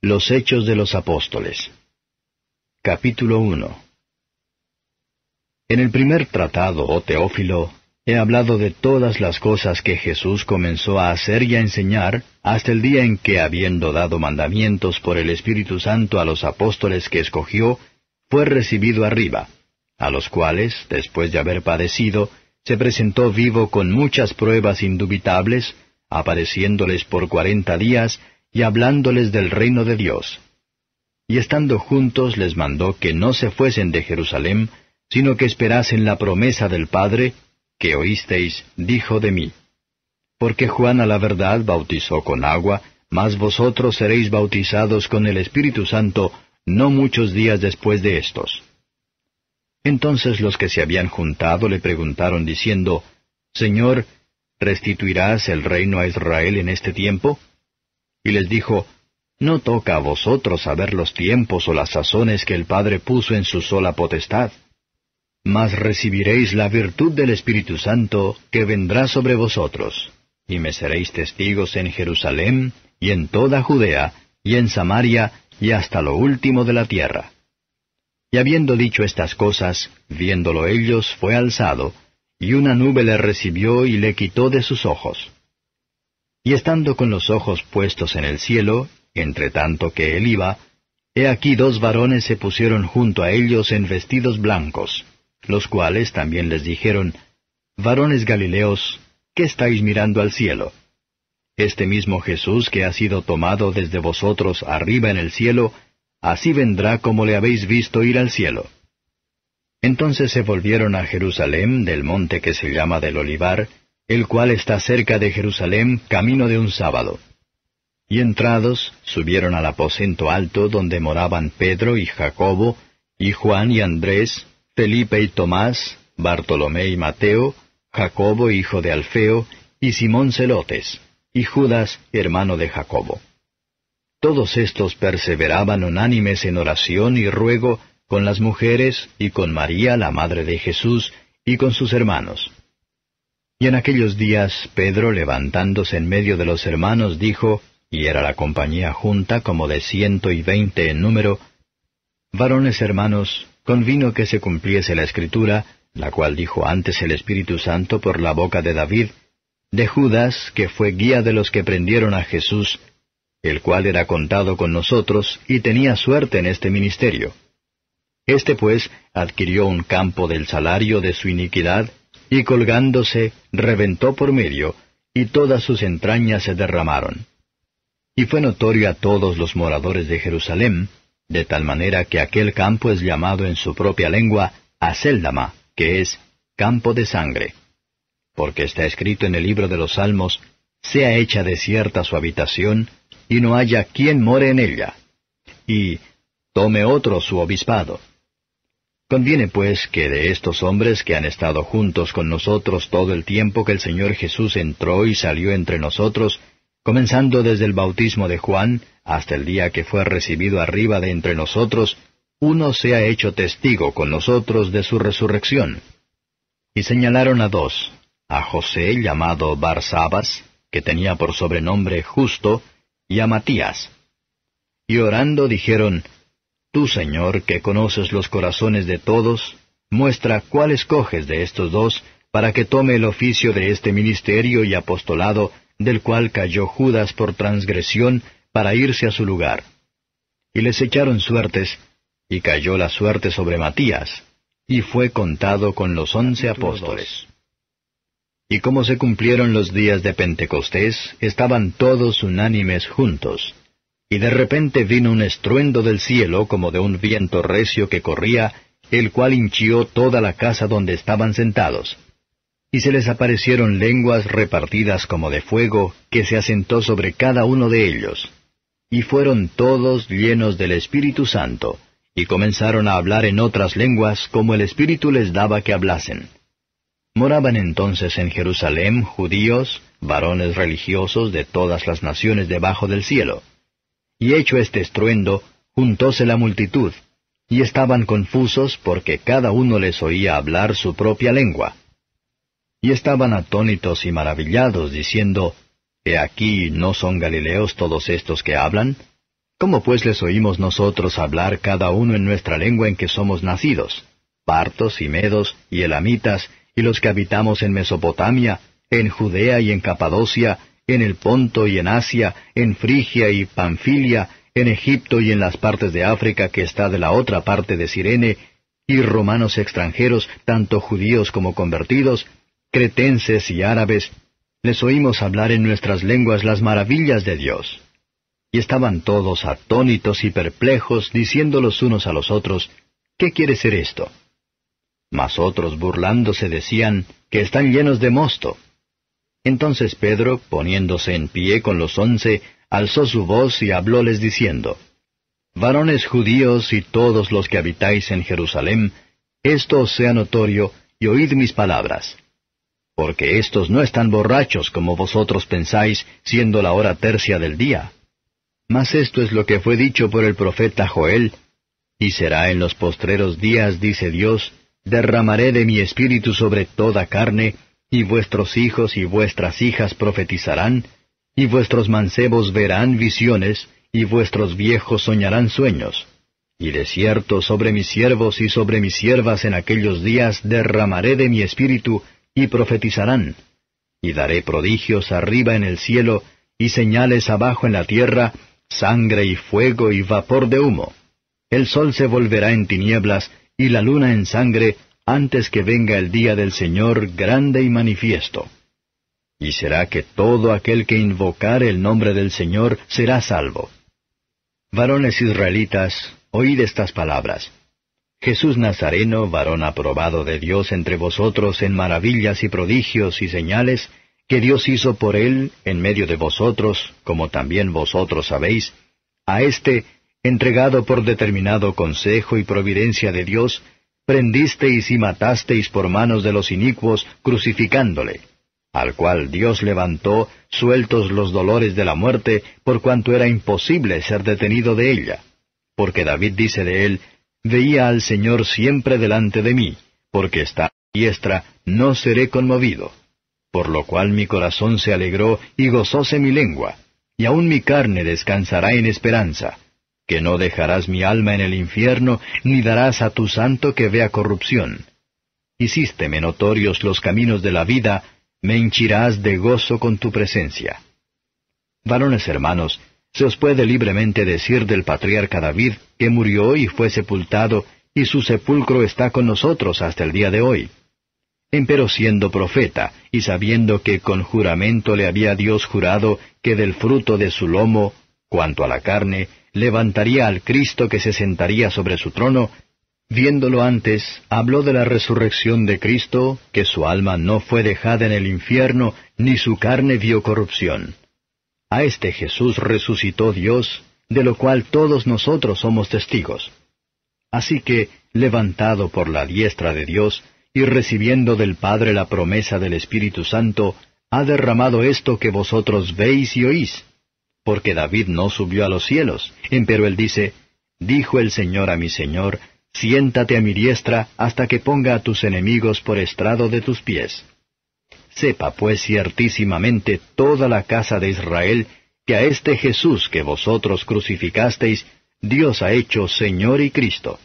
Los Hechos de los Apóstoles Capítulo 1 En el primer tratado, oh Teófilo, he hablado de todas las cosas que Jesús comenzó a hacer y a enseñar hasta el día en que, habiendo dado mandamientos por el Espíritu Santo a los apóstoles que escogió, fue recibido arriba, a los cuales, después de haber padecido, se presentó vivo con muchas pruebas indubitables, apareciéndoles por cuarenta días, y hablándoles del reino de Dios. Y estando juntos les mandó que no se fuesen de Jerusalén, sino que esperasen la promesa del Padre, que oísteis, dijo de mí. Porque Juan a la verdad bautizó con agua, mas vosotros seréis bautizados con el Espíritu Santo no muchos días después de estos. Entonces los que se habían juntado le preguntaron diciendo, Señor, ¿restituirás el reino a Israel en este tiempo? y les dijo, No toca a vosotros saber los tiempos o las sazones que el Padre puso en su sola potestad. Mas recibiréis la virtud del Espíritu Santo que vendrá sobre vosotros, y me seréis testigos en Jerusalén, y en toda Judea, y en Samaria, y hasta lo último de la tierra. Y habiendo dicho estas cosas, viéndolo ellos, fue alzado, y una nube le recibió y le quitó de sus ojos. Y estando con los ojos puestos en el cielo, entre tanto que él iba, he aquí dos varones se pusieron junto a ellos en vestidos blancos, los cuales también les dijeron, Varones Galileos, ¿qué estáis mirando al cielo? Este mismo Jesús que ha sido tomado desde vosotros arriba en el cielo, así vendrá como le habéis visto ir al cielo. Entonces se volvieron a Jerusalén del monte que se llama del Olivar, el cual está cerca de Jerusalén, camino de un sábado. Y entrados, subieron al aposento alto donde moraban Pedro y Jacobo, y Juan y Andrés, Felipe y Tomás, Bartolomé y Mateo, Jacobo hijo de Alfeo, y Simón Celotes, y Judas hermano de Jacobo. Todos estos perseveraban unánimes en oración y ruego con las mujeres y con María la madre de Jesús y con sus hermanos. Y en aquellos días Pedro levantándose en medio de los hermanos dijo, y era la compañía junta como de ciento y veinte en número, Varones hermanos, convino que se cumpliese la escritura, la cual dijo antes el Espíritu Santo por la boca de David, de Judas, que fue guía de los que prendieron a Jesús, el cual era contado con nosotros y tenía suerte en este ministerio. Este pues adquirió un campo del salario de su iniquidad y colgándose reventó por medio, y todas sus entrañas se derramaron. Y fue notorio a todos los moradores de Jerusalén, de tal manera que aquel campo es llamado en su propia lengua Aceldama, que es campo de sangre. Porque está escrito en el libro de los Salmos, sea hecha desierta su habitación, y no haya quien more en ella. Y tome otro su obispado. Conviene pues que de estos hombres que han estado juntos con nosotros todo el tiempo que el Señor Jesús entró y salió entre nosotros, comenzando desde el bautismo de Juan hasta el día que fue recibido arriba de entre nosotros, uno sea hecho testigo con nosotros de su resurrección. Y señalaron a dos, a José llamado Barsabas, que tenía por sobrenombre justo, y a Matías. Y orando dijeron, Tú, Señor, que conoces los corazones de todos, muestra cuál escoges de estos dos para que tome el oficio de este ministerio y apostolado del cual cayó Judas por transgresión para irse a su lugar. Y les echaron suertes, y cayó la suerte sobre Matías, y fue contado con los once apóstoles. Y como se cumplieron los días de Pentecostés, estaban todos unánimes juntos. Y de repente vino un estruendo del cielo como de un viento recio que corría, el cual hinchió toda la casa donde estaban sentados. Y se les aparecieron lenguas repartidas como de fuego, que se asentó sobre cada uno de ellos. Y fueron todos llenos del Espíritu Santo, y comenzaron a hablar en otras lenguas como el Espíritu les daba que hablasen. Moraban entonces en Jerusalén judíos, varones religiosos de todas las naciones debajo del cielo. Y hecho este estruendo, juntóse la multitud, y estaban confusos porque cada uno les oía hablar su propia lengua. Y estaban atónitos y maravillados, diciendo, ¿He aquí no son galileos todos estos que hablan? ¿Cómo pues les oímos nosotros hablar cada uno en nuestra lengua en que somos nacidos? Partos y medos y elamitas, y los que habitamos en Mesopotamia, en Judea y en Capadocia, en el Ponto y en Asia, en Frigia y Panfilia, en Egipto y en las partes de África que está de la otra parte de Sirene, y romanos extranjeros, tanto judíos como convertidos, cretenses y árabes, les oímos hablar en nuestras lenguas las maravillas de Dios. Y estaban todos atónitos y perplejos, diciendo los unos a los otros, ¿qué quiere ser esto? Mas otros burlándose decían que están llenos de mosto. Entonces Pedro, poniéndose en pie con los once, alzó su voz y hablóles diciendo, Varones judíos y todos los que habitáis en Jerusalén, esto os sea notorio y oíd mis palabras. Porque estos no están borrachos como vosotros pensáis, siendo la hora tercia del día. Mas esto es lo que fue dicho por el profeta Joel, y será en los postreros días, dice Dios, derramaré de mi espíritu sobre toda carne, y vuestros hijos y vuestras hijas profetizarán, y vuestros mancebos verán visiones, y vuestros viejos soñarán sueños. Y de cierto sobre mis siervos y sobre mis siervas en aquellos días derramaré de mi espíritu, y profetizarán. Y daré prodigios arriba en el cielo, y señales abajo en la tierra, sangre y fuego y vapor de humo. El sol se volverá en tinieblas, y la luna en sangre, antes que venga el día del Señor grande y manifiesto. Y será que todo aquel que invocar el nombre del Señor será salvo. Varones israelitas, oíd estas palabras. Jesús Nazareno, varón aprobado de Dios entre vosotros en maravillas y prodigios y señales, que Dios hizo por él en medio de vosotros, como también vosotros sabéis, a éste, entregado por determinado consejo y providencia de Dios, prendisteis y matasteis por manos de los inicuos, crucificándole, al cual Dios levantó, sueltos los dolores de la muerte, por cuanto era imposible ser detenido de ella. Porque David dice de él, Veía al Señor siempre delante de mí, porque está a mi diestra, no seré conmovido. Por lo cual mi corazón se alegró y gozóse mi lengua, y aun mi carne descansará en esperanza que no dejarás mi alma en el infierno, ni darás a tu santo que vea corrupción. Hicísteme notorios los caminos de la vida, me hinchirás de gozo con tu presencia. Varones hermanos, se os puede libremente decir del patriarca David que murió y fue sepultado, y su sepulcro está con nosotros hasta el día de hoy. Empero siendo profeta, y sabiendo que con juramento le había Dios jurado que del fruto de su lomo, cuanto a la carne, levantaría al Cristo que se sentaría sobre su trono, viéndolo antes, habló de la resurrección de Cristo, que su alma no fue dejada en el infierno, ni su carne vio corrupción. A este Jesús resucitó Dios, de lo cual todos nosotros somos testigos. Así que, levantado por la diestra de Dios, y recibiendo del Padre la promesa del Espíritu Santo, ha derramado esto que vosotros veis y oís porque David no subió a los cielos. Empero él dice, Dijo el Señor a mi Señor, Siéntate a mi diestra hasta que ponga a tus enemigos por estrado de tus pies. Sepa pues ciertísimamente toda la casa de Israel que a este Jesús que vosotros crucificasteis, Dios ha hecho Señor y Cristo.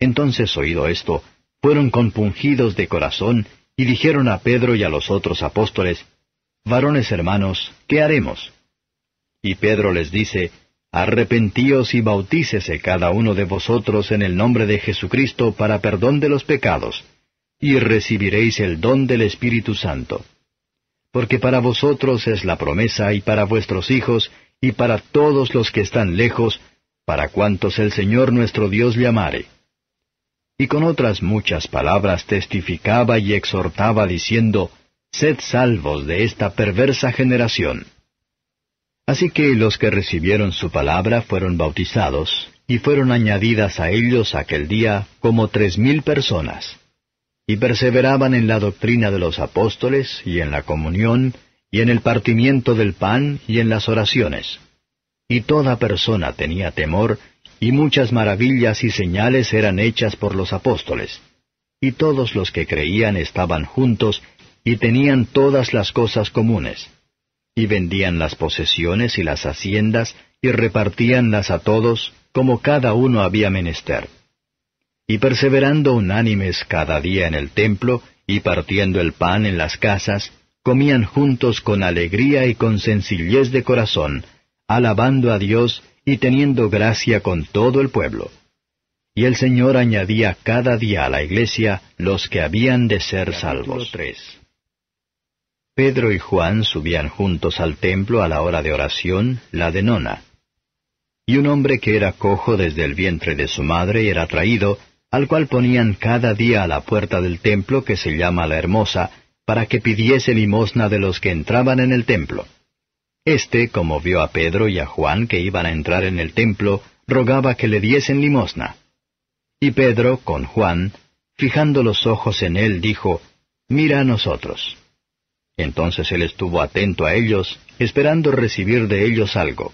Entonces oído esto, fueron compungidos de corazón y dijeron a Pedro y a los otros apóstoles, Varones hermanos, ¿qué haremos? Y Pedro les dice, Arrepentíos y bautícese cada uno de vosotros en el nombre de Jesucristo para perdón de los pecados, y recibiréis el don del Espíritu Santo. Porque para vosotros es la promesa y para vuestros hijos y para todos los que están lejos, para cuantos el Señor nuestro Dios llamare. Y con otras muchas palabras testificaba y exhortaba diciendo, Sed salvos de esta perversa generación. Así que los que recibieron su palabra fueron bautizados, y fueron añadidas a ellos aquel día como tres mil personas. Y perseveraban en la doctrina de los apóstoles, y en la comunión, y en el partimiento del pan, y en las oraciones. Y toda persona tenía temor, y muchas maravillas y señales eran hechas por los apóstoles. Y todos los que creían estaban juntos, y tenían todas las cosas comunes y vendían las posesiones y las haciendas, y repartíanlas a todos, como cada uno había menester. Y perseverando unánimes cada día en el templo, y partiendo el pan en las casas, comían juntos con alegría y con sencillez de corazón, alabando a Dios y teniendo gracia con todo el pueblo. Y el Señor añadía cada día a la iglesia los que habían de ser salvos. Pedro y Juan subían juntos al templo a la hora de oración, la de nona. Y un hombre que era cojo desde el vientre de su madre era traído, al cual ponían cada día a la puerta del templo que se llama la hermosa, para que pidiese limosna de los que entraban en el templo. Este, como vio a Pedro y a Juan que iban a entrar en el templo, rogaba que le diesen limosna. Y Pedro, con Juan, fijando los ojos en él, dijo, Mira a nosotros. Entonces él estuvo atento a ellos, esperando recibir de ellos algo.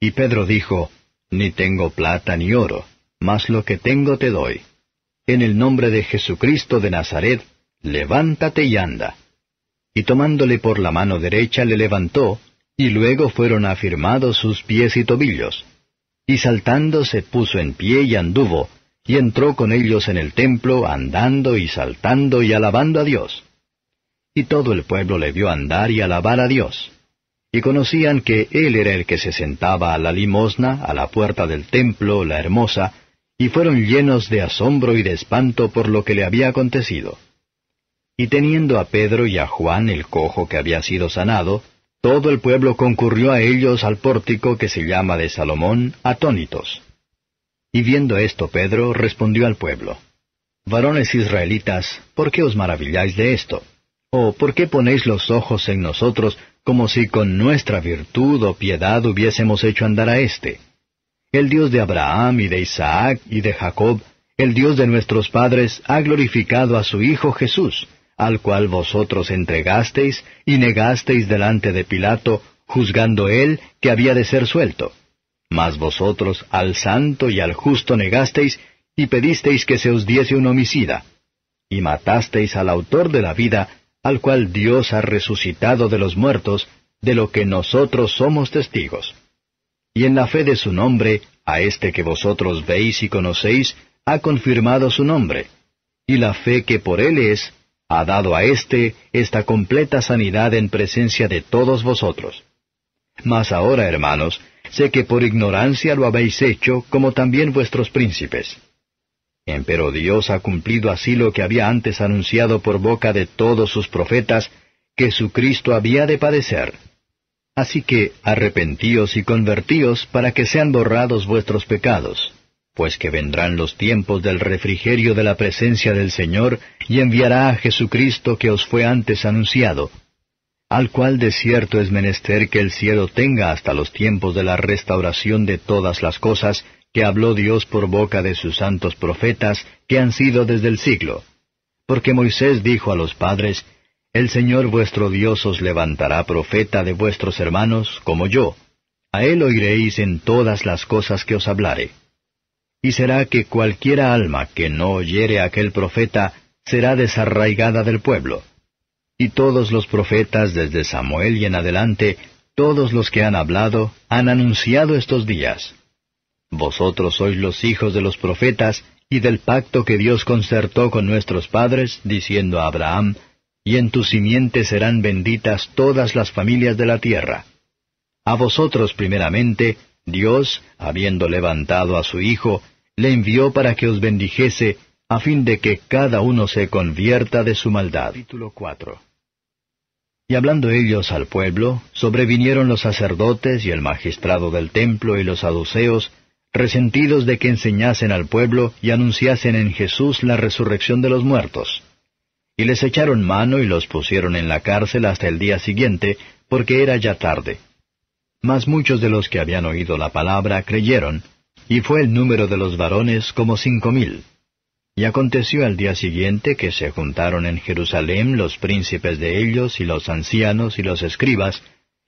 Y Pedro dijo, Ni tengo plata ni oro, mas lo que tengo te doy. En el nombre de Jesucristo de Nazaret, levántate y anda. Y tomándole por la mano derecha le levantó, y luego fueron afirmados sus pies y tobillos. Y saltando se puso en pie y anduvo, y entró con ellos en el templo andando y saltando y alabando a Dios. Y todo el pueblo le vio andar y alabar a Dios. Y conocían que él era el que se sentaba a la limosna a la puerta del templo, la hermosa, y fueron llenos de asombro y de espanto por lo que le había acontecido. Y teniendo a Pedro y a Juan el cojo que había sido sanado, todo el pueblo concurrió a ellos al pórtico que se llama de Salomón, atónitos. Y viendo esto Pedro respondió al pueblo, Varones israelitas, ¿por qué os maravilláis de esto? ¿O por qué ponéis los ojos en nosotros como si con nuestra virtud o piedad hubiésemos hecho andar a éste? El Dios de Abraham y de Isaac y de Jacob, el Dios de nuestros padres, ha glorificado a su Hijo Jesús, al cual vosotros entregasteis y negasteis delante de Pilato, juzgando él que había de ser suelto. Mas vosotros al santo y al justo negasteis y pedisteis que se os diese un homicida, y matasteis al autor de la vida, al cual Dios ha resucitado de los muertos, de lo que nosotros somos testigos. Y en la fe de su nombre, a este que vosotros veis y conocéis, ha confirmado su nombre. Y la fe que por él es, ha dado a éste esta completa sanidad en presencia de todos vosotros. Mas ahora, hermanos, sé que por ignorancia lo habéis hecho, como también vuestros príncipes. Empero Dios ha cumplido así lo que había antes anunciado por boca de todos sus profetas, que su Cristo había de padecer. Así que arrepentíos y convertíos para que sean borrados vuestros pecados, pues que vendrán los tiempos del refrigerio de la presencia del Señor, y enviará a Jesucristo que os fue antes anunciado, al cual de cierto es menester que el cielo tenga hasta los tiempos de la restauración de todas las cosas, que habló Dios por boca de sus santos profetas, que han sido desde el siglo. Porque Moisés dijo a los padres, El Señor vuestro Dios os levantará profeta de vuestros hermanos, como yo. A él oiréis en todas las cosas que os hablare. Y será que cualquiera alma que no oyere a aquel profeta será desarraigada del pueblo. Y todos los profetas desde Samuel y en adelante, todos los que han hablado, han anunciado estos días. Vosotros sois los hijos de los profetas y del pacto que Dios concertó con nuestros padres, diciendo a Abraham, y en tu simiente serán benditas todas las familias de la tierra. A vosotros primeramente, Dios, habiendo levantado a su Hijo, le envió para que os bendijese, a fin de que cada uno se convierta de su maldad. Capítulo 4. Y hablando ellos al pueblo, sobrevinieron los sacerdotes y el magistrado del templo y los saduceos, resentidos de que enseñasen al pueblo y anunciasen en Jesús la resurrección de los muertos. Y les echaron mano y los pusieron en la cárcel hasta el día siguiente, porque era ya tarde. Mas muchos de los que habían oído la palabra creyeron, y fue el número de los varones como cinco mil. Y aconteció al día siguiente que se juntaron en Jerusalén los príncipes de ellos y los ancianos y los escribas,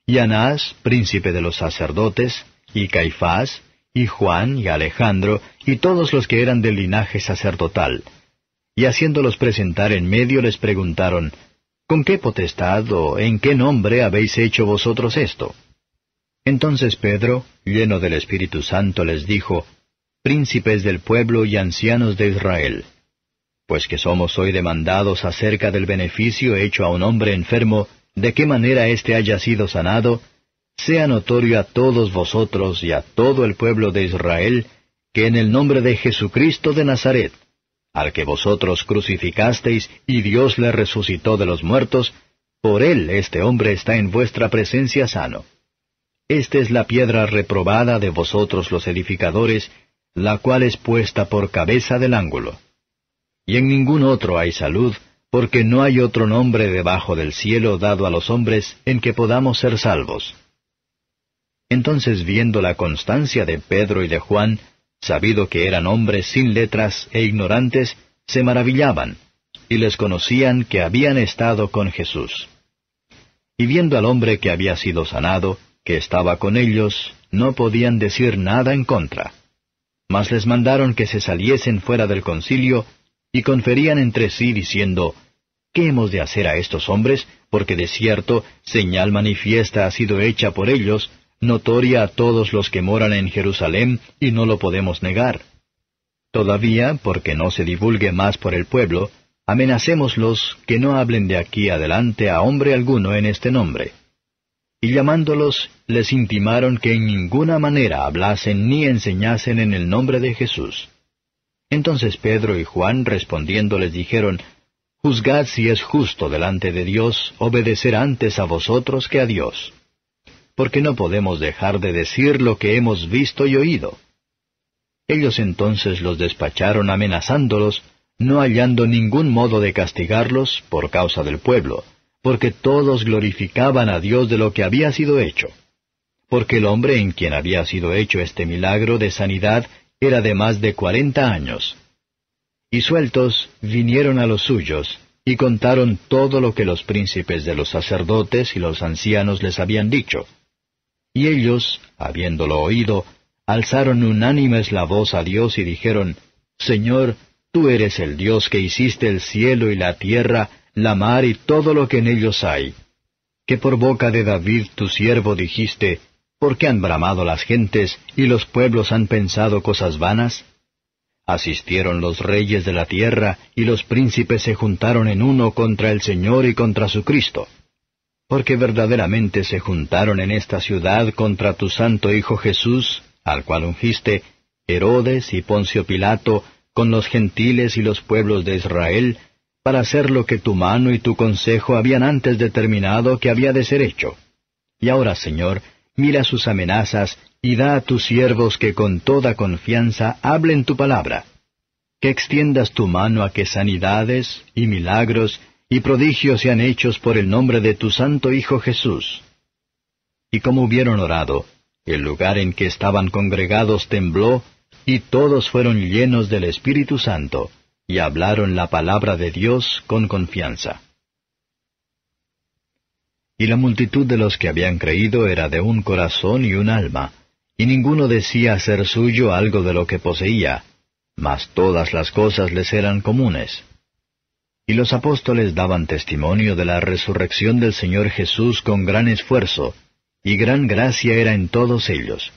y Anás, príncipe de los sacerdotes, y Caifás, y Juan, y Alejandro, y todos los que eran del linaje sacerdotal. Y haciéndolos presentar en medio les preguntaron, ¿Con qué potestad o en qué nombre habéis hecho vosotros esto? Entonces Pedro, lleno del Espíritu Santo, les dijo, Príncipes del pueblo y ancianos de Israel, pues que somos hoy demandados acerca del beneficio hecho a un hombre enfermo, de qué manera éste haya sido sanado, sea notorio a todos vosotros y a todo el pueblo de Israel, que en el nombre de Jesucristo de Nazaret, al que vosotros crucificasteis y Dios le resucitó de los muertos, por él este hombre está en vuestra presencia sano. Esta es la piedra reprobada de vosotros los edificadores, la cual es puesta por cabeza del ángulo. Y en ningún otro hay salud, porque no hay otro nombre debajo del cielo dado a los hombres en que podamos ser salvos. Entonces viendo la constancia de Pedro y de Juan, sabido que eran hombres sin letras e ignorantes, se maravillaban, y les conocían que habían estado con Jesús. Y viendo al hombre que había sido sanado, que estaba con ellos, no podían decir nada en contra. Mas les mandaron que se saliesen fuera del concilio, y conferían entre sí diciendo, ¿Qué hemos de hacer a estos hombres? Porque de cierto, señal manifiesta ha sido hecha por ellos, notoria a todos los que moran en Jerusalén, y no lo podemos negar. Todavía, porque no se divulgue más por el pueblo, amenacémoslos que no hablen de aquí adelante a hombre alguno en este nombre. Y llamándolos, les intimaron que en ninguna manera hablasen ni enseñasen en el nombre de Jesús. Entonces Pedro y Juan respondiendo les dijeron, Juzgad si es justo delante de Dios obedecer antes a vosotros que a Dios porque no podemos dejar de decir lo que hemos visto y oído. Ellos entonces los despacharon amenazándolos, no hallando ningún modo de castigarlos por causa del pueblo, porque todos glorificaban a Dios de lo que había sido hecho. Porque el hombre en quien había sido hecho este milagro de sanidad era de más de cuarenta años. Y sueltos vinieron a los suyos, y contaron todo lo que los príncipes de los sacerdotes y los ancianos les habían dicho. Y ellos, habiéndolo oído, alzaron unánimes la voz a Dios y dijeron, Señor, tú eres el Dios que hiciste el cielo y la tierra, la mar y todo lo que en ellos hay. Que por boca de David tu siervo dijiste, ¿por qué han bramado las gentes y los pueblos han pensado cosas vanas? Asistieron los reyes de la tierra y los príncipes se juntaron en uno contra el Señor y contra su Cristo porque verdaderamente se juntaron en esta ciudad contra tu santo Hijo Jesús, al cual ungiste, Herodes y Poncio Pilato, con los gentiles y los pueblos de Israel, para hacer lo que tu mano y tu consejo habían antes determinado que había de ser hecho. Y ahora, Señor, mira sus amenazas y da a tus siervos que con toda confianza hablen tu palabra. Que extiendas tu mano a que sanidades y milagros y prodigios sean hechos por el nombre de tu santo Hijo Jesús. Y como hubieron orado, el lugar en que estaban congregados tembló, y todos fueron llenos del Espíritu Santo, y hablaron la palabra de Dios con confianza. Y la multitud de los que habían creído era de un corazón y un alma, y ninguno decía ser suyo algo de lo que poseía, mas todas las cosas les eran comunes. Y los apóstoles daban testimonio de la resurrección del Señor Jesús con gran esfuerzo, y gran gracia era en todos ellos,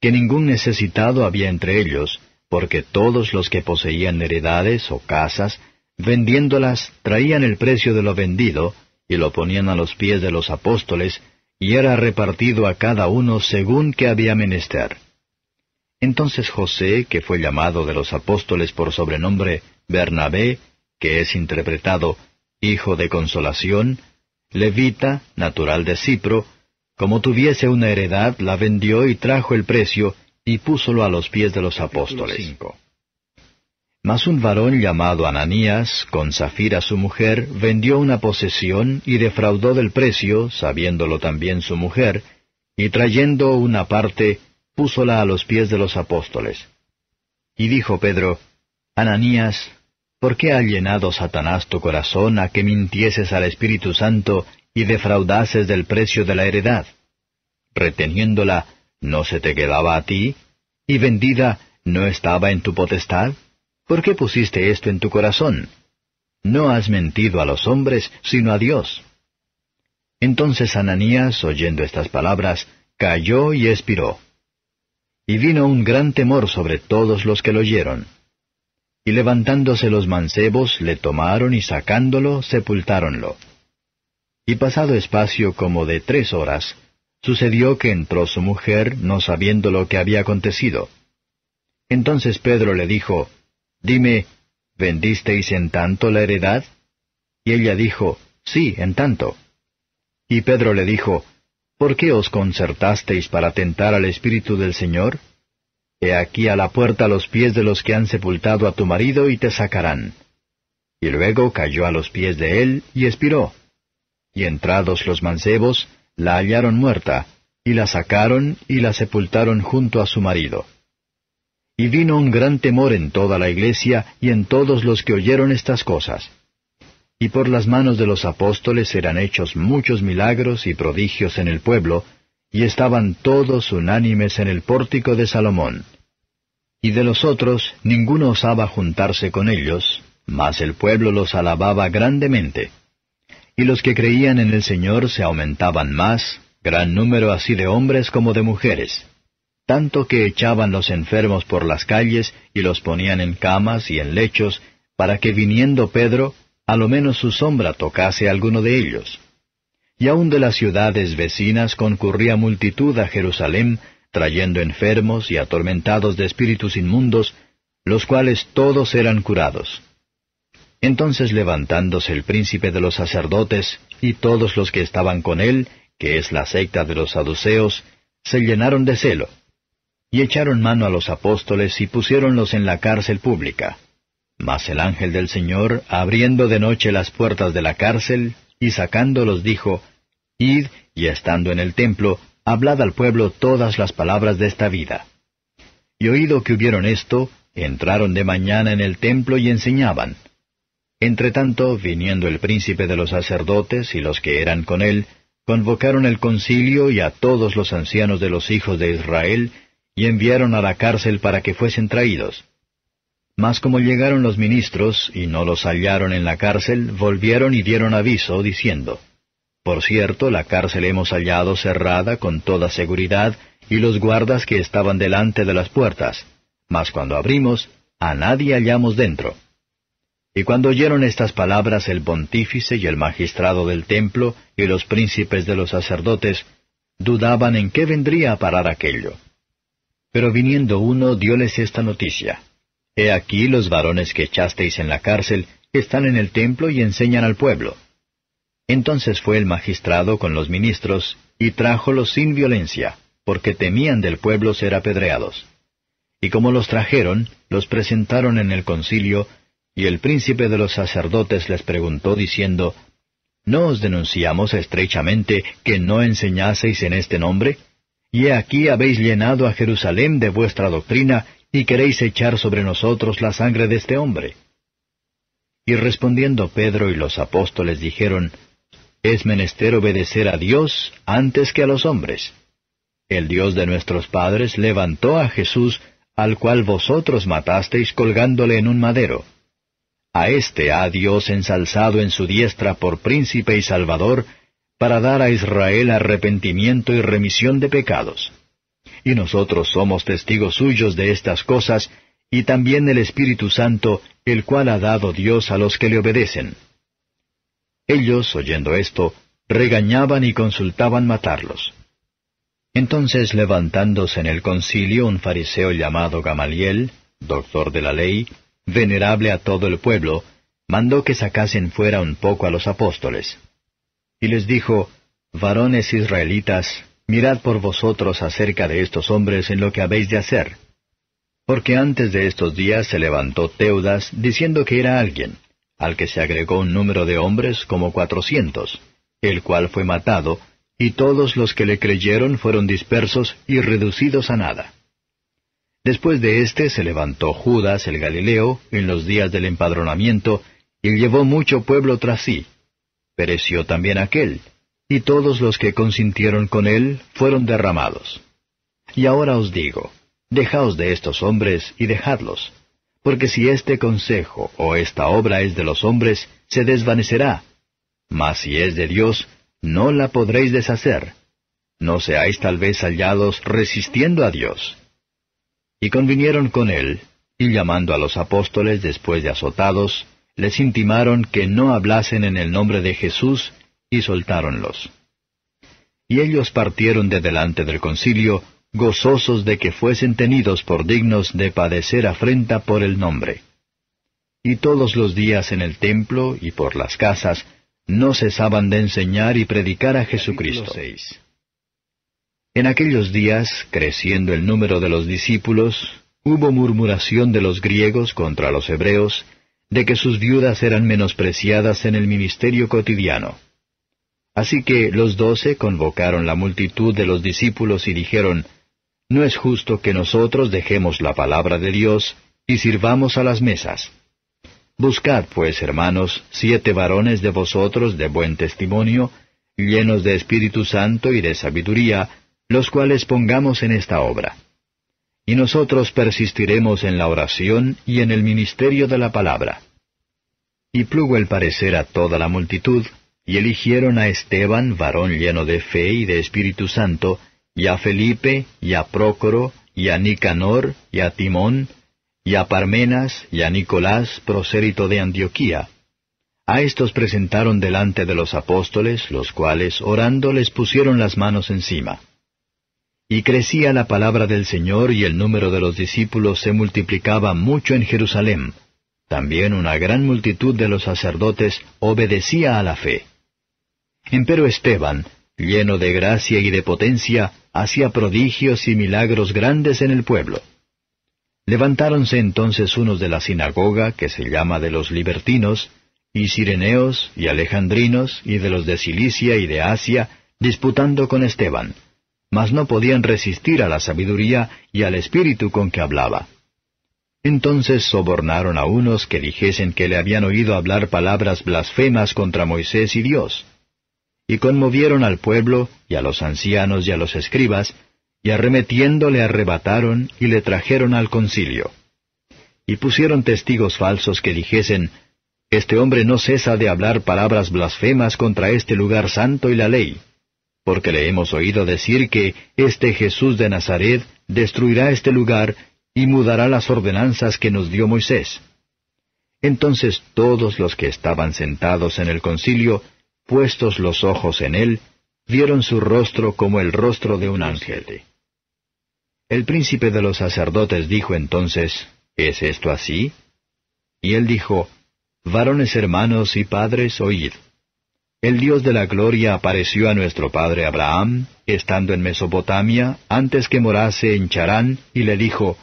que ningún necesitado había entre ellos, porque todos los que poseían heredades o casas, vendiéndolas, traían el precio de lo vendido, y lo ponían a los pies de los apóstoles, y era repartido a cada uno según que había menester. Entonces José, que fue llamado de los apóstoles por sobrenombre Bernabé, que es interpretado Hijo de Consolación, levita, natural de Cipro, como tuviese una heredad, la vendió y trajo el precio, y púsolo a los pies de los apóstoles. Mas un varón llamado Ananías, con Zafira su mujer, vendió una posesión y defraudó del precio, sabiéndolo también su mujer, y trayendo una parte, púsola a los pies de los apóstoles. Y dijo Pedro, Ananías, ¿Por qué ha llenado Satanás tu corazón a que mintieses al Espíritu Santo y defraudases del precio de la heredad? Reteniéndola, ¿no se te quedaba a ti? ¿Y vendida, no estaba en tu potestad? ¿Por qué pusiste esto en tu corazón? No has mentido a los hombres, sino a Dios. Entonces Ananías, oyendo estas palabras, cayó y expiró. Y vino un gran temor sobre todos los que lo oyeron. Y levantándose los mancebos, le tomaron y sacándolo, sepultáronlo. Y pasado espacio como de tres horas, sucedió que entró su mujer, no sabiendo lo que había acontecido. Entonces Pedro le dijo, Dime, ¿vendisteis en tanto la heredad? Y ella dijo, Sí, en tanto. Y Pedro le dijo, ¿Por qué os concertasteis para tentar al Espíritu del Señor? He aquí a la puerta los pies de los que han sepultado a tu marido y te sacarán. Y luego cayó a los pies de él y expiró. Y entrados los mancebos, la hallaron muerta, y la sacaron y la sepultaron junto a su marido. Y vino un gran temor en toda la iglesia y en todos los que oyeron estas cosas. Y por las manos de los apóstoles eran hechos muchos milagros y prodigios en el pueblo, y estaban todos unánimes en el pórtico de Salomón. Y de los otros ninguno osaba juntarse con ellos, mas el pueblo los alababa grandemente. Y los que creían en el Señor se aumentaban más, gran número así de hombres como de mujeres, tanto que echaban los enfermos por las calles y los ponían en camas y en lechos, para que viniendo Pedro, a lo menos su sombra tocase alguno de ellos y aun de las ciudades vecinas concurría multitud a Jerusalén, trayendo enfermos y atormentados de espíritus inmundos, los cuales todos eran curados. Entonces levantándose el príncipe de los sacerdotes y todos los que estaban con él, que es la secta de los saduceos, se llenaron de celo, y echaron mano a los apóstoles y pusiéronlos en la cárcel pública. Mas el ángel del Señor, abriendo de noche las puertas de la cárcel, y sacándolos dijo, Id, y estando en el templo, hablad al pueblo todas las palabras de esta vida. Y oído que hubieron esto, entraron de mañana en el templo y enseñaban. Entretanto, viniendo el príncipe de los sacerdotes y los que eran con él, convocaron el concilio y a todos los ancianos de los hijos de Israel, y enviaron a la cárcel para que fuesen traídos. Mas como llegaron los ministros, y no los hallaron en la cárcel, volvieron y dieron aviso, diciendo, Por cierto, la cárcel hemos hallado cerrada con toda seguridad, y los guardas que estaban delante de las puertas. Mas cuando abrimos, a nadie hallamos dentro. Y cuando oyeron estas palabras el pontífice y el magistrado del templo y los príncipes de los sacerdotes, dudaban en qué vendría a parar aquello. Pero viniendo uno dióles esta noticia. He aquí los varones que echasteis en la cárcel están en el templo y enseñan al pueblo. Entonces fue el magistrado con los ministros, y trájolos sin violencia, porque temían del pueblo ser apedreados. Y como los trajeron, los presentaron en el concilio, y el príncipe de los sacerdotes les preguntó diciendo, ¿No os denunciamos estrechamente que no enseñaseis en este nombre? Y he aquí habéis llenado a Jerusalén de vuestra doctrina y queréis echar sobre nosotros la sangre de este hombre. Y respondiendo Pedro y los apóstoles dijeron, Es menester obedecer a Dios antes que a los hombres. El Dios de nuestros padres levantó a Jesús, al cual vosotros matasteis colgándole en un madero. A éste ha Dios ensalzado en su diestra por príncipe y salvador, para dar a Israel arrepentimiento y remisión de pecados y nosotros somos testigos suyos de estas cosas, y también el Espíritu Santo, el cual ha dado Dios a los que le obedecen. Ellos, oyendo esto, regañaban y consultaban matarlos. Entonces levantándose en el concilio un fariseo llamado Gamaliel, doctor de la ley, venerable a todo el pueblo, mandó que sacasen fuera un poco a los apóstoles. Y les dijo, Varones israelitas, Mirad por vosotros acerca de estos hombres en lo que habéis de hacer. Porque antes de estos días se levantó Teudas diciendo que era alguien, al que se agregó un número de hombres como cuatrocientos, el cual fue matado, y todos los que le creyeron fueron dispersos y reducidos a nada. Después de éste se levantó Judas el Galileo en los días del empadronamiento, y llevó mucho pueblo tras sí. Pereció también aquel, y todos los que consintieron con él fueron derramados. Y ahora os digo, dejaos de estos hombres y dejadlos, porque si este consejo o esta obra es de los hombres, se desvanecerá, mas si es de Dios, no la podréis deshacer. No seáis tal vez hallados resistiendo a Dios. Y convinieron con él, y llamando a los apóstoles después de azotados, les intimaron que no hablasen en el nombre de Jesús y soltáronlos. Y ellos partieron de delante del concilio, gozosos de que fuesen tenidos por dignos de padecer afrenta por el nombre. Y todos los días en el templo y por las casas no cesaban de enseñar y predicar a Jesucristo. En aquellos días, creciendo el número de los discípulos, hubo murmuración de los griegos contra los hebreos, de que sus viudas eran menospreciadas en el ministerio cotidiano. Así que los doce convocaron la multitud de los discípulos y dijeron, No es justo que nosotros dejemos la palabra de Dios y sirvamos a las mesas. Buscad, pues, hermanos, siete varones de vosotros de buen testimonio, llenos de Espíritu Santo y de sabiduría, los cuales pongamos en esta obra. Y nosotros persistiremos en la oración y en el ministerio de la palabra. Y plugo el parecer a toda la multitud, y eligieron a Esteban, varón lleno de fe y de Espíritu Santo, y a Felipe, y a Prócoro, y a Nicanor, y a Timón, y a Parmenas, y a Nicolás, prosérito de Antioquía. A estos presentaron delante de los apóstoles, los cuales, orando, les pusieron las manos encima. Y crecía la palabra del Señor y el número de los discípulos se multiplicaba mucho en Jerusalén, también una gran multitud de los sacerdotes obedecía a la fe. Empero Esteban, lleno de gracia y de potencia, hacía prodigios y milagros grandes en el pueblo. Levantáronse entonces unos de la sinagoga, que se llama de los libertinos, y sireneos, y alejandrinos, y de los de Cilicia y de Asia, disputando con Esteban, mas no podían resistir a la sabiduría y al espíritu con que hablaba. Entonces sobornaron a unos que dijesen que le habían oído hablar palabras blasfemas contra Moisés y Dios. Y conmovieron al pueblo, y a los ancianos y a los escribas, y arremetiendo le arrebataron y le trajeron al concilio. Y pusieron testigos falsos que dijesen, Este hombre no cesa de hablar palabras blasfemas contra este lugar santo y la ley, porque le hemos oído decir que este Jesús de Nazaret destruirá este lugar y mudará las ordenanzas que nos dio Moisés. Entonces todos los que estaban sentados en el concilio, puestos los ojos en él, vieron su rostro como el rostro de un ángel. El príncipe de los sacerdotes dijo entonces, ¿Es esto así? Y él dijo, Varones hermanos y padres, oíd. El Dios de la gloria apareció a nuestro padre Abraham, estando en Mesopotamia, antes que morase en Charán, y le dijo,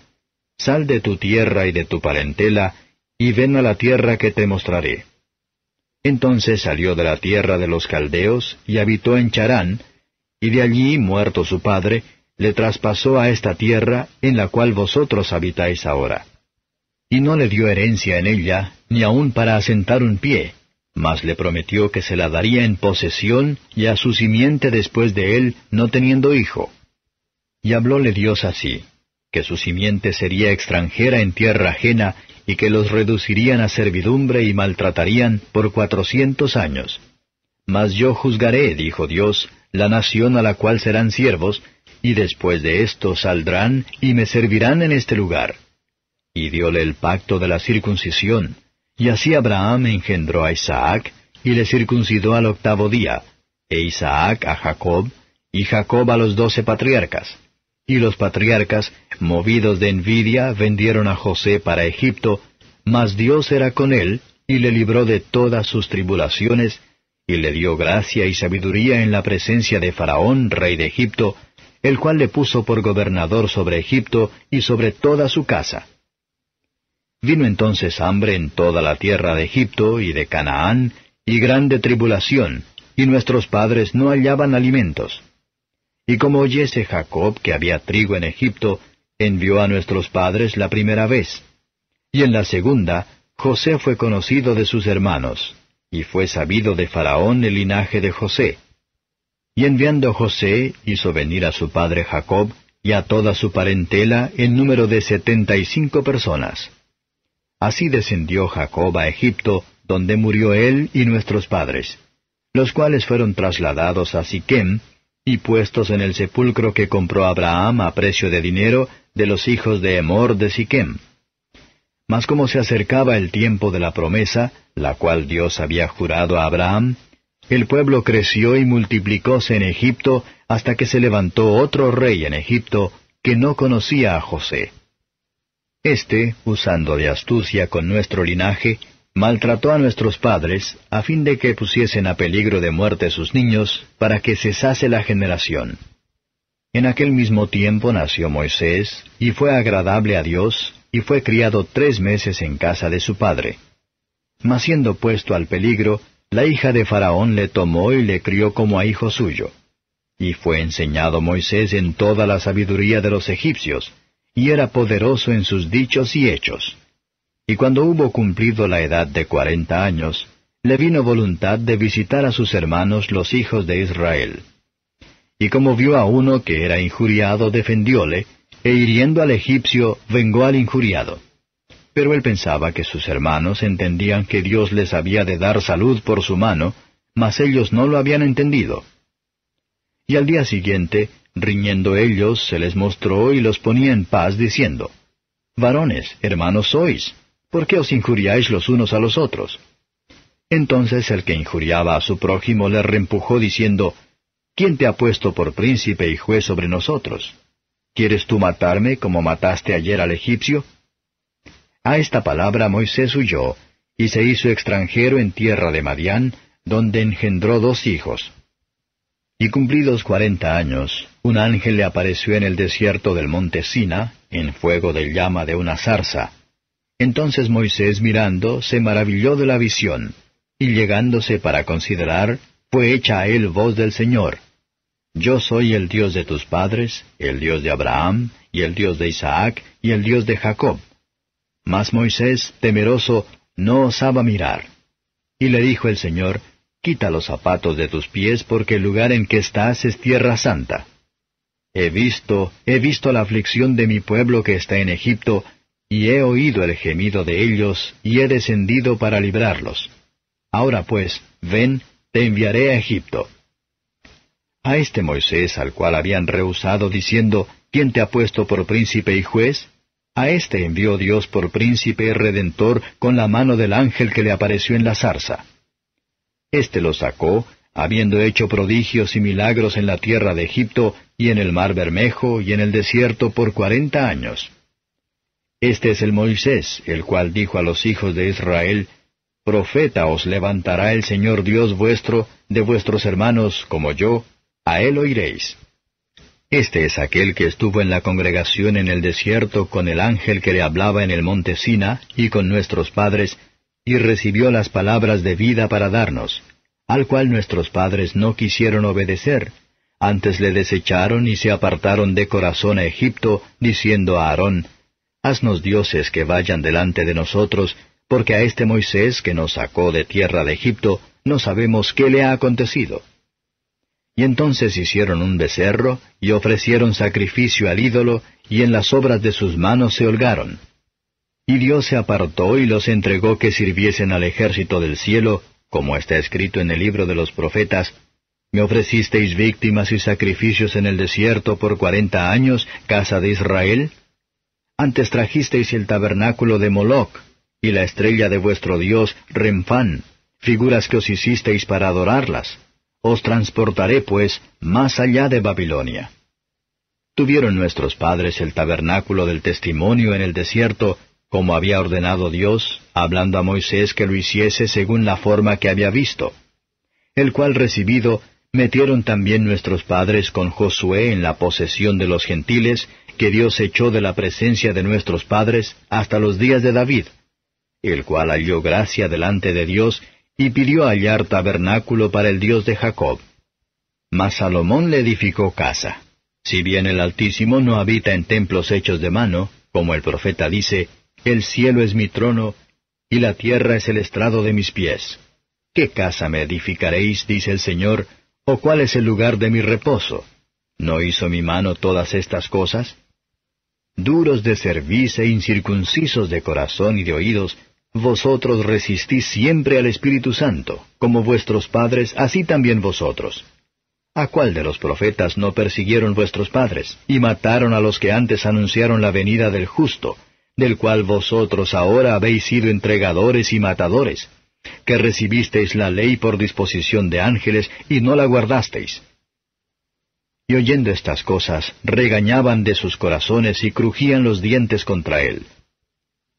Sal de tu tierra y de tu parentela, y ven a la tierra que te mostraré. Entonces salió de la tierra de los caldeos, y habitó en Charán, y de allí, muerto su padre, le traspasó a esta tierra en la cual vosotros habitáis ahora. Y no le dio herencia en ella, ni aun para asentar un pie, mas le prometió que se la daría en posesión y a su simiente después de él, no teniendo hijo. Y hablóle Dios así, que su simiente sería extranjera en tierra ajena y que los reducirían a servidumbre y maltratarían por cuatrocientos años. Mas yo juzgaré, dijo Dios, la nación a la cual serán siervos, y después de esto saldrán y me servirán en este lugar. Y diole el pacto de la circuncisión, y así Abraham engendró a Isaac, y le circuncidó al octavo día, e Isaac a Jacob, y Jacob a los doce patriarcas y los patriarcas, movidos de envidia, vendieron a José para Egipto, mas Dios era con él, y le libró de todas sus tribulaciones, y le dio gracia y sabiduría en la presencia de Faraón, rey de Egipto, el cual le puso por gobernador sobre Egipto y sobre toda su casa. Vino entonces hambre en toda la tierra de Egipto y de Canaán, y grande tribulación, y nuestros padres no hallaban alimentos. Y como oyese Jacob que había trigo en Egipto, envió a nuestros padres la primera vez. Y en la segunda, José fue conocido de sus hermanos, y fue sabido de Faraón el linaje de José. Y enviando José, hizo venir a su padre Jacob y a toda su parentela en número de setenta y cinco personas. Así descendió Jacob a Egipto, donde murió él y nuestros padres, los cuales fueron trasladados a Siquem, y puestos en el sepulcro que compró Abraham a precio de dinero de los hijos de Hemor de Siquem. Mas como se acercaba el tiempo de la promesa, la cual Dios había jurado a Abraham, el pueblo creció y multiplicóse en Egipto hasta que se levantó otro rey en Egipto que no conocía a José. Este, usando de astucia con nuestro linaje, maltrató a nuestros padres a fin de que pusiesen a peligro de muerte sus niños para que cesase la generación. En aquel mismo tiempo nació Moisés, y fue agradable a Dios, y fue criado tres meses en casa de su padre. Mas siendo puesto al peligro, la hija de Faraón le tomó y le crió como a hijo suyo. Y fue enseñado Moisés en toda la sabiduría de los egipcios, y era poderoso en sus dichos y hechos. Y cuando hubo cumplido la edad de cuarenta años, le vino voluntad de visitar a sus hermanos los hijos de Israel. Y como vio a uno que era injuriado, defendióle, e hiriendo al egipcio, vengó al injuriado. Pero él pensaba que sus hermanos entendían que Dios les había de dar salud por su mano, mas ellos no lo habían entendido. Y al día siguiente, riñendo ellos, se les mostró y los ponía en paz, diciendo, Varones, hermanos sois, ¿Por qué os injuriáis los unos a los otros? Entonces el que injuriaba a su prójimo le reempujó diciendo, ¿Quién te ha puesto por príncipe y juez sobre nosotros? ¿Quieres tú matarme como mataste ayer al egipcio? A esta palabra Moisés huyó, y se hizo extranjero en tierra de Madián, donde engendró dos hijos. Y cumplidos cuarenta años, un ángel le apareció en el desierto del monte Sina, en fuego de llama de una zarza, entonces Moisés mirando se maravilló de la visión, y llegándose para considerar, fue hecha a él voz del Señor. Yo soy el Dios de tus padres, el Dios de Abraham, y el Dios de Isaac, y el Dios de Jacob. Mas Moisés, temeroso, no osaba mirar. Y le dijo el Señor, Quita los zapatos de tus pies, porque el lugar en que estás es tierra santa. He visto, he visto la aflicción de mi pueblo que está en Egipto, y he oído el gemido de ellos, y he descendido para librarlos. Ahora pues, ven, te enviaré a Egipto. A este Moisés al cual habían rehusado diciendo, ¿quién te ha puesto por príncipe y juez? A este envió Dios por príncipe y redentor con la mano del ángel que le apareció en la zarza. Este lo sacó, habiendo hecho prodigios y milagros en la tierra de Egipto y en el mar Bermejo y en el desierto por cuarenta años. Este es el Moisés, el cual dijo a los hijos de Israel, Profeta os levantará el Señor Dios vuestro de vuestros hermanos como yo, a él oiréis. Este es aquel que estuvo en la congregación en el desierto con el ángel que le hablaba en el monte Sina y con nuestros padres, y recibió las palabras de vida para darnos, al cual nuestros padres no quisieron obedecer, antes le desecharon y se apartaron de corazón a Egipto, diciendo a Aarón, Haznos dioses que vayan delante de nosotros, porque a este Moisés que nos sacó de tierra de Egipto, no sabemos qué le ha acontecido. Y entonces hicieron un becerro, y ofrecieron sacrificio al ídolo, y en las obras de sus manos se holgaron. Y Dios se apartó y los entregó que sirviesen al ejército del cielo, como está escrito en el libro de los profetas, Me ofrecisteis víctimas y sacrificios en el desierto por cuarenta años, casa de Israel, antes trajisteis el tabernáculo de Moloc, y la estrella de vuestro dios Remphan, figuras que os hicisteis para adorarlas. Os transportaré, pues, más allá de Babilonia. Tuvieron nuestros padres el tabernáculo del testimonio en el desierto, como había ordenado Dios, hablando a Moisés que lo hiciese según la forma que había visto, el cual recibido, metieron también nuestros padres con Josué en la posesión de los gentiles, que Dios echó de la presencia de nuestros padres hasta los días de David, el cual halló gracia delante de Dios y pidió hallar tabernáculo para el Dios de Jacob. Mas Salomón le edificó casa. Si bien el Altísimo no habita en templos hechos de mano, como el profeta dice, el cielo es mi trono, y la tierra es el estrado de mis pies. ¿Qué casa me edificaréis, dice el Señor, o cuál es el lugar de mi reposo? ¿No hizo mi mano todas estas cosas? duros de servicio e incircuncisos de corazón y de oídos, vosotros resistís siempre al Espíritu Santo, como vuestros padres, así también vosotros. ¿A cuál de los profetas no persiguieron vuestros padres, y mataron a los que antes anunciaron la venida del justo, del cual vosotros ahora habéis sido entregadores y matadores, que recibisteis la ley por disposición de ángeles y no la guardasteis? Y oyendo estas cosas, regañaban de sus corazones y crujían los dientes contra él.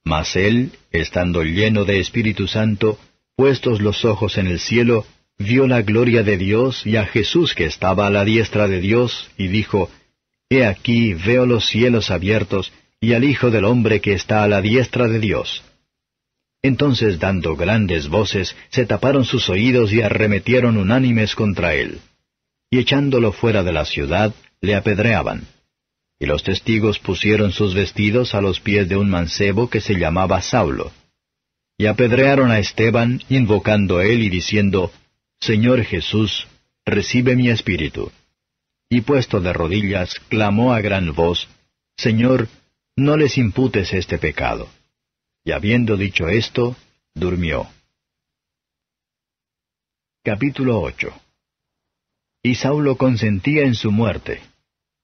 Mas él, estando lleno de Espíritu Santo, puestos los ojos en el cielo, vio la gloria de Dios y a Jesús que estaba a la diestra de Dios, y dijo, He aquí veo los cielos abiertos, y al Hijo del hombre que está a la diestra de Dios. Entonces dando grandes voces, se taparon sus oídos y arremetieron unánimes contra él y echándolo fuera de la ciudad, le apedreaban. Y los testigos pusieron sus vestidos a los pies de un mancebo que se llamaba Saulo. Y apedrearon a Esteban, invocando a él y diciendo, Señor Jesús, recibe mi espíritu. Y puesto de rodillas, clamó a gran voz, Señor, no les imputes este pecado. Y habiendo dicho esto, durmió. Capítulo 8 y Saulo consentía en su muerte.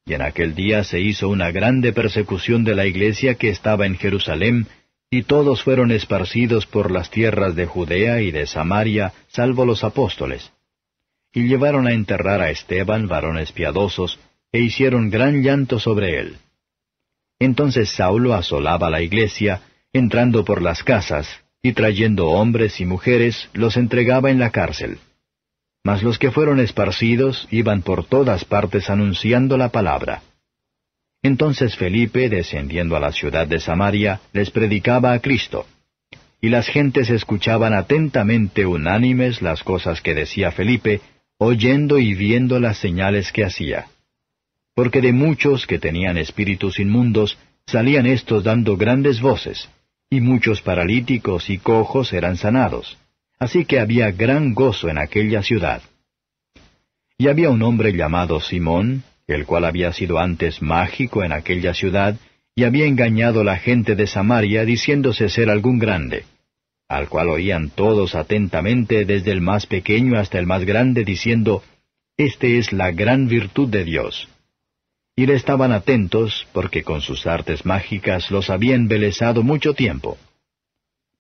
Y en aquel día se hizo una grande persecución de la iglesia que estaba en Jerusalén, y todos fueron esparcidos por las tierras de Judea y de Samaria, salvo los apóstoles. Y llevaron a enterrar a Esteban varones piadosos, e hicieron gran llanto sobre él. Entonces Saulo asolaba la iglesia, entrando por las casas, y trayendo hombres y mujeres, los entregaba en la cárcel. Mas los que fueron esparcidos iban por todas partes anunciando la palabra. Entonces Felipe, descendiendo a la ciudad de Samaria, les predicaba a Cristo. Y las gentes escuchaban atentamente unánimes las cosas que decía Felipe, oyendo y viendo las señales que hacía. Porque de muchos que tenían espíritus inmundos, salían estos dando grandes voces, y muchos paralíticos y cojos eran sanados Así que había gran gozo en aquella ciudad. Y había un hombre llamado Simón, el cual había sido antes mágico en aquella ciudad, y había engañado a la gente de Samaria diciéndose ser algún grande, al cual oían todos atentamente desde el más pequeño hasta el más grande diciendo, Este es la gran virtud de Dios. Y le estaban atentos porque con sus artes mágicas los había embelesado mucho tiempo.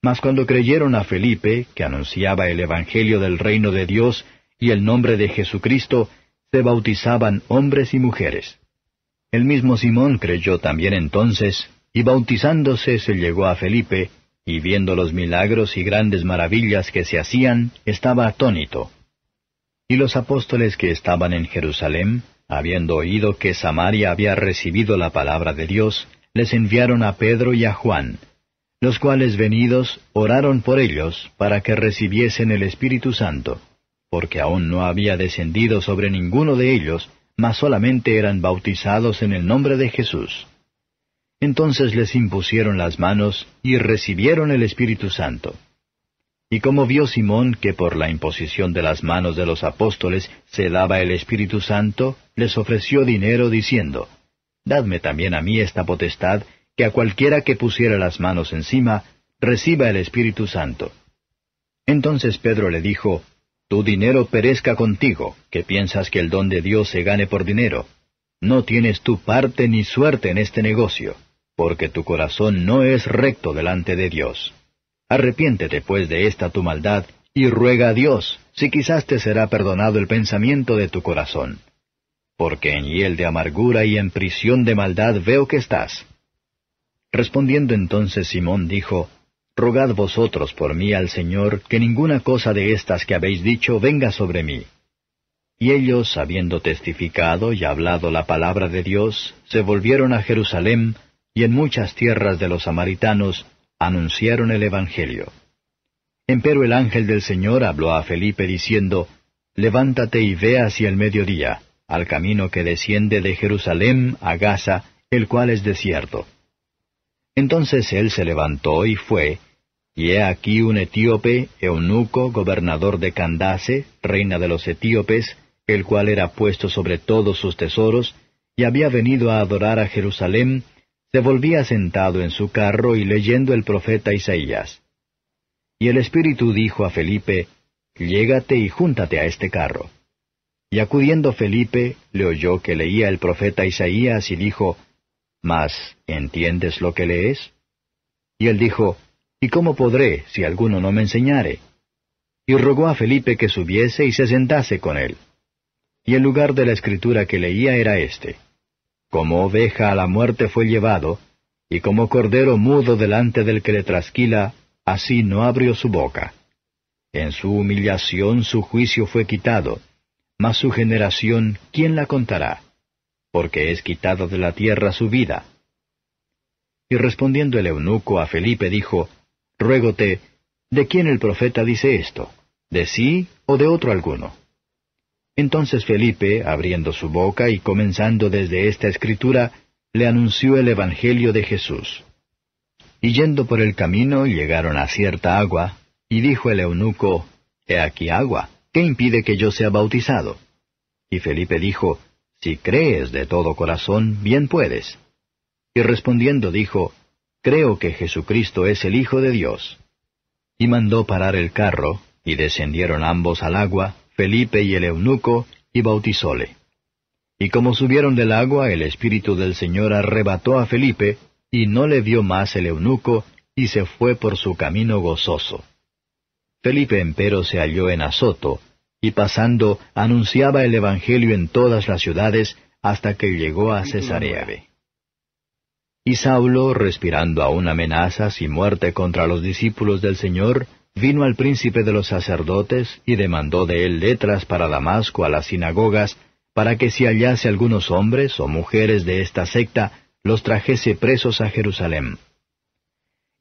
Mas cuando creyeron a Felipe, que anunciaba el Evangelio del reino de Dios y el nombre de Jesucristo, se bautizaban hombres y mujeres. El mismo Simón creyó también entonces, y bautizándose se llegó a Felipe, y viendo los milagros y grandes maravillas que se hacían, estaba atónito. Y los apóstoles que estaban en Jerusalén, habiendo oído que Samaria había recibido la palabra de Dios, les enviaron a Pedro y a Juan, los cuales venidos oraron por ellos para que recibiesen el Espíritu Santo, porque aún no había descendido sobre ninguno de ellos, mas solamente eran bautizados en el nombre de Jesús. Entonces les impusieron las manos y recibieron el Espíritu Santo. Y como vio Simón que por la imposición de las manos de los apóstoles se daba el Espíritu Santo, les ofreció dinero diciendo, Dadme también a mí esta potestad, que a cualquiera que pusiera las manos encima, reciba el Espíritu Santo. Entonces Pedro le dijo, Tu dinero perezca contigo, que piensas que el don de Dios se gane por dinero. No tienes tu parte ni suerte en este negocio, porque tu corazón no es recto delante de Dios. Arrepiéntete pues de esta tu maldad, y ruega a Dios, si quizás te será perdonado el pensamiento de tu corazón. Porque en hiel de amargura y en prisión de maldad veo que estás. Respondiendo entonces Simón dijo, Rogad vosotros por mí al Señor que ninguna cosa de estas que habéis dicho venga sobre mí. Y ellos, habiendo testificado y hablado la palabra de Dios, se volvieron a Jerusalén, y en muchas tierras de los samaritanos anunciaron el Evangelio. Empero el ángel del Señor habló a Felipe diciendo, Levántate y ve hacia el mediodía, al camino que desciende de Jerusalén a Gaza, el cual es desierto entonces él se levantó y fue, y he aquí un etíope, eunuco, gobernador de Candace, reina de los etíopes, el cual era puesto sobre todos sus tesoros, y había venido a adorar a Jerusalén, se volvía sentado en su carro y leyendo el profeta Isaías. Y el Espíritu dijo a Felipe, Llégate y júntate a este carro. Y acudiendo Felipe, le oyó que leía el profeta Isaías y dijo, mas, ¿entiendes lo que lees? Y él dijo, ¿Y cómo podré si alguno no me enseñare? Y rogó a Felipe que subiese y se sentase con él. Y el lugar de la escritura que leía era este. Como oveja a la muerte fue llevado, y como cordero mudo delante del que le trasquila, así no abrió su boca. En su humillación su juicio fue quitado, mas su generación, ¿quién la contará? porque es quitado de la tierra su vida. Y respondiendo el eunuco a Felipe dijo, Ruégote, ¿de quién el profeta dice esto? ¿De sí o de otro alguno? Entonces Felipe, abriendo su boca y comenzando desde esta escritura, le anunció el Evangelio de Jesús. Y yendo por el camino llegaron a cierta agua, y dijo el eunuco, He aquí agua, ¿qué impide que yo sea bautizado? Y Felipe dijo, si crees de todo corazón, bien puedes. Y respondiendo dijo, Creo que Jesucristo es el Hijo de Dios. Y mandó parar el carro, y descendieron ambos al agua, Felipe y el eunuco, y bautizóle. Y como subieron del agua, el Espíritu del Señor arrebató a Felipe, y no le vio más el eunuco, y se fue por su camino gozoso. Felipe empero se halló en Azoto, y pasando anunciaba el Evangelio en todas las ciudades hasta que llegó a Cesarea. Y Saulo, respirando aún amenazas y muerte contra los discípulos del Señor, vino al príncipe de los sacerdotes y demandó de él letras para Damasco a las sinagogas, para que si hallase algunos hombres o mujeres de esta secta, los trajese presos a Jerusalén.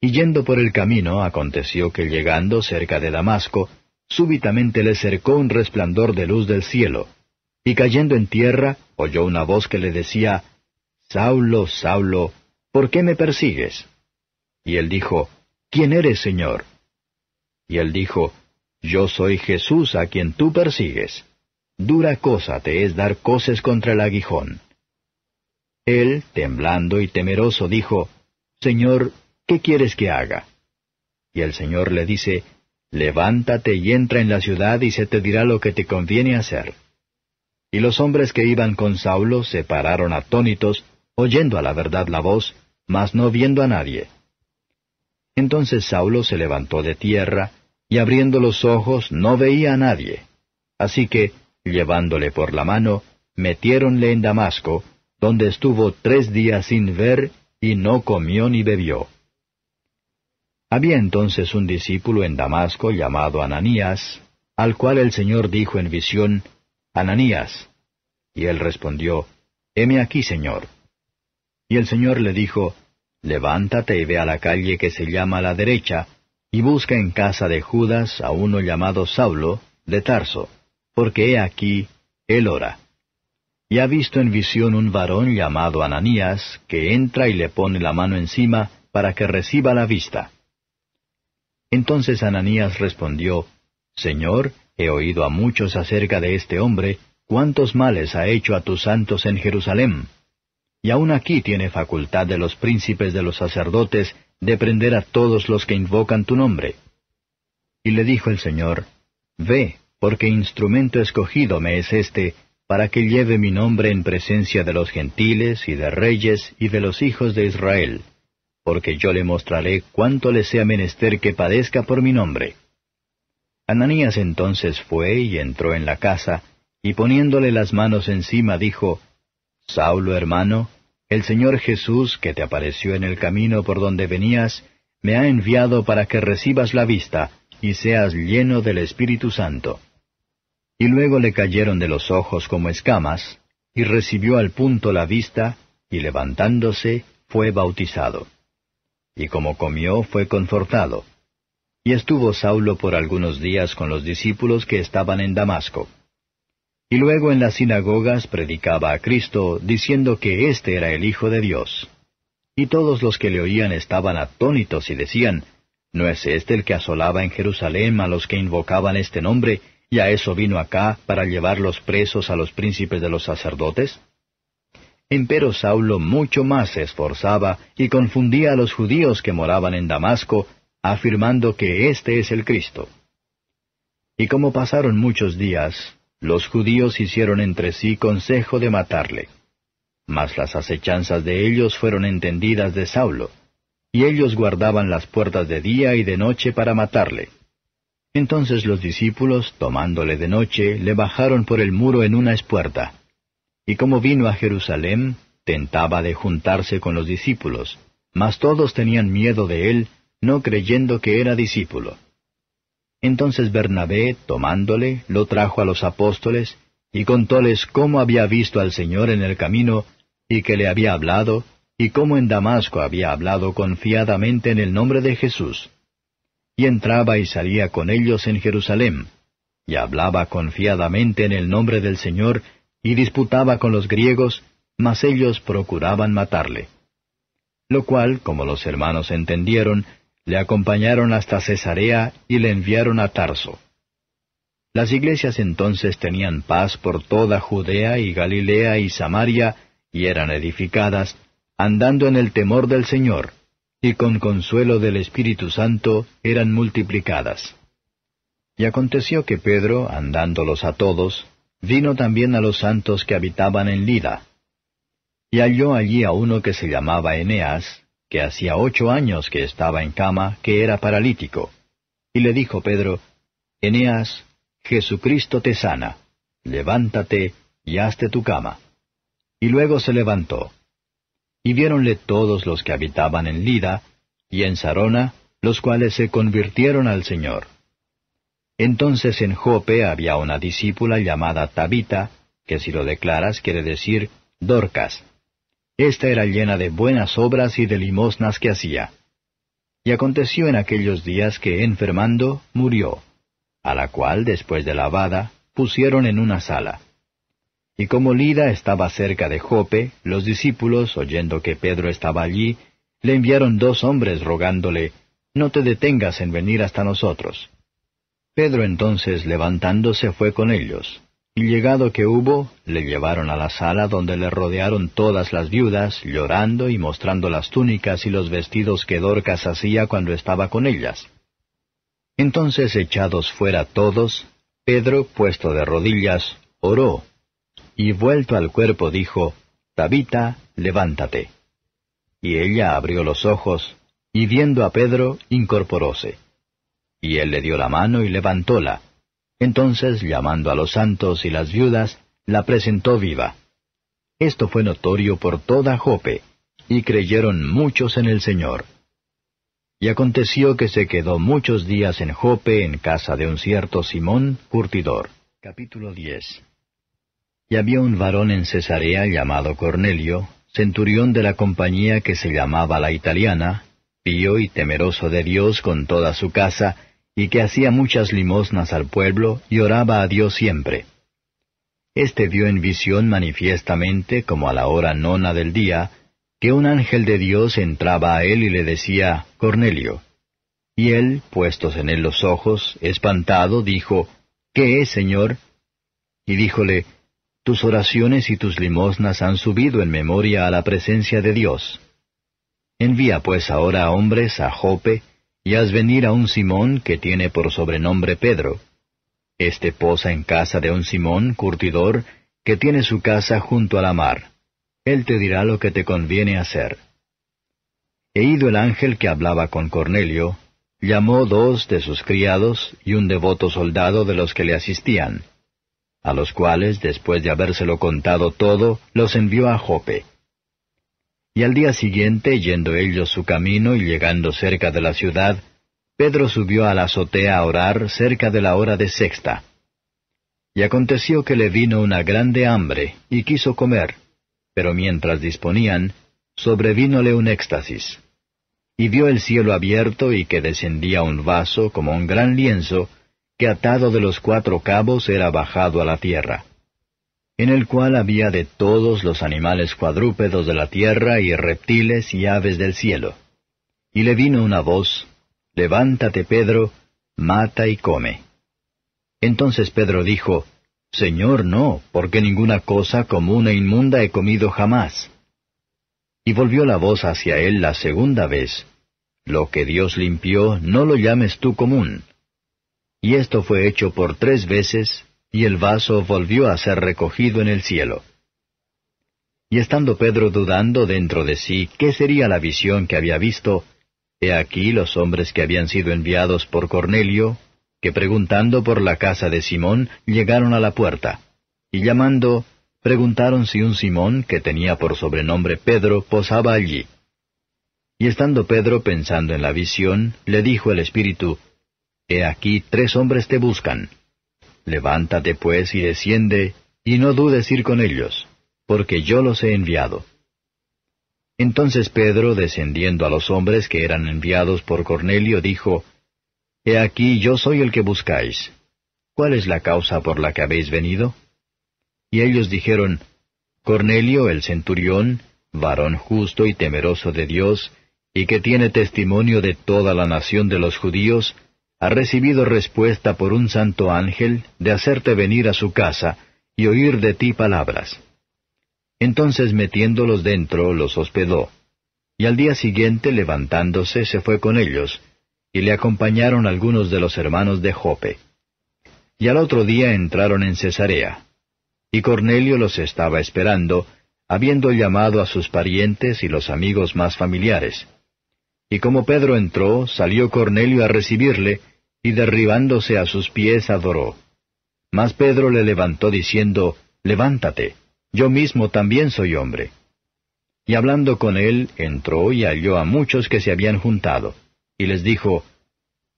Y yendo por el camino, aconteció que llegando cerca de Damasco, Súbitamente le cercó un resplandor de luz del cielo, y cayendo en tierra, oyó una voz que le decía, Saulo, Saulo, ¿por qué me persigues? Y él dijo, ¿quién eres, Señor? Y él dijo, Yo soy Jesús a quien tú persigues. Dura cosa te es dar coces contra el aguijón. Él, temblando y temeroso, dijo, Señor, ¿qué quieres que haga? Y el Señor le dice, Levántate y entra en la ciudad y se te dirá lo que te conviene hacer. Y los hombres que iban con Saulo se pararon atónitos, oyendo a la verdad la voz, mas no viendo a nadie. Entonces Saulo se levantó de tierra, y abriendo los ojos no veía a nadie. Así que, llevándole por la mano, metiéronle en Damasco, donde estuvo tres días sin ver, y no comió ni bebió. Había entonces un discípulo en Damasco llamado Ananías, al cual el Señor dijo en visión, Ananías. Y él respondió, Heme aquí, Señor. Y el Señor le dijo, Levántate y ve a la calle que se llama la derecha, y busca en casa de Judas a uno llamado Saulo, de Tarso, porque he aquí, él ora. Y ha visto en visión un varón llamado Ananías, que entra y le pone la mano encima para que reciba la vista. Entonces Ananías respondió, Señor, he oído a muchos acerca de este hombre, cuántos males ha hecho a tus santos en Jerusalén. Y aun aquí tiene facultad de los príncipes de los sacerdotes de prender a todos los que invocan tu nombre. Y le dijo el Señor, Ve, porque instrumento escogido me es este, para que lleve mi nombre en presencia de los gentiles y de reyes y de los hijos de Israel porque yo le mostraré cuánto le sea menester que padezca por mi nombre. Ananías entonces fue y entró en la casa, y poniéndole las manos encima dijo, Saulo hermano, el Señor Jesús, que te apareció en el camino por donde venías, me ha enviado para que recibas la vista y seas lleno del Espíritu Santo. Y luego le cayeron de los ojos como escamas, y recibió al punto la vista, y levantándose fue bautizado. Y como comió fue confortado. Y estuvo Saulo por algunos días con los discípulos que estaban en Damasco. Y luego en las sinagogas predicaba a Cristo, diciendo que éste era el Hijo de Dios. Y todos los que le oían estaban atónitos y decían, ¿No es este el que asolaba en Jerusalén a los que invocaban este nombre, y a eso vino acá para llevar los presos a los príncipes de los sacerdotes? Empero Saulo mucho más se esforzaba y confundía a los judíos que moraban en Damasco, afirmando que este es el Cristo. Y como pasaron muchos días, los judíos hicieron entre sí consejo de matarle. Mas las acechanzas de ellos fueron entendidas de Saulo, y ellos guardaban las puertas de día y de noche para matarle. Entonces los discípulos, tomándole de noche, le bajaron por el muro en una espuerta y como vino a Jerusalén, tentaba de juntarse con los discípulos, mas todos tenían miedo de él, no creyendo que era discípulo. Entonces Bernabé, tomándole, lo trajo a los apóstoles, y contóles cómo había visto al Señor en el camino, y que le había hablado, y cómo en Damasco había hablado confiadamente en el nombre de Jesús. Y entraba y salía con ellos en Jerusalén, y hablaba confiadamente en el nombre del Señor y disputaba con los griegos, mas ellos procuraban matarle. Lo cual, como los hermanos entendieron, le acompañaron hasta Cesarea y le enviaron a Tarso. Las iglesias entonces tenían paz por toda Judea y Galilea y Samaria, y eran edificadas, andando en el temor del Señor, y con consuelo del Espíritu Santo eran multiplicadas. Y aconteció que Pedro, andándolos a todos, vino también a los santos que habitaban en Lida. Y halló allí a uno que se llamaba Eneas, que hacía ocho años que estaba en cama, que era paralítico. Y le dijo Pedro, Eneas, Jesucristo te sana, levántate y hazte tu cama. Y luego se levantó. Y viéronle todos los que habitaban en Lida, y en Sarona, los cuales se convirtieron al Señor. Entonces en Jope había una discípula llamada Tabita, que si lo declaras quiere decir Dorcas. Esta era llena de buenas obras y de limosnas que hacía. Y aconteció en aquellos días que enfermando murió, a la cual después de lavada pusieron en una sala. Y como Lida estaba cerca de Jope, los discípulos, oyendo que Pedro estaba allí, le enviaron dos hombres rogándole, No te detengas en venir hasta nosotros. Pedro entonces levantándose fue con ellos, y llegado que hubo, le llevaron a la sala donde le rodearon todas las viudas, llorando y mostrando las túnicas y los vestidos que Dorcas hacía cuando estaba con ellas. Entonces echados fuera todos, Pedro, puesto de rodillas, oró, y vuelto al cuerpo dijo, Tabita, levántate. Y ella abrió los ojos, y viendo a Pedro, incorporóse. Y él le dio la mano y levantóla. Entonces, llamando a los santos y las viudas, la presentó viva. Esto fue notorio por toda Jope, y creyeron muchos en el Señor. Y aconteció que se quedó muchos días en Jope en casa de un cierto Simón Curtidor. Capítulo 10 Y había un varón en Cesarea llamado Cornelio, centurión de la compañía que se llamaba la italiana, pío y temeroso de Dios con toda su casa, y que hacía muchas limosnas al pueblo y oraba a Dios siempre. Este vio en visión manifiestamente, como a la hora nona del día, que un ángel de Dios entraba a él y le decía, Cornelio. Y él, puestos en él los ojos, espantado, dijo, ¿Qué es, Señor? Y díjole, Tus oraciones y tus limosnas han subido en memoria a la presencia de Dios. Envía pues ahora hombres a Jope, y haz venir a un Simón que tiene por sobrenombre Pedro. Este posa en casa de un Simón, curtidor, que tiene su casa junto a la mar. Él te dirá lo que te conviene hacer. E ido el ángel que hablaba con Cornelio, llamó dos de sus criados y un devoto soldado de los que le asistían, a los cuales, después de habérselo contado todo, los envió a Jope y al día siguiente, yendo ellos su camino y llegando cerca de la ciudad, Pedro subió a la azotea a orar cerca de la hora de sexta. Y aconteció que le vino una grande hambre, y quiso comer, pero mientras disponían, sobrevínole un éxtasis. Y vio el cielo abierto y que descendía un vaso como un gran lienzo, que atado de los cuatro cabos era bajado a la tierra en el cual había de todos los animales cuadrúpedos de la tierra y reptiles y aves del cielo. Y le vino una voz, Levántate, Pedro, mata y come. Entonces Pedro dijo, Señor, no, porque ninguna cosa común e inmunda he comido jamás. Y volvió la voz hacia él la segunda vez, Lo que Dios limpió, no lo llames tú común. Y esto fue hecho por tres veces, y el vaso volvió a ser recogido en el cielo. Y estando Pedro dudando dentro de sí qué sería la visión que había visto, he aquí los hombres que habían sido enviados por Cornelio, que preguntando por la casa de Simón, llegaron a la puerta, y llamando, preguntaron si un Simón, que tenía por sobrenombre Pedro, posaba allí. Y estando Pedro pensando en la visión, le dijo el Espíritu, He aquí tres hombres te buscan. Levántate pues y desciende, y no dudes ir con ellos, porque yo los he enviado. Entonces Pedro, descendiendo a los hombres que eran enviados por Cornelio, dijo, He aquí yo soy el que buscáis. ¿Cuál es la causa por la que habéis venido? Y ellos dijeron, Cornelio el centurión, varón justo y temeroso de Dios, y que tiene testimonio de toda la nación de los judíos, ha recibido respuesta por un santo ángel de hacerte venir a su casa y oír de ti palabras. Entonces metiéndolos dentro los hospedó. Y al día siguiente levantándose se fue con ellos, y le acompañaron algunos de los hermanos de Jope. Y al otro día entraron en Cesarea. Y Cornelio los estaba esperando, habiendo llamado a sus parientes y los amigos más familiares. Y como Pedro entró, salió Cornelio a recibirle, y derribándose a sus pies adoró. Mas Pedro le levantó diciendo, Levántate, yo mismo también soy hombre. Y hablando con él, entró y halló a muchos que se habían juntado, y les dijo,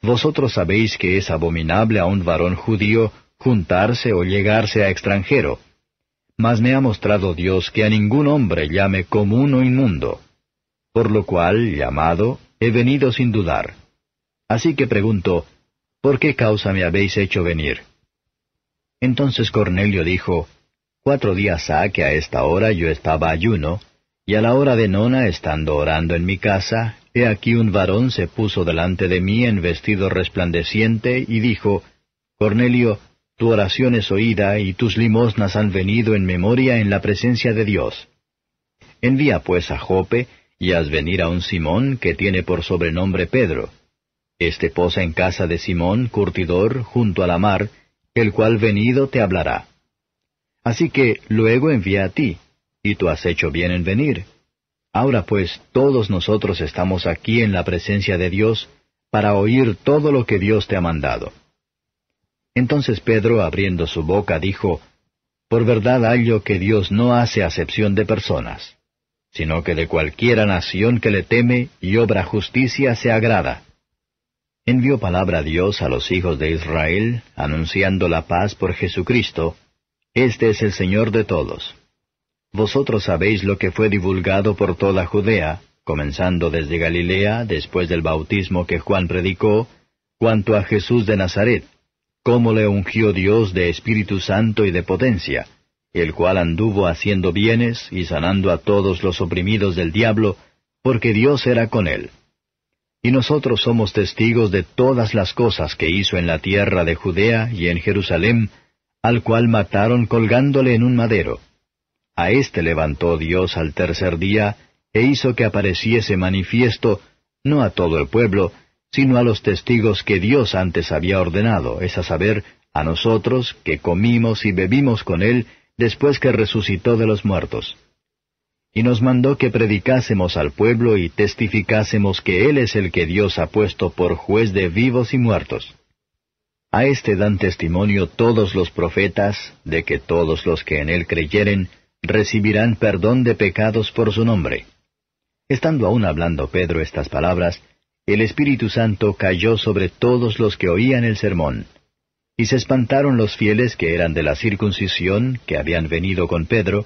Vosotros sabéis que es abominable a un varón judío juntarse o llegarse a extranjero, mas me ha mostrado Dios que a ningún hombre llame común o inmundo. Por lo cual, llamado, he venido sin dudar. Así que pregunto, ¿por qué causa me habéis hecho venir? Entonces Cornelio dijo, Cuatro días ha que a esta hora yo estaba ayuno, y a la hora de nona estando orando en mi casa, he aquí un varón se puso delante de mí en vestido resplandeciente, y dijo, Cornelio, tu oración es oída, y tus limosnas han venido en memoria en la presencia de Dios. Envía pues a Jope, y haz venir a un Simón que tiene por sobrenombre Pedro este posa en casa de Simón, curtidor, junto a la mar, el cual venido te hablará. Así que luego envía a ti, y tú has hecho bien en venir. Ahora pues todos nosotros estamos aquí en la presencia de Dios para oír todo lo que Dios te ha mandado. Entonces Pedro, abriendo su boca, dijo, Por verdad hallo que Dios no hace acepción de personas, sino que de cualquiera nación que le teme y obra justicia se agrada envió palabra a Dios a los hijos de Israel, anunciando la paz por Jesucristo, Este es el Señor de todos. Vosotros sabéis lo que fue divulgado por toda Judea, comenzando desde Galilea, después del bautismo que Juan predicó, cuanto a Jesús de Nazaret, cómo le ungió Dios de Espíritu Santo y de potencia, el cual anduvo haciendo bienes y sanando a todos los oprimidos del diablo, porque Dios era con él. Y nosotros somos testigos de todas las cosas que hizo en la tierra de Judea y en Jerusalén, al cual mataron colgándole en un madero. A este levantó Dios al tercer día, e hizo que apareciese manifiesto, no a todo el pueblo, sino a los testigos que Dios antes había ordenado, es a saber, a nosotros que comimos y bebimos con él después que resucitó de los muertos y nos mandó que predicásemos al pueblo y testificásemos que Él es el que Dios ha puesto por juez de vivos y muertos. A éste dan testimonio todos los profetas, de que todos los que en Él creyeren recibirán perdón de pecados por su nombre. Estando aún hablando Pedro estas palabras, el Espíritu Santo cayó sobre todos los que oían el sermón. Y se espantaron los fieles que eran de la circuncisión, que habían venido con Pedro,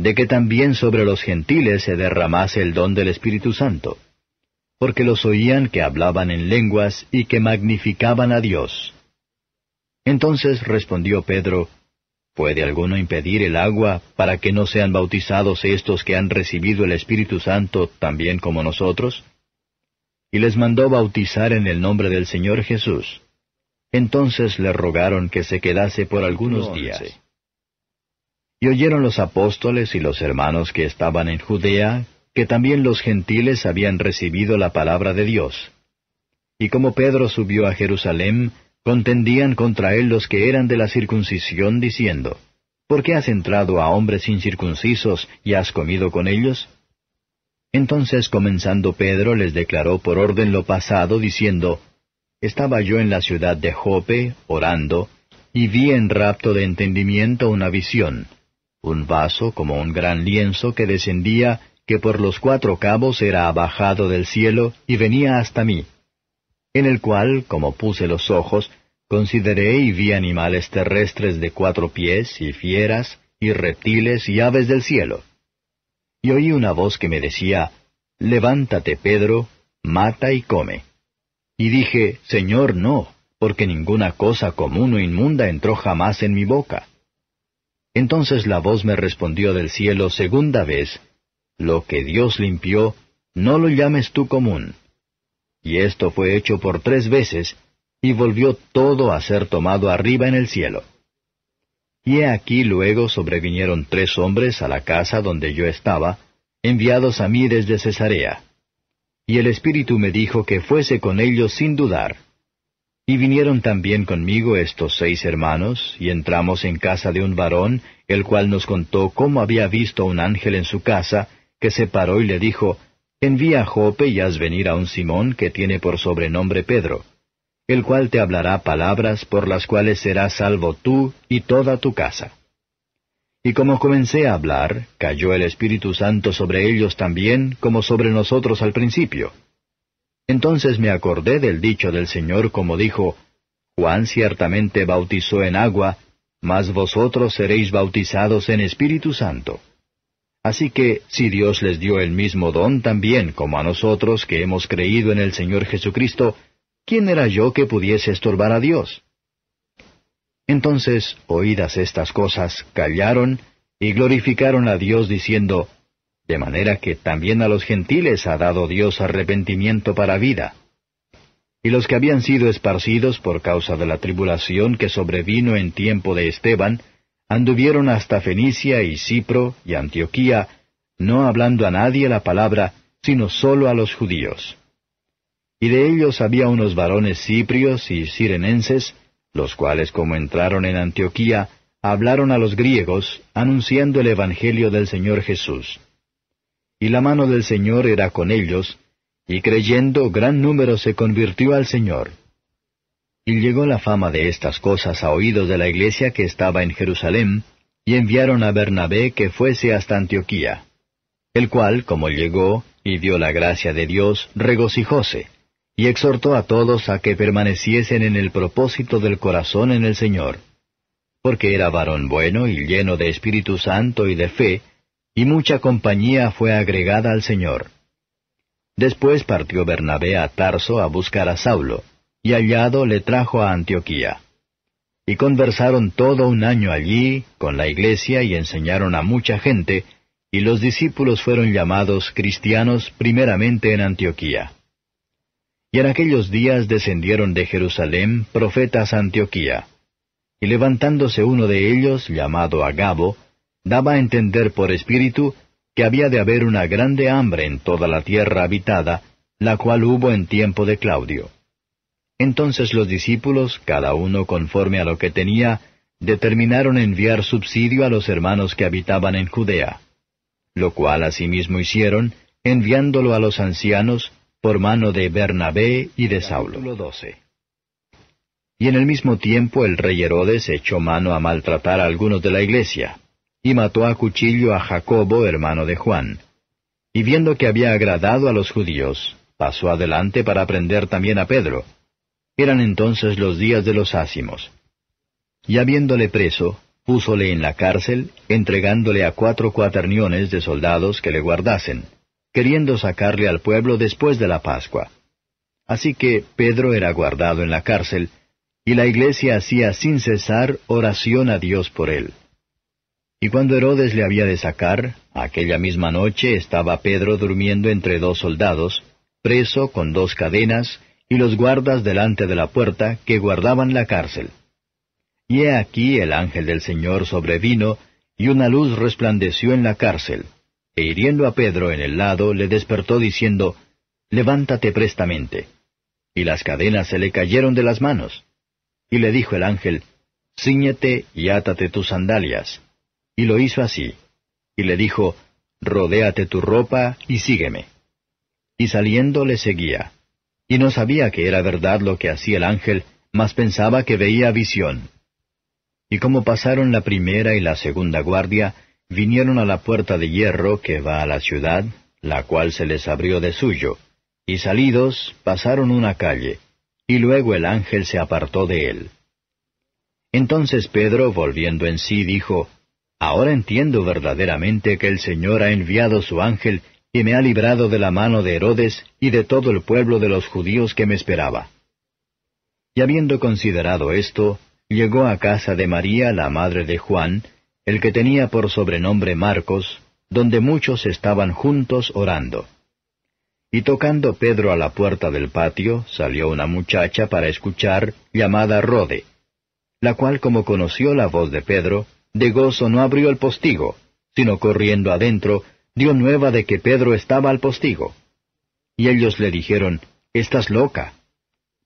de que también sobre los gentiles se derramase el don del Espíritu Santo, porque los oían que hablaban en lenguas y que magnificaban a Dios. Entonces respondió Pedro, ¿Puede alguno impedir el agua para que no sean bautizados estos que han recibido el Espíritu Santo también como nosotros? Y les mandó bautizar en el nombre del Señor Jesús. Entonces le rogaron que se quedase por algunos días. Y oyeron los apóstoles y los hermanos que estaban en Judea, que también los gentiles habían recibido la palabra de Dios. Y como Pedro subió a Jerusalén, contendían contra él los que eran de la circuncisión, diciendo, ¿Por qué has entrado a hombres incircuncisos y has comido con ellos? Entonces comenzando Pedro les declaró por orden lo pasado, diciendo, Estaba yo en la ciudad de Jope, orando, y vi en rapto de entendimiento una visión un vaso como un gran lienzo que descendía, que por los cuatro cabos era abajado del cielo y venía hasta mí, en el cual, como puse los ojos, consideré y vi animales terrestres de cuatro pies y fieras y reptiles y aves del cielo. Y oí una voz que me decía, Levántate, Pedro, mata y come. Y dije, Señor, no, porque ninguna cosa común o inmunda entró jamás en mi boca. Entonces la voz me respondió del cielo segunda vez, Lo que Dios limpió, no lo llames tú común. Y esto fue hecho por tres veces, y volvió todo a ser tomado arriba en el cielo. Y he aquí luego sobrevinieron tres hombres a la casa donde yo estaba, enviados a mí desde Cesarea. Y el Espíritu me dijo que fuese con ellos sin dudar. Y vinieron también conmigo estos seis hermanos, y entramos en casa de un varón, el cual nos contó cómo había visto un ángel en su casa, que se paró y le dijo, Envía a Jope y haz venir a un Simón que tiene por sobrenombre Pedro, el cual te hablará palabras por las cuales serás salvo tú y toda tu casa. Y como comencé a hablar, cayó el Espíritu Santo sobre ellos también, como sobre nosotros al principio. Entonces me acordé del dicho del Señor como dijo, Juan ciertamente bautizó en agua, mas vosotros seréis bautizados en Espíritu Santo. Así que, si Dios les dio el mismo don también como a nosotros que hemos creído en el Señor Jesucristo, ¿quién era yo que pudiese estorbar a Dios? Entonces, oídas estas cosas, callaron y glorificaron a Dios diciendo, de manera que también a los gentiles ha dado Dios arrepentimiento para vida. Y los que habían sido esparcidos por causa de la tribulación que sobrevino en tiempo de Esteban, anduvieron hasta Fenicia y Cipro y Antioquía, no hablando a nadie la palabra, sino sólo a los judíos. Y de ellos había unos varones ciprios y sirenenses, los cuales como entraron en Antioquía, hablaron a los griegos, anunciando el Evangelio del Señor Jesús. Y la mano del Señor era con ellos, y creyendo gran número se convirtió al Señor. Y llegó la fama de estas cosas a oídos de la iglesia que estaba en Jerusalén, y enviaron a Bernabé que fuese hasta Antioquía, el cual, como llegó, y dio la gracia de Dios, regocijóse, y exhortó a todos a que permaneciesen en el propósito del corazón en el Señor, porque era varón bueno y lleno de Espíritu Santo y de fe, y mucha compañía fue agregada al Señor. Después partió Bernabé a Tarso a buscar a Saulo, y hallado le trajo a Antioquía. Y conversaron todo un año allí con la iglesia y enseñaron a mucha gente, y los discípulos fueron llamados cristianos primeramente en Antioquía. Y en aquellos días descendieron de Jerusalén profetas a Antioquía. Y levantándose uno de ellos, llamado Agabo, daba a entender por espíritu que había de haber una grande hambre en toda la tierra habitada, la cual hubo en tiempo de Claudio. Entonces los discípulos, cada uno conforme a lo que tenía, determinaron enviar subsidio a los hermanos que habitaban en Judea, lo cual asimismo hicieron, enviándolo a los ancianos por mano de Bernabé y de Saulo. Y en el mismo tiempo el rey Herodes echó mano a maltratar a algunos de la iglesia, y mató a cuchillo a Jacobo, hermano de Juan. Y viendo que había agradado a los judíos, pasó adelante para aprender también a Pedro. Eran entonces los días de los ácimos. Y habiéndole preso, púsole en la cárcel, entregándole a cuatro cuaterniones de soldados que le guardasen, queriendo sacarle al pueblo después de la Pascua. Así que Pedro era guardado en la cárcel, y la iglesia hacía sin cesar oración a Dios por él. Y cuando Herodes le había de sacar, aquella misma noche estaba Pedro durmiendo entre dos soldados, preso con dos cadenas, y los guardas delante de la puerta que guardaban la cárcel. Y he aquí el ángel del Señor sobrevino, y una luz resplandeció en la cárcel, e hiriendo a Pedro en el lado le despertó diciendo, Levántate prestamente. Y las cadenas se le cayeron de las manos. Y le dijo el ángel, Cíñete y átate tus sandalias y lo hizo así. Y le dijo, Rodéate tu ropa y sígueme. Y saliendo le seguía. Y no sabía que era verdad lo que hacía el ángel, mas pensaba que veía visión. Y como pasaron la primera y la segunda guardia, vinieron a la puerta de hierro que va a la ciudad, la cual se les abrió de suyo, y salidos pasaron una calle, y luego el ángel se apartó de él. Entonces Pedro, volviendo en sí, dijo, Ahora entiendo verdaderamente que el Señor ha enviado su ángel y me ha librado de la mano de Herodes y de todo el pueblo de los judíos que me esperaba. Y habiendo considerado esto, llegó a casa de María, la madre de Juan, el que tenía por sobrenombre Marcos, donde muchos estaban juntos orando. Y tocando Pedro a la puerta del patio, salió una muchacha para escuchar, llamada Rode, la cual como conoció la voz de Pedro, de gozo no abrió el postigo, sino corriendo adentro, dio nueva de que Pedro estaba al postigo. Y ellos le dijeron, Estás loca.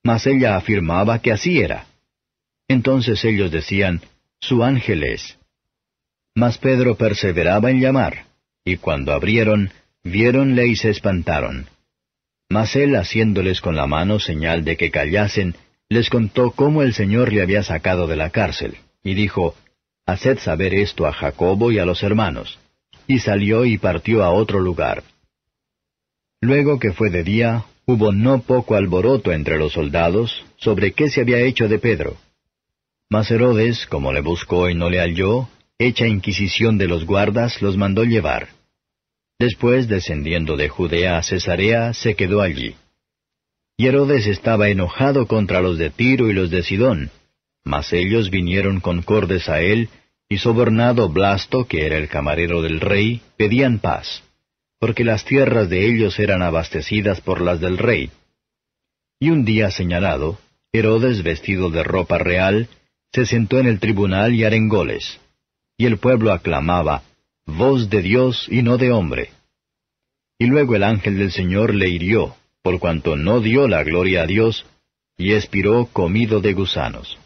Mas ella afirmaba que así era. Entonces ellos decían, Su ángel es. Mas Pedro perseveraba en llamar, y cuando abrieron, viéronle y se espantaron. Mas él, haciéndoles con la mano señal de que callasen, les contó cómo el Señor le había sacado de la cárcel, y dijo, Haced saber esto a Jacobo y a los hermanos. Y salió y partió a otro lugar. Luego que fue de día, hubo no poco alboroto entre los soldados sobre qué se había hecho de Pedro. Mas Herodes, como le buscó y no le halló, hecha inquisición de los guardas, los mandó llevar. Después, descendiendo de Judea a Cesarea, se quedó allí. Y Herodes estaba enojado contra los de Tiro y los de Sidón, mas ellos vinieron concordes a él, y sobornado Blasto, que era el camarero del rey, pedían paz, porque las tierras de ellos eran abastecidas por las del rey. Y un día señalado, Herodes, vestido de ropa real, se sentó en el tribunal y arengoles. Y el pueblo aclamaba, Voz de Dios y no de hombre. Y luego el ángel del Señor le hirió, por cuanto no dio la gloria a Dios, y expiró comido de gusanos.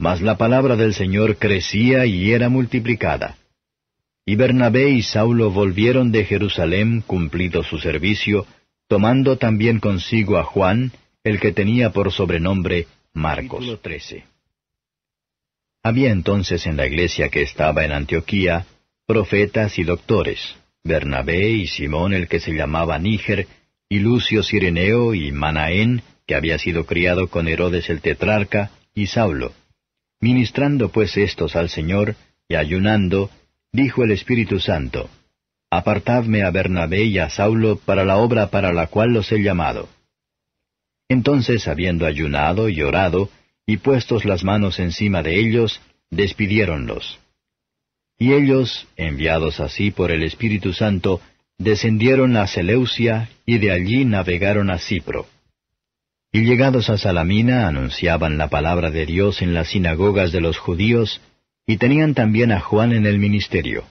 Mas la palabra del Señor crecía y era multiplicada. Y Bernabé y Saulo volvieron de Jerusalén cumplido su servicio, tomando también consigo a Juan, el que tenía por sobrenombre Marcos. 13. Había entonces en la iglesia que estaba en Antioquía profetas y doctores, Bernabé y Simón el que se llamaba Níger, y Lucio Sireneo y Manaén, que había sido criado con Herodes el tetrarca, y Saulo. Ministrando pues estos al Señor, y ayunando, dijo el Espíritu Santo, Apartadme a Bernabé y a Saulo para la obra para la cual los he llamado. Entonces, habiendo ayunado y orado, y puestos las manos encima de ellos, despidiéronlos. Y ellos, enviados así por el Espíritu Santo, descendieron a Seleucia y de allí navegaron a Cipro. Y llegados a Salamina anunciaban la palabra de Dios en las sinagogas de los judíos, y tenían también a Juan en el ministerio.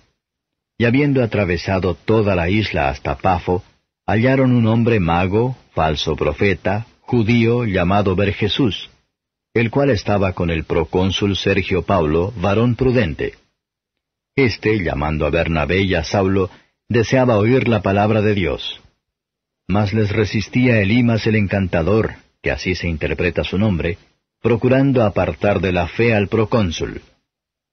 Y habiendo atravesado toda la isla hasta Pafo, hallaron un hombre mago, falso profeta, judío, llamado Jesús, el cual estaba con el procónsul Sergio Pablo, varón prudente. Este, llamando a Bernabé y a Saulo, deseaba oír la palabra de Dios. Mas les resistía Elimas el encantador, así se interpreta su nombre, procurando apartar de la fe al procónsul.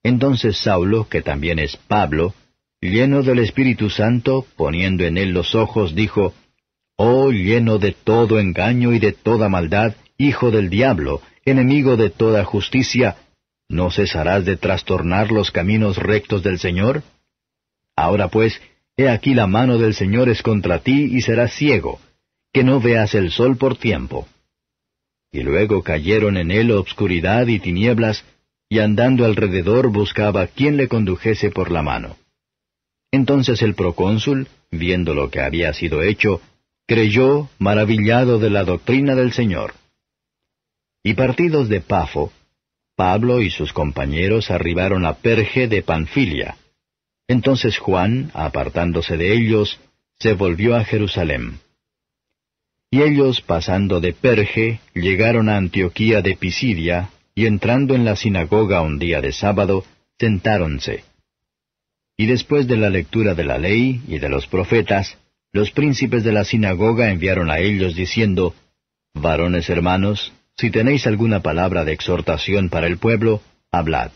Entonces Saulo, que también es Pablo, lleno del Espíritu Santo, poniendo en él los ojos, dijo, Oh lleno de todo engaño y de toda maldad, hijo del diablo, enemigo de toda justicia, ¿no cesarás de trastornar los caminos rectos del Señor? Ahora pues, he aquí la mano del Señor es contra ti y serás ciego, que no veas el sol por tiempo y luego cayeron en él obscuridad y tinieblas, y andando alrededor buscaba quien le condujese por la mano. Entonces el procónsul, viendo lo que había sido hecho, creyó, maravillado de la doctrina del Señor. Y partidos de Pafo, Pablo y sus compañeros arribaron a Perge de Panfilia. Entonces Juan, apartándose de ellos, se volvió a Jerusalén. Y ellos, pasando de Perge, llegaron a Antioquía de Pisidia, y entrando en la sinagoga un día de sábado, sentáronse. Y después de la lectura de la ley y de los profetas, los príncipes de la sinagoga enviaron a ellos diciendo, Varones hermanos, si tenéis alguna palabra de exhortación para el pueblo, hablad.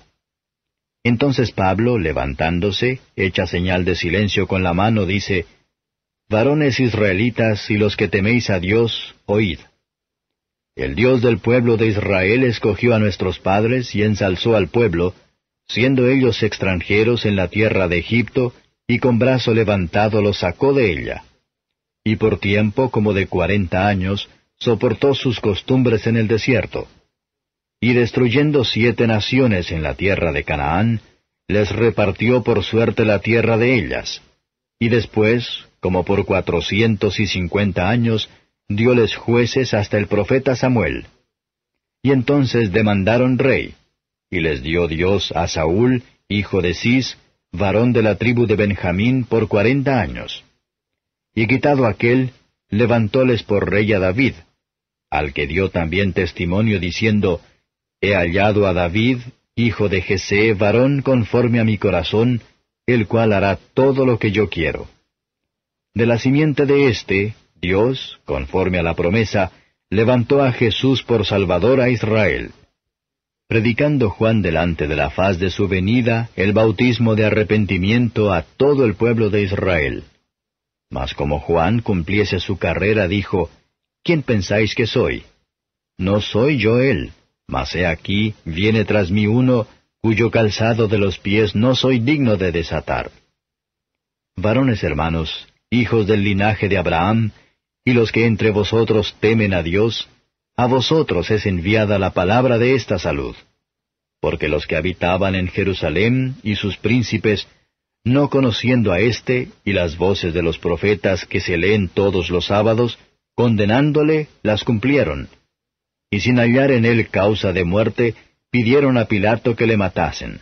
Entonces Pablo, levantándose, hecha señal de silencio con la mano, dice, Varones israelitas y los que teméis a Dios, oíd. El Dios del pueblo de Israel escogió a nuestros padres y ensalzó al pueblo, siendo ellos extranjeros en la tierra de Egipto, y con brazo levantado los sacó de ella. Y por tiempo como de cuarenta años, soportó sus costumbres en el desierto. Y destruyendo siete naciones en la tierra de Canaán, les repartió por suerte la tierra de ellas. Y después, como por cuatrocientos y cincuenta años, dióles jueces hasta el profeta Samuel. Y entonces demandaron rey, y les dio Dios a Saúl, hijo de Cis, varón de la tribu de Benjamín, por cuarenta años. Y quitado aquel, levantóles por rey a David, al que dio también testimonio diciendo, He hallado a David, hijo de Jesé, varón conforme a mi corazón, el cual hará todo lo que yo quiero. De la simiente de éste, Dios, conforme a la promesa, levantó a Jesús por Salvador a Israel. Predicando Juan delante de la faz de su venida el bautismo de arrepentimiento a todo el pueblo de Israel. Mas como Juan cumpliese su carrera, dijo, ¿Quién pensáis que soy? No soy yo él, mas he aquí, viene tras mí uno, cuyo calzado de los pies no soy digno de desatar. Varones hermanos, hijos del linaje de Abraham, y los que entre vosotros temen a Dios, a vosotros es enviada la palabra de esta salud. Porque los que habitaban en Jerusalén y sus príncipes, no conociendo a éste y las voces de los profetas que se leen todos los sábados, condenándole, las cumplieron. Y sin hallar en él causa de muerte, pidieron a Pilato que le matasen.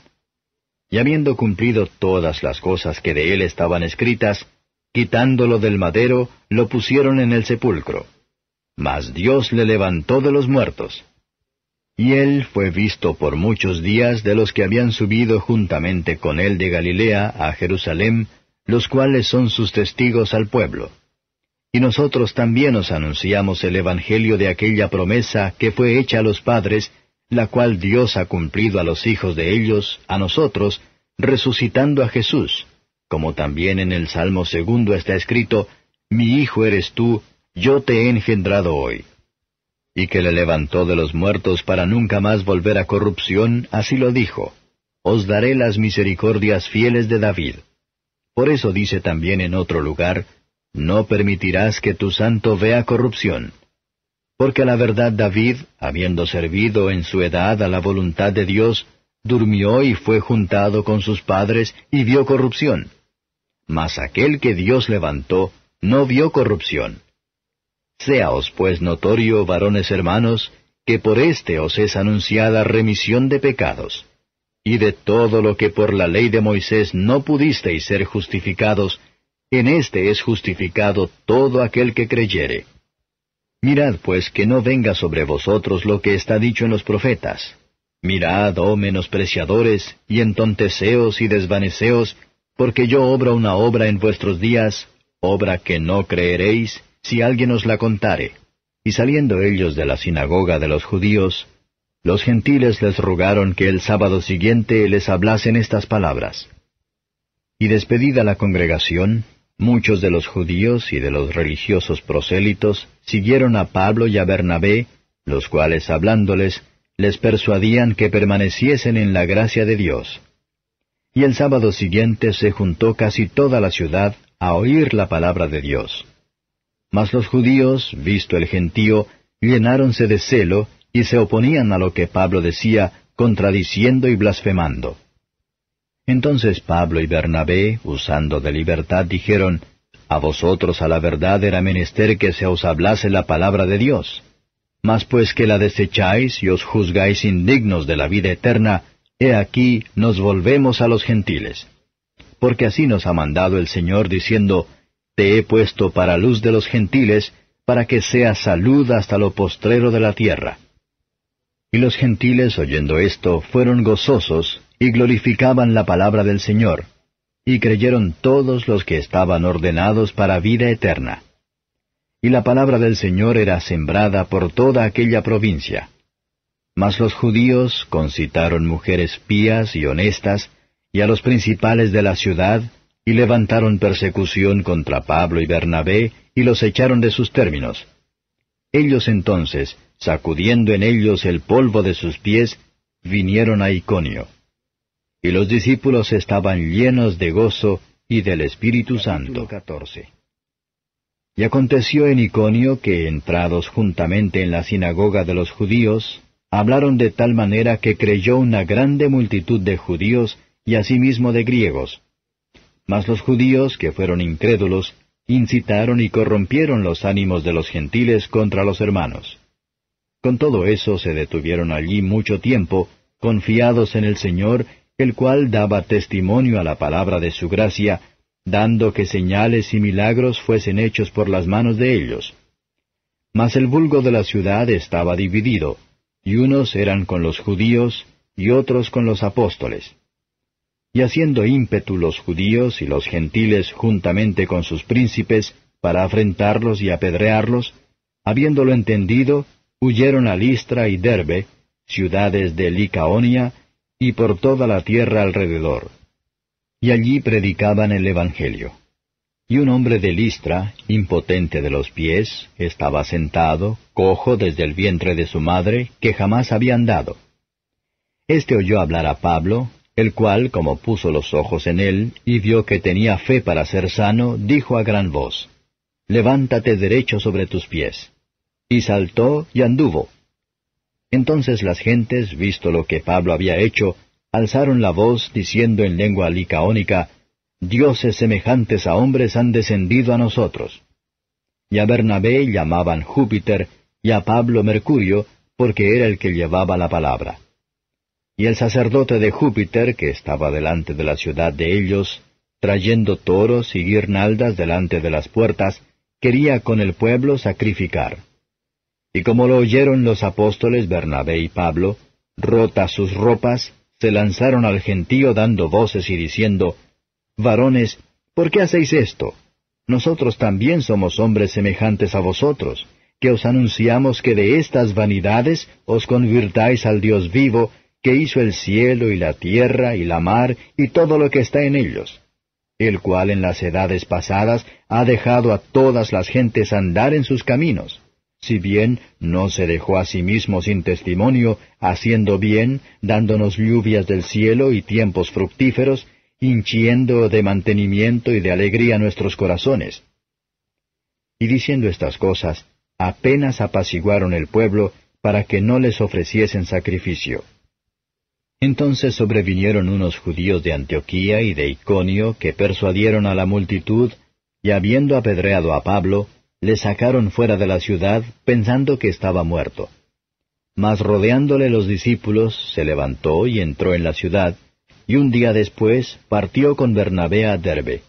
Y habiendo cumplido todas las cosas que de él estaban escritas, quitándolo del madero, lo pusieron en el sepulcro. Mas Dios le levantó de los muertos. Y él fue visto por muchos días de los que habían subido juntamente con él de Galilea a Jerusalén, los cuales son sus testigos al pueblo. Y nosotros también os anunciamos el Evangelio de aquella promesa que fue hecha a los padres, la cual Dios ha cumplido a los hijos de ellos, a nosotros, resucitando a Jesús, como también en el Salmo segundo está escrito, Mi hijo eres tú, yo te he engendrado hoy. Y que le levantó de los muertos para nunca más volver a corrupción, así lo dijo, Os daré las misericordias fieles de David. Por eso dice también en otro lugar, No permitirás que tu santo vea corrupción. Porque la verdad David, habiendo servido en su edad a la voluntad de Dios, durmió y fue juntado con sus padres y vio corrupción mas aquel que Dios levantó no vio corrupción. Seaos pues notorio, varones hermanos, que por éste os es anunciada remisión de pecados. Y de todo lo que por la ley de Moisés no pudisteis ser justificados, en éste es justificado todo aquel que creyere. Mirad pues que no venga sobre vosotros lo que está dicho en los profetas. Mirad, oh menospreciadores, y entonteceos y desvaneceos, porque yo obra una obra en vuestros días, obra que no creeréis, si alguien os la contare. Y saliendo ellos de la sinagoga de los judíos, los gentiles les rogaron que el sábado siguiente les hablasen estas palabras. Y despedida la congregación, muchos de los judíos y de los religiosos prosélitos siguieron a Pablo y a Bernabé, los cuales hablándoles, les persuadían que permaneciesen en la gracia de Dios. Y el sábado siguiente se juntó casi toda la ciudad a oír la palabra de Dios. Mas los judíos, visto el gentío, llenáronse de celo y se oponían a lo que Pablo decía, contradiciendo y blasfemando. Entonces Pablo y Bernabé, usando de libertad, dijeron, A vosotros a la verdad era menester que se os hablase la palabra de Dios. Mas pues que la desecháis y os juzgáis indignos de la vida eterna, He aquí, nos volvemos a los gentiles. Porque así nos ha mandado el Señor diciendo, Te he puesto para luz de los gentiles, para que sea salud hasta lo postrero de la tierra. Y los gentiles, oyendo esto, fueron gozosos, y glorificaban la palabra del Señor, y creyeron todos los que estaban ordenados para vida eterna. Y la palabra del Señor era sembrada por toda aquella provincia. Mas los judíos concitaron mujeres pías y honestas, y a los principales de la ciudad, y levantaron persecución contra Pablo y Bernabé, y los echaron de sus términos. Ellos entonces, sacudiendo en ellos el polvo de sus pies, vinieron a Iconio. Y los discípulos estaban llenos de gozo y del Espíritu Santo. Y aconteció en Iconio que, entrados juntamente en la sinagoga de los judíos, hablaron de tal manera que creyó una grande multitud de judíos y asimismo de griegos. Mas los judíos, que fueron incrédulos, incitaron y corrompieron los ánimos de los gentiles contra los hermanos. Con todo eso se detuvieron allí mucho tiempo, confiados en el Señor, el cual daba testimonio a la palabra de su gracia, dando que señales y milagros fuesen hechos por las manos de ellos. Mas el vulgo de la ciudad estaba dividido, y unos eran con los judíos, y otros con los apóstoles. Y haciendo ímpetu los judíos y los gentiles juntamente con sus príncipes, para afrentarlos y apedrearlos, habiéndolo entendido, huyeron a Listra y Derbe, ciudades de Licaonia, y por toda la tierra alrededor. Y allí predicaban el Evangelio. Y un hombre de Listra, impotente de los pies, estaba sentado, cojo desde el vientre de su madre, que jamás había andado. Este oyó hablar a Pablo, el cual, como puso los ojos en él, y vio que tenía fe para ser sano, dijo a gran voz, Levántate derecho sobre tus pies. Y saltó y anduvo. Entonces las gentes, visto lo que Pablo había hecho, alzaron la voz diciendo en lengua licaónica, Dioses semejantes a hombres han descendido a nosotros. Y a Bernabé llamaban Júpiter, y a Pablo Mercurio, porque era el que llevaba la palabra. Y el sacerdote de Júpiter, que estaba delante de la ciudad de ellos, trayendo toros y guirnaldas delante de las puertas, quería con el pueblo sacrificar. Y como lo oyeron los apóstoles Bernabé y Pablo, rotas sus ropas, se lanzaron al gentío dando voces y diciendo, Varones, ¿por qué hacéis esto? Nosotros también somos hombres semejantes a vosotros, que os anunciamos que de estas vanidades os convirtáis al Dios vivo, que hizo el cielo y la tierra y la mar y todo lo que está en ellos, el cual en las edades pasadas ha dejado a todas las gentes andar en sus caminos si bien no se dejó a sí mismo sin testimonio, haciendo bien, dándonos lluvias del cielo y tiempos fructíferos, hinchiendo de mantenimiento y de alegría nuestros corazones. Y diciendo estas cosas, apenas apaciguaron el pueblo para que no les ofreciesen sacrificio. Entonces sobrevinieron unos judíos de Antioquía y de Iconio que persuadieron a la multitud, y habiendo apedreado a Pablo, le sacaron fuera de la ciudad pensando que estaba muerto. Mas rodeándole los discípulos, se levantó y entró en la ciudad, y un día después partió con Bernabé a Derbe.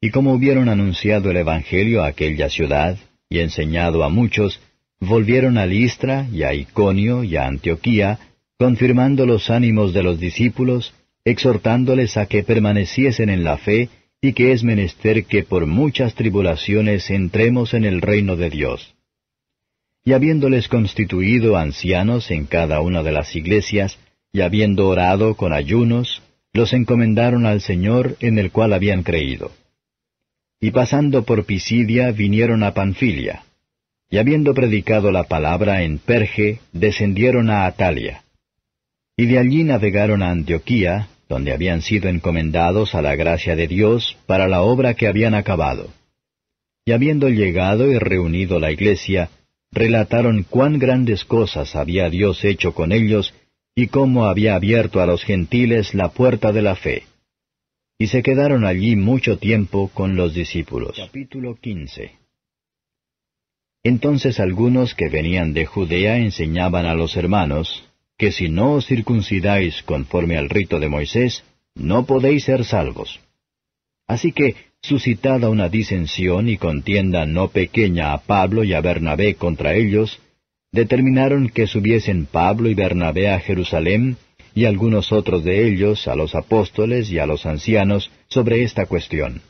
Y como hubieron anunciado el Evangelio a aquella ciudad, y enseñado a muchos, volvieron a Listra y a Iconio y a Antioquía, confirmando los ánimos de los discípulos, exhortándoles a que permaneciesen en la fe, y que es menester que por muchas tribulaciones entremos en el reino de Dios. Y habiéndoles constituido ancianos en cada una de las iglesias, y habiendo orado con ayunos, los encomendaron al Señor en el cual habían creído. Y pasando por Pisidia vinieron a Panfilia, y habiendo predicado la palabra en Perge, descendieron a Atalia. Y de allí navegaron a Antioquía, donde habían sido encomendados a la gracia de Dios para la obra que habían acabado. Y habiendo llegado y reunido la iglesia, relataron cuán grandes cosas había Dios hecho con ellos y cómo había abierto a los gentiles la puerta de la fe. Y se quedaron allí mucho tiempo con los discípulos. Capítulo 15 Entonces algunos que venían de Judea enseñaban a los hermanos, que si no os circuncidáis conforme al rito de Moisés, no podéis ser salvos. Así que, suscitada una disensión y contienda no pequeña a Pablo y a Bernabé contra ellos, determinaron que subiesen Pablo y Bernabé a Jerusalén, y algunos otros de ellos a los apóstoles y a los ancianos sobre esta cuestión.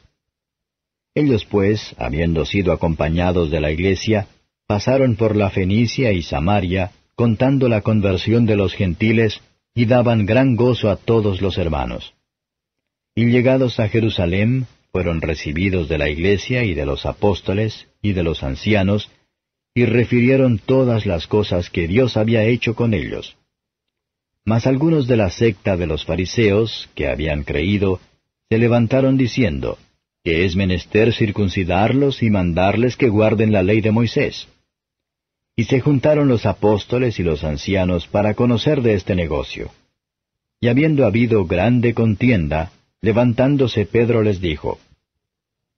Ellos pues, habiendo sido acompañados de la iglesia, pasaron por la Fenicia y Samaria, contando la conversión de los gentiles, y daban gran gozo a todos los hermanos. Y llegados a Jerusalén, fueron recibidos de la iglesia y de los apóstoles y de los ancianos, y refirieron todas las cosas que Dios había hecho con ellos. Mas algunos de la secta de los fariseos, que habían creído, se levantaron diciendo, que es menester circuncidarlos y mandarles que guarden la ley de Moisés. Y se juntaron los apóstoles y los ancianos para conocer de este negocio. Y habiendo habido grande contienda, levantándose Pedro les dijo,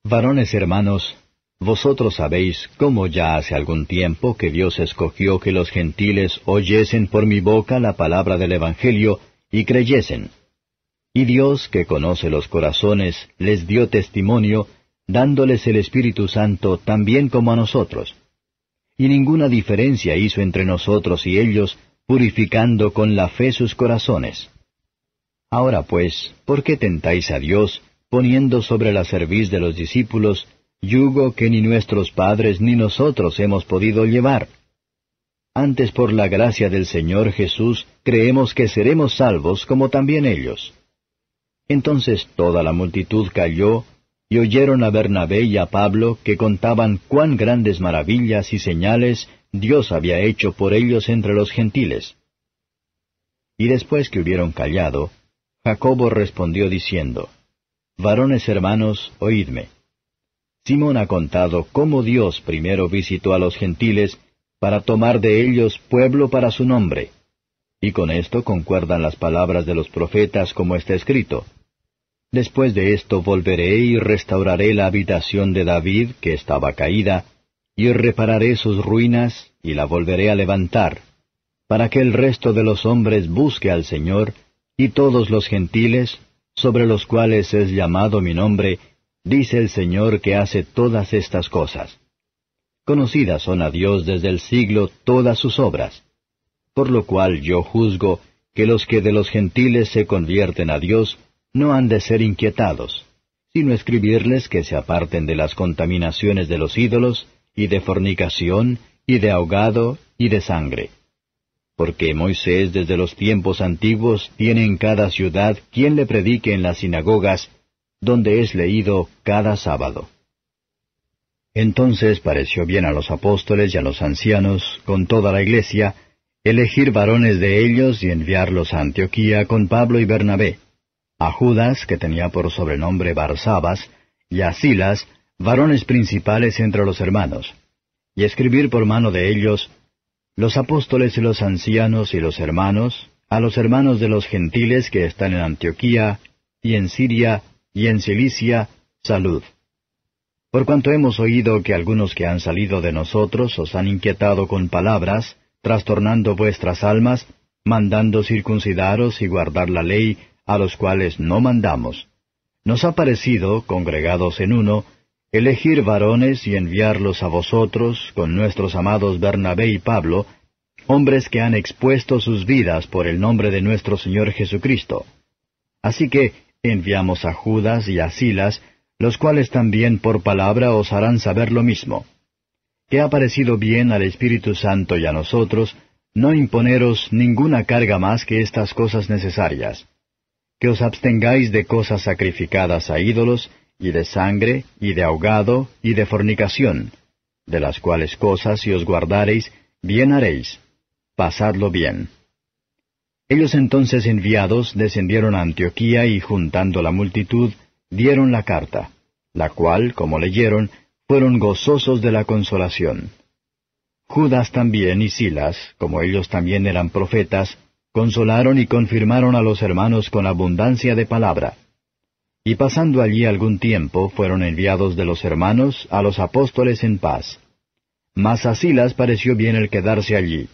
Varones hermanos, vosotros sabéis cómo ya hace algún tiempo que Dios escogió que los gentiles oyesen por mi boca la palabra del Evangelio y creyesen. Y Dios, que conoce los corazones, les dio testimonio, dándoles el Espíritu Santo también como a nosotros. Y ninguna diferencia hizo entre nosotros y ellos, purificando con la fe sus corazones. Ahora pues, ¿por qué tentáis a Dios, poniendo sobre la cerviz de los discípulos yugo que ni nuestros padres ni nosotros hemos podido llevar. Antes por la gracia del Señor Jesús creemos que seremos salvos como también ellos. Entonces toda la multitud cayó, y oyeron a Bernabé y a Pablo que contaban cuán grandes maravillas y señales Dios había hecho por ellos entre los gentiles. Y después que hubieron callado, Jacobo respondió diciendo, Varones hermanos, oídme. Simón ha contado cómo Dios primero visitó a los gentiles para tomar de ellos pueblo para su nombre. Y con esto concuerdan las palabras de los profetas como está escrito. Después de esto volveré y restauraré la habitación de David que estaba caída, y repararé sus ruinas y la volveré a levantar, para que el resto de los hombres busque al Señor, y todos los gentiles, sobre los cuales es llamado mi nombre, dice el Señor que hace todas estas cosas. Conocidas son a Dios desde el siglo todas sus obras. Por lo cual yo juzgo que los que de los gentiles se convierten a Dios no han de ser inquietados, sino escribirles que se aparten de las contaminaciones de los ídolos, y de fornicación, y de ahogado, y de sangre. Porque Moisés desde los tiempos antiguos tiene en cada ciudad quien le predique en las sinagogas donde es leído cada sábado. Entonces pareció bien a los apóstoles y a los ancianos, con toda la iglesia, elegir varones de ellos y enviarlos a Antioquía con Pablo y Bernabé, a Judas, que tenía por sobrenombre Barsabas, y a Silas, varones principales entre los hermanos, y escribir por mano de ellos, los apóstoles y los ancianos y los hermanos, a los hermanos de los gentiles que están en Antioquía y en Siria y en Cilicia, salud. Por cuanto hemos oído que algunos que han salido de nosotros os han inquietado con palabras, trastornando vuestras almas, mandando circuncidaros y guardar la ley, a los cuales no mandamos. Nos ha parecido, congregados en uno, elegir varones y enviarlos a vosotros, con nuestros amados Bernabé y Pablo, hombres que han expuesto sus vidas por el nombre de nuestro Señor Jesucristo. Así que, enviamos a Judas y a Silas, los cuales también por palabra os harán saber lo mismo. Que ha parecido bien al Espíritu Santo y a nosotros, no imponeros ninguna carga más que estas cosas necesarias. Que os abstengáis de cosas sacrificadas a ídolos, y de sangre, y de ahogado, y de fornicación, de las cuales cosas si os guardareis, bien haréis. Pasadlo bien. Ellos entonces enviados descendieron a Antioquía y juntando la multitud, dieron la carta, la cual, como leyeron, fueron gozosos de la consolación. Judas también y Silas, como ellos también eran profetas, consolaron y confirmaron a los hermanos con abundancia de palabra. Y pasando allí algún tiempo, fueron enviados de los hermanos a los apóstoles en paz. Mas a Silas pareció bien el quedarse allí,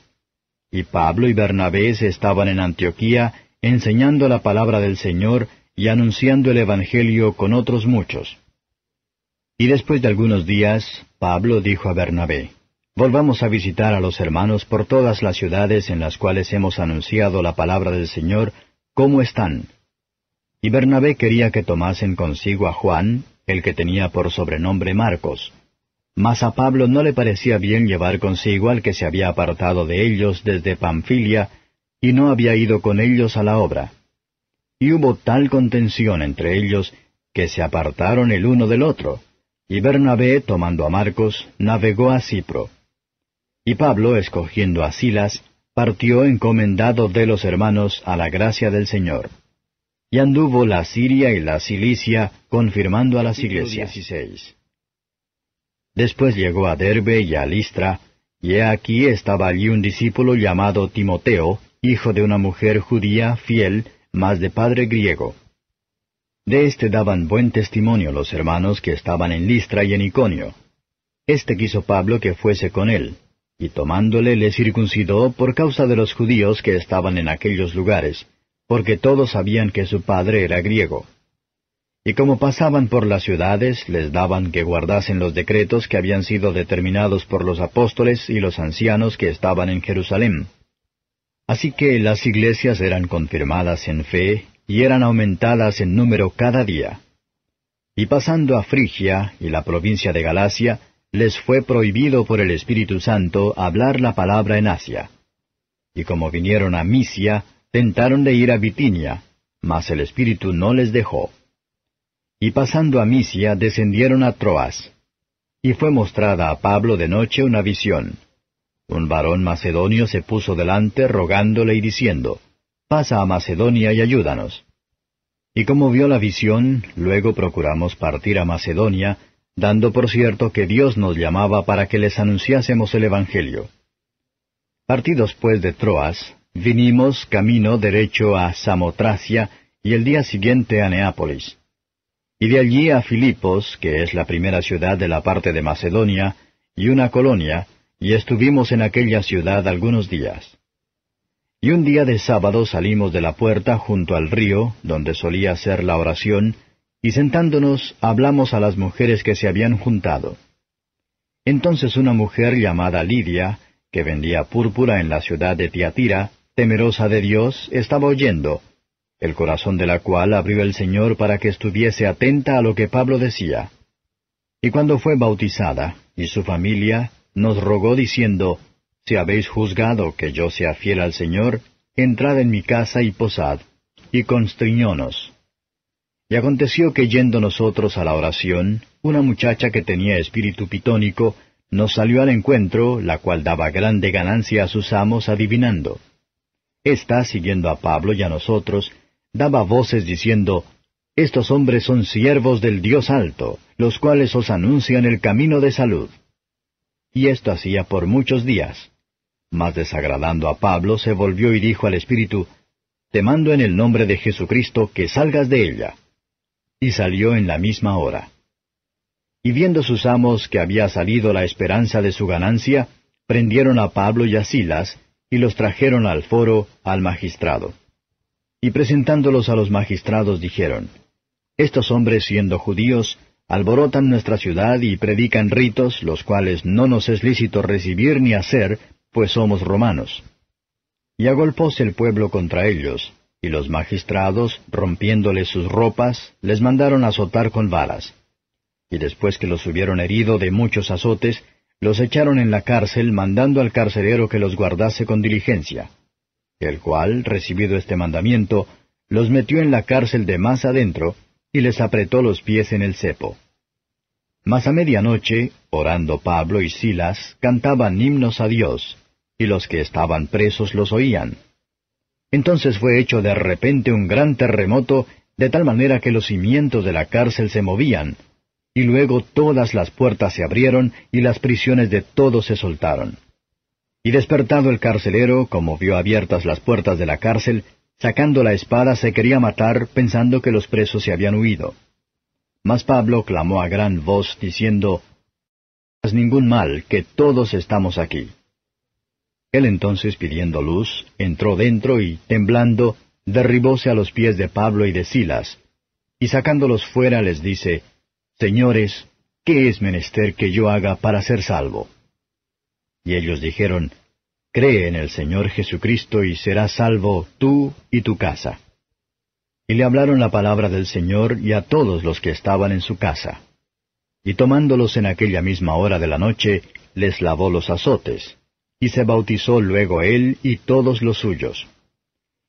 y Pablo y Bernabé estaban en Antioquía enseñando la palabra del Señor y anunciando el Evangelio con otros muchos. Y después de algunos días, Pablo dijo a Bernabé, Volvamos a visitar a los hermanos por todas las ciudades en las cuales hemos anunciado la palabra del Señor, ¿cómo están? Y Bernabé quería que tomasen consigo a Juan, el que tenía por sobrenombre Marcos. Mas a Pablo no le parecía bien llevar consigo al que se había apartado de ellos desde Pamfilia, y no había ido con ellos a la obra. Y hubo tal contención entre ellos, que se apartaron el uno del otro, y Bernabé, tomando a Marcos, navegó a Cipro. Y Pablo, escogiendo a Silas, partió encomendado de los hermanos a la gracia del Señor. Y anduvo la Siria y la Cilicia confirmando a las iglesias. Después llegó a Derbe y a Listra, y he aquí estaba allí un discípulo llamado Timoteo, hijo de una mujer judía fiel, mas de padre griego. De éste daban buen testimonio los hermanos que estaban en Listra y en Iconio. Este quiso Pablo que fuese con él, y tomándole le circuncidó por causa de los judíos que estaban en aquellos lugares, porque todos sabían que su padre era griego. Y como pasaban por las ciudades, les daban que guardasen los decretos que habían sido determinados por los apóstoles y los ancianos que estaban en Jerusalén. Así que las iglesias eran confirmadas en fe y eran aumentadas en número cada día. Y pasando a Frigia y la provincia de Galacia, les fue prohibido por el Espíritu Santo hablar la palabra en Asia. Y como vinieron a Misia, tentaron de ir a Bitinia, mas el Espíritu no les dejó. Y pasando a Misia descendieron a Troas. Y fue mostrada a Pablo de noche una visión. Un varón macedonio se puso delante rogándole y diciendo, Pasa a Macedonia y ayúdanos. Y como vio la visión, luego procuramos partir a Macedonia, dando por cierto que Dios nos llamaba para que les anunciásemos el Evangelio. Partidos pues de Troas, vinimos camino derecho a Samotracia y el día siguiente a Neápolis y de allí a Filipos, que es la primera ciudad de la parte de Macedonia, y una colonia, y estuvimos en aquella ciudad algunos días. Y un día de sábado salimos de la puerta junto al río, donde solía hacer la oración, y sentándonos hablamos a las mujeres que se habían juntado. Entonces una mujer llamada Lidia, que vendía púrpura en la ciudad de Tiatira, temerosa de Dios, estaba oyendo, el corazón de la cual abrió el Señor para que estuviese atenta a lo que Pablo decía. Y cuando fue bautizada, y su familia, nos rogó diciendo, Si habéis juzgado que yo sea fiel al Señor, entrad en mi casa y posad, y constriñonos. Y aconteció que yendo nosotros a la oración, una muchacha que tenía espíritu pitónico, nos salió al encuentro, la cual daba grande ganancia a sus amos adivinando. «Está siguiendo a Pablo y a nosotros, daba voces diciendo, Estos hombres son siervos del Dios alto, los cuales os anuncian el camino de salud. Y esto hacía por muchos días. Mas desagradando a Pablo, se volvió y dijo al Espíritu, Te mando en el nombre de Jesucristo que salgas de ella. Y salió en la misma hora. Y viendo sus amos que había salido la esperanza de su ganancia, prendieron a Pablo y a Silas, y los trajeron al foro, al magistrado. Y presentándolos a los magistrados dijeron, Estos hombres siendo judíos, alborotan nuestra ciudad y predican ritos, los cuales no nos es lícito recibir ni hacer, pues somos romanos. Y agolpóse el pueblo contra ellos, y los magistrados, rompiéndoles sus ropas, les mandaron azotar con balas. Y después que los hubieron herido de muchos azotes, los echaron en la cárcel, mandando al carcelero que los guardase con diligencia el cual, recibido este mandamiento, los metió en la cárcel de más adentro, y les apretó los pies en el cepo. Mas a medianoche, orando Pablo y Silas, cantaban himnos a Dios, y los que estaban presos los oían. Entonces fue hecho de repente un gran terremoto, de tal manera que los cimientos de la cárcel se movían, y luego todas las puertas se abrieron y las prisiones de todos se soltaron. Y despertado el carcelero, como vio abiertas las puertas de la cárcel, sacando la espada se quería matar pensando que los presos se habían huido. Mas Pablo clamó a gran voz diciendo, «Haz ningún mal que todos estamos aquí. Él entonces pidiendo luz, entró dentro y, temblando, derribóse a los pies de Pablo y de Silas, y sacándolos fuera les dice, Señores, ¿qué es menester que yo haga para ser salvo? Y ellos dijeron, Cree en el Señor Jesucristo y serás salvo tú y tu casa. Y le hablaron la palabra del Señor y a todos los que estaban en su casa. Y tomándolos en aquella misma hora de la noche, les lavó los azotes, y se bautizó luego él y todos los suyos.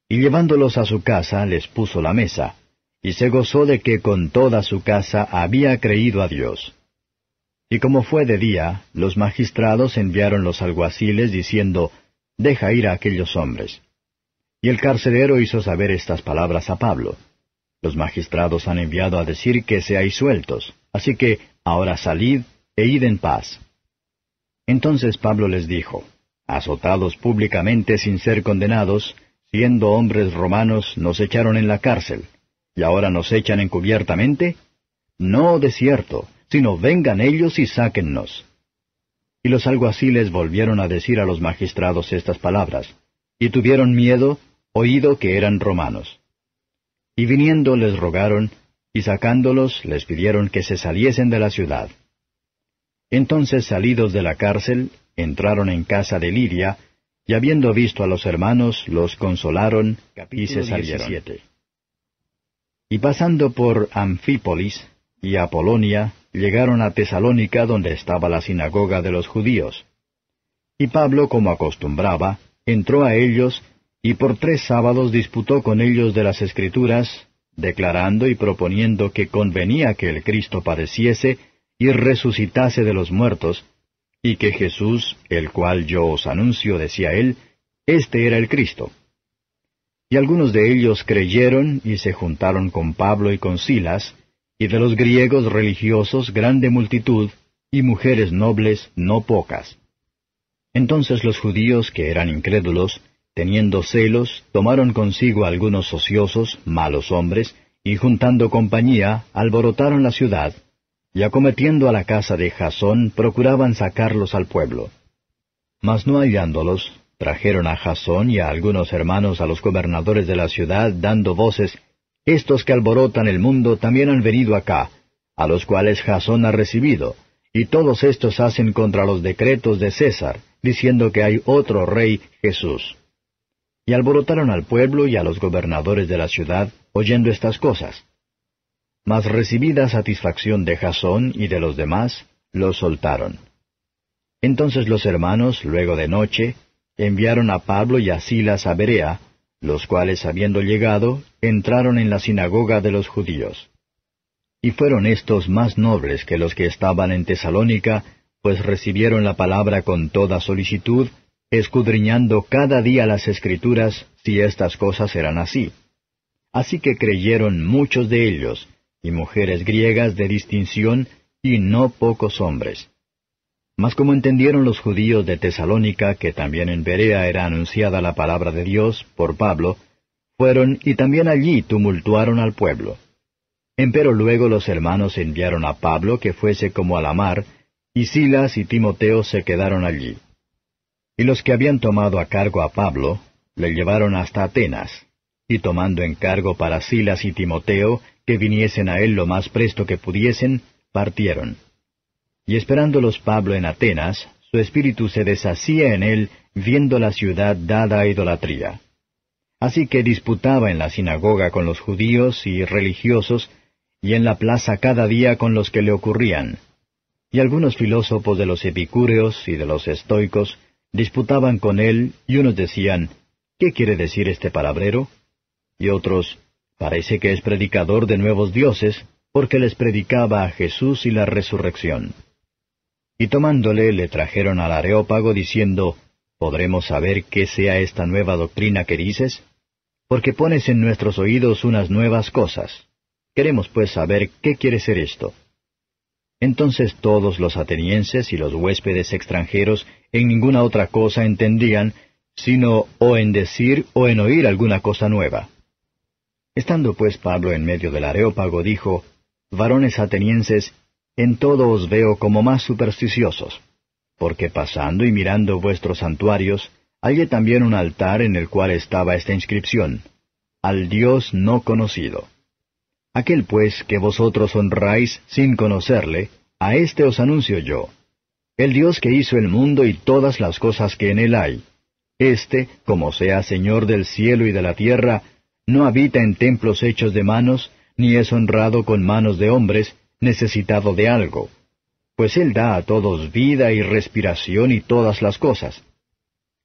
Y llevándolos a su casa les puso la mesa, y se gozó de que con toda su casa había creído a Dios. Y como fue de día, los magistrados enviaron los alguaciles diciendo, Deja ir a aquellos hombres. Y el carcelero hizo saber estas palabras a Pablo. Los magistrados han enviado a decir que seáis sueltos, así que ahora salid e id en paz. Entonces Pablo les dijo, Azotados públicamente sin ser condenados, siendo hombres romanos, nos echaron en la cárcel, y ahora nos echan encubiertamente? No, de cierto, sino vengan ellos y sáquennos. Y los alguaciles volvieron a decir a los magistrados estas palabras, y tuvieron miedo, oído que eran romanos. Y viniendo les rogaron, y sacándolos les pidieron que se saliesen de la ciudad. Entonces salidos de la cárcel, entraron en casa de Lidia, y habiendo visto a los hermanos, los consolaron, y Y pasando por Amfípolis, y Apolonia, llegaron a Tesalónica donde estaba la sinagoga de los judíos. Y Pablo, como acostumbraba, entró a ellos y por tres sábados disputó con ellos de las Escrituras, declarando y proponiendo que convenía que el Cristo padeciese y resucitase de los muertos, y que Jesús, el cual yo os anuncio, decía él, este era el Cristo. Y algunos de ellos creyeron y se juntaron con Pablo y con Silas, y de los griegos religiosos grande multitud, y mujeres nobles no pocas. Entonces los judíos, que eran incrédulos, teniendo celos, tomaron consigo algunos ociosos, malos hombres, y juntando compañía, alborotaron la ciudad, y acometiendo a la casa de Jasón, procuraban sacarlos al pueblo. Mas no hallándolos, trajeron a Jasón y a algunos hermanos a los gobernadores de la ciudad, dando voces, estos que alborotan el mundo también han venido acá, a los cuales Jasón ha recibido, y todos estos hacen contra los decretos de César, diciendo que hay otro rey, Jesús. Y alborotaron al pueblo y a los gobernadores de la ciudad, oyendo estas cosas. Mas recibida satisfacción de Jasón y de los demás, los soltaron. Entonces los hermanos, luego de noche, enviaron a Pablo y a Silas a Berea, los cuales habiendo llegado, entraron en la sinagoga de los judíos. Y fueron estos más nobles que los que estaban en Tesalónica, pues recibieron la palabra con toda solicitud, escudriñando cada día las escrituras si estas cosas eran así. Así que creyeron muchos de ellos, y mujeres griegas de distinción, y no pocos hombres. Mas como entendieron los judíos de Tesalónica que también en Berea era anunciada la palabra de Dios por Pablo, fueron y también allí tumultuaron al pueblo. Empero luego los hermanos enviaron a Pablo que fuese como a la mar, y Silas y Timoteo se quedaron allí. Y los que habían tomado a cargo a Pablo, le llevaron hasta Atenas, y tomando encargo para Silas y Timoteo que viniesen a él lo más presto que pudiesen, partieron. Y esperándolos Pablo en Atenas, su espíritu se deshacía en él viendo la ciudad dada a idolatría. Así que disputaba en la sinagoga con los judíos y religiosos, y en la plaza cada día con los que le ocurrían. Y algunos filósofos de los epicúreos y de los estoicos disputaban con él, y unos decían, ¿qué quiere decir este palabrero? Y otros, parece que es predicador de nuevos dioses, porque les predicaba a Jesús y la resurrección y tomándole le trajeron al areópago diciendo, ¿Podremos saber qué sea esta nueva doctrina que dices? Porque pones en nuestros oídos unas nuevas cosas. Queremos pues saber qué quiere ser esto. Entonces todos los atenienses y los huéspedes extranjeros en ninguna otra cosa entendían, sino o en decir o en oír alguna cosa nueva. Estando pues Pablo en medio del areópago, dijo, Varones atenienses, en todo os veo como más supersticiosos, porque pasando y mirando vuestros santuarios, hallé también un altar en el cual estaba esta inscripción, al Dios no conocido. Aquel pues que vosotros honráis sin conocerle, a éste os anuncio yo, el Dios que hizo el mundo y todas las cosas que en él hay. Este, como sea Señor del cielo y de la tierra, no habita en templos hechos de manos, ni es honrado con manos de hombres, necesitado de algo, pues Él da a todos vida y respiración y todas las cosas.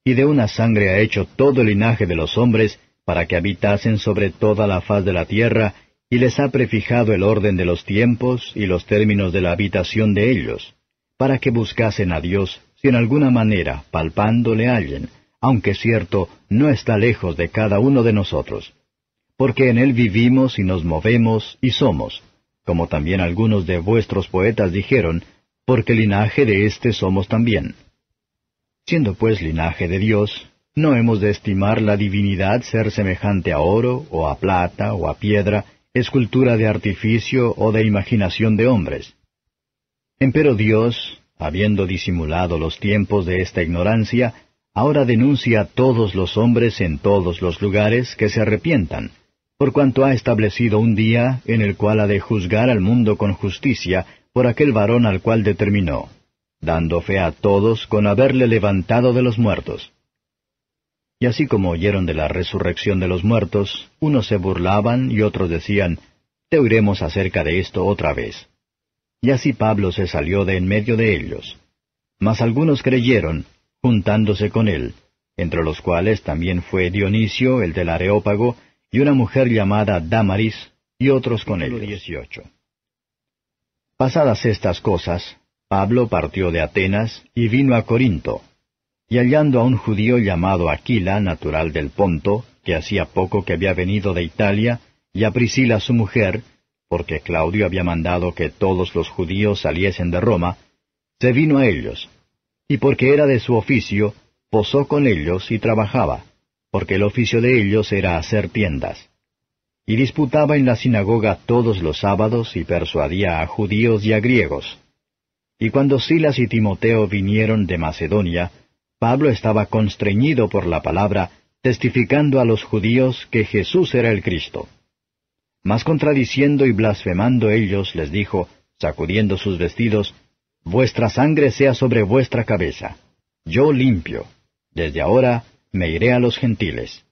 Y de una sangre ha hecho todo el linaje de los hombres, para que habitasen sobre toda la faz de la tierra, y les ha prefijado el orden de los tiempos y los términos de la habitación de ellos, para que buscasen a Dios, si en alguna manera, palpándole hallen, aunque cierto, no está lejos de cada uno de nosotros. Porque en Él vivimos y nos movemos y somos, como también algunos de vuestros poetas dijeron, porque linaje de éste somos también. Siendo pues linaje de Dios, no hemos de estimar la divinidad ser semejante a oro, o a plata, o a piedra, escultura de artificio o de imaginación de hombres. Empero Dios, habiendo disimulado los tiempos de esta ignorancia, ahora denuncia a todos los hombres en todos los lugares que se arrepientan, por cuanto ha establecido un día en el cual ha de juzgar al mundo con justicia por aquel varón al cual determinó, dando fe a todos con haberle levantado de los muertos. Y así como oyeron de la resurrección de los muertos, unos se burlaban y otros decían, Te oiremos acerca de esto otra vez. Y así Pablo se salió de en medio de ellos. Mas algunos creyeron, juntándose con él, entre los cuales también fue Dionisio, el del Areópago, y una mujer llamada Damaris, y otros con ellos. Pasadas estas cosas, Pablo partió de Atenas y vino a Corinto, y hallando a un judío llamado Aquila, natural del Ponto, que hacía poco que había venido de Italia, y a Priscila su mujer, porque Claudio había mandado que todos los judíos saliesen de Roma, se vino a ellos, y porque era de su oficio, posó con ellos y trabajaba porque el oficio de ellos era hacer tiendas. Y disputaba en la sinagoga todos los sábados y persuadía a judíos y a griegos. Y cuando Silas y Timoteo vinieron de Macedonia, Pablo estaba constreñido por la palabra, testificando a los judíos que Jesús era el Cristo. Mas contradiciendo y blasfemando ellos les dijo, sacudiendo sus vestidos, Vuestra sangre sea sobre vuestra cabeza. Yo limpio. Desde ahora me iré a los gentiles.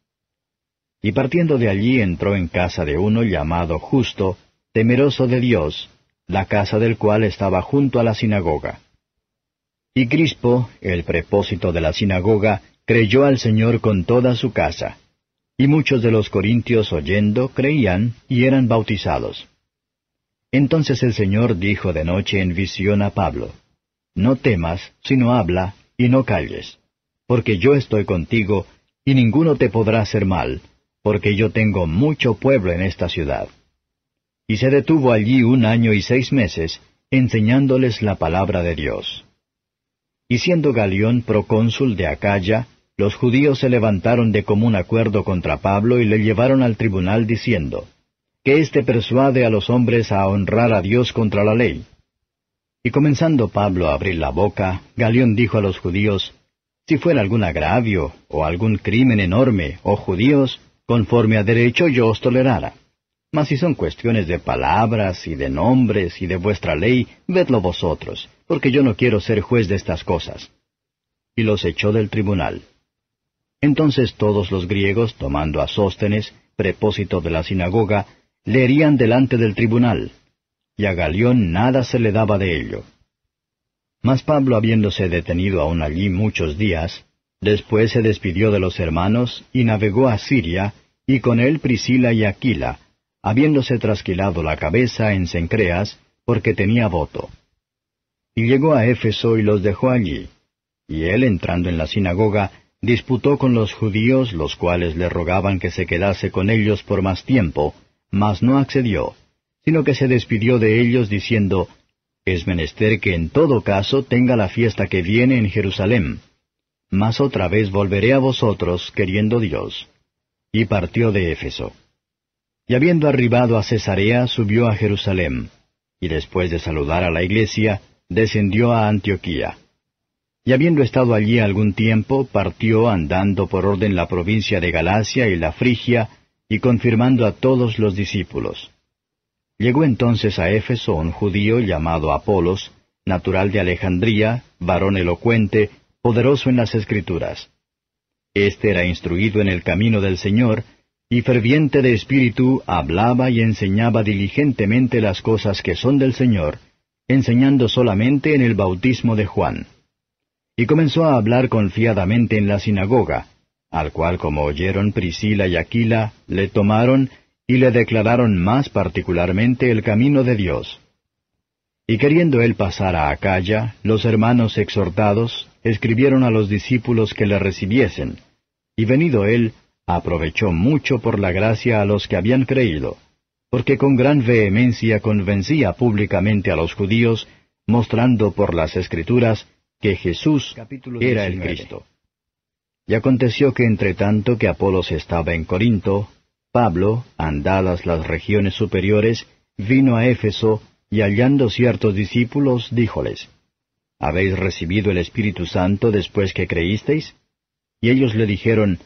Y partiendo de allí entró en casa de uno llamado Justo, temeroso de Dios, la casa del cual estaba junto a la sinagoga. Y Crispo, el prepósito de la sinagoga, creyó al Señor con toda su casa. Y muchos de los corintios oyendo creían y eran bautizados. Entonces el Señor dijo de noche en visión a Pablo, No temas, sino habla, y no calles porque yo estoy contigo, y ninguno te podrá hacer mal, porque yo tengo mucho pueblo en esta ciudad. Y se detuvo allí un año y seis meses, enseñándoles la palabra de Dios. Y siendo Galión procónsul de Acaya, los judíos se levantaron de común acuerdo contra Pablo y le llevaron al tribunal diciendo, que éste persuade a los hombres a honrar a Dios contra la ley. Y comenzando Pablo a abrir la boca, Galión dijo a los judíos, si fuera algún agravio o algún crimen enorme o judíos, conforme a derecho yo os tolerara. Mas si son cuestiones de palabras y de nombres y de vuestra ley, vedlo vosotros, porque yo no quiero ser juez de estas cosas. Y los echó del tribunal. Entonces todos los griegos, tomando a Sóstenes, prepósito de la sinagoga, leerían delante del tribunal, y a Galión nada se le daba de ello. Mas Pablo, habiéndose detenido aún allí muchos días, después se despidió de los hermanos y navegó a Siria, y con él Priscila y Aquila, habiéndose trasquilado la cabeza en Cencreas, porque tenía voto. Y llegó a Éfeso y los dejó allí. Y él, entrando en la sinagoga, disputó con los judíos, los cuales le rogaban que se quedase con ellos por más tiempo, mas no accedió, sino que se despidió de ellos diciendo, es menester que en todo caso tenga la fiesta que viene en Jerusalén. Mas otra vez volveré a vosotros, queriendo Dios. Y partió de Éfeso. Y habiendo arribado a Cesarea, subió a Jerusalén, y después de saludar a la iglesia, descendió a Antioquía. Y habiendo estado allí algún tiempo, partió andando por orden la provincia de Galacia y la Frigia, y confirmando a todos los discípulos. Llegó entonces a Éfeso un judío llamado Apolos, natural de Alejandría, varón elocuente, poderoso en las escrituras. Este era instruido en el camino del Señor, y ferviente de espíritu hablaba y enseñaba diligentemente las cosas que son del Señor, enseñando solamente en el bautismo de Juan. Y comenzó a hablar confiadamente en la sinagoga, al cual como oyeron Priscila y Aquila, le tomaron y le declararon más particularmente el camino de Dios. Y queriendo él pasar a Acaya, los hermanos exhortados escribieron a los discípulos que le recibiesen, y venido él, aprovechó mucho por la gracia a los que habían creído, porque con gran vehemencia convencía públicamente a los judíos, mostrando por las escrituras que Jesús era el Cristo. Y aconteció que entre tanto que Apolos estaba en Corinto, Pablo, andadas las regiones superiores, vino a Éfeso, y hallando ciertos discípulos, díjoles, ¿Habéis recibido el Espíritu Santo después que creísteis? Y ellos le dijeron,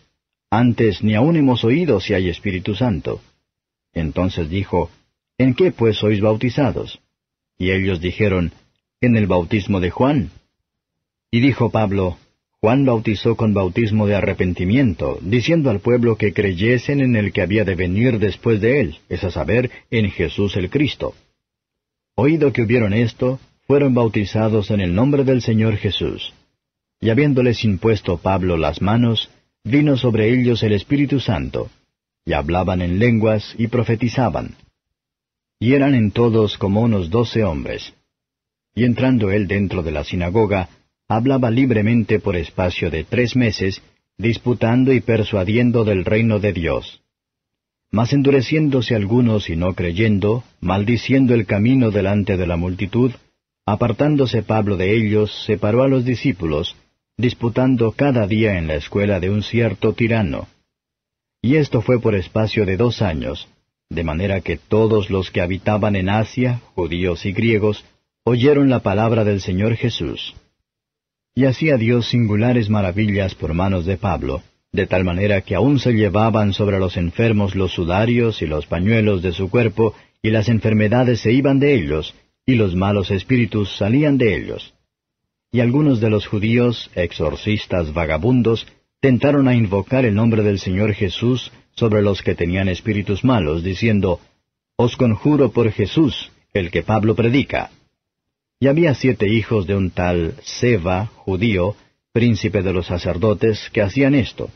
Antes ni aún hemos oído si hay Espíritu Santo. Entonces dijo, ¿En qué pues sois bautizados? Y ellos dijeron, En el bautismo de Juan. Y dijo Pablo, Juan bautizó con bautismo de arrepentimiento, diciendo al pueblo que creyesen en el que había de venir después de él, es a saber, en Jesús el Cristo. Oído que hubieron esto, fueron bautizados en el nombre del Señor Jesús. Y habiéndoles impuesto Pablo las manos, vino sobre ellos el Espíritu Santo, y hablaban en lenguas y profetizaban. Y eran en todos como unos doce hombres. Y entrando él dentro de la sinagoga, hablaba libremente por espacio de tres meses, disputando y persuadiendo del reino de Dios. Mas endureciéndose algunos y no creyendo, maldiciendo el camino delante de la multitud, apartándose Pablo de ellos, separó a los discípulos, disputando cada día en la escuela de un cierto tirano. Y esto fue por espacio de dos años, de manera que todos los que habitaban en Asia, judíos y griegos, oyeron la palabra del Señor Jesús. Y hacía Dios singulares maravillas por manos de Pablo, de tal manera que aún se llevaban sobre los enfermos los sudarios y los pañuelos de su cuerpo, y las enfermedades se iban de ellos, y los malos espíritus salían de ellos. Y algunos de los judíos, exorcistas vagabundos, tentaron a invocar el nombre del Señor Jesús sobre los que tenían espíritus malos, diciendo, Os conjuro por Jesús, el que Pablo predica. Y había siete hijos de un tal Seba, judío, príncipe de los sacerdotes, que hacían esto.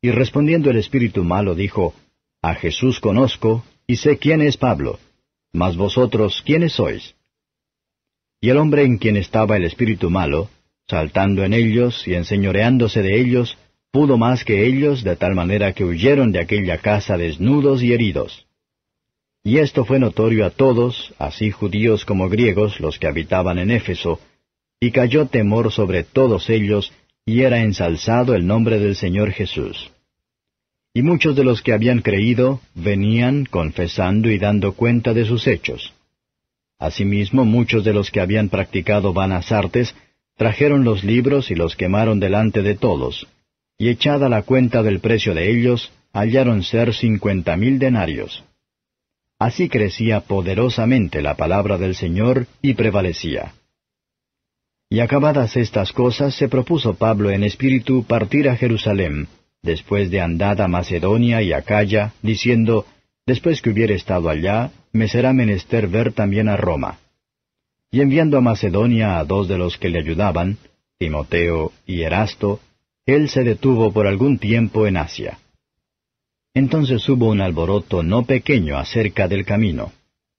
Y respondiendo el espíritu malo dijo, A Jesús conozco, y sé quién es Pablo. Mas vosotros, ¿quiénes sois? Y el hombre en quien estaba el espíritu malo, saltando en ellos y enseñoreándose de ellos, pudo más que ellos de tal manera que huyeron de aquella casa desnudos y heridos. Y esto fue notorio a todos, así judíos como griegos, los que habitaban en Éfeso, y cayó temor sobre todos ellos, y era ensalzado el nombre del Señor Jesús. Y muchos de los que habían creído venían confesando y dando cuenta de sus hechos. Asimismo, muchos de los que habían practicado vanas artes trajeron los libros y los quemaron delante de todos, y echada la cuenta del precio de ellos, hallaron ser cincuenta mil denarios. Así crecía poderosamente la palabra del Señor y prevalecía. Y acabadas estas cosas, se propuso Pablo en espíritu partir a Jerusalén, después de andada a Macedonia y Acaya, diciendo, Después que hubiere estado allá, me será menester ver también a Roma. Y enviando a Macedonia a dos de los que le ayudaban, Timoteo y Erasto, él se detuvo por algún tiempo en Asia. Entonces hubo un alboroto no pequeño acerca del camino,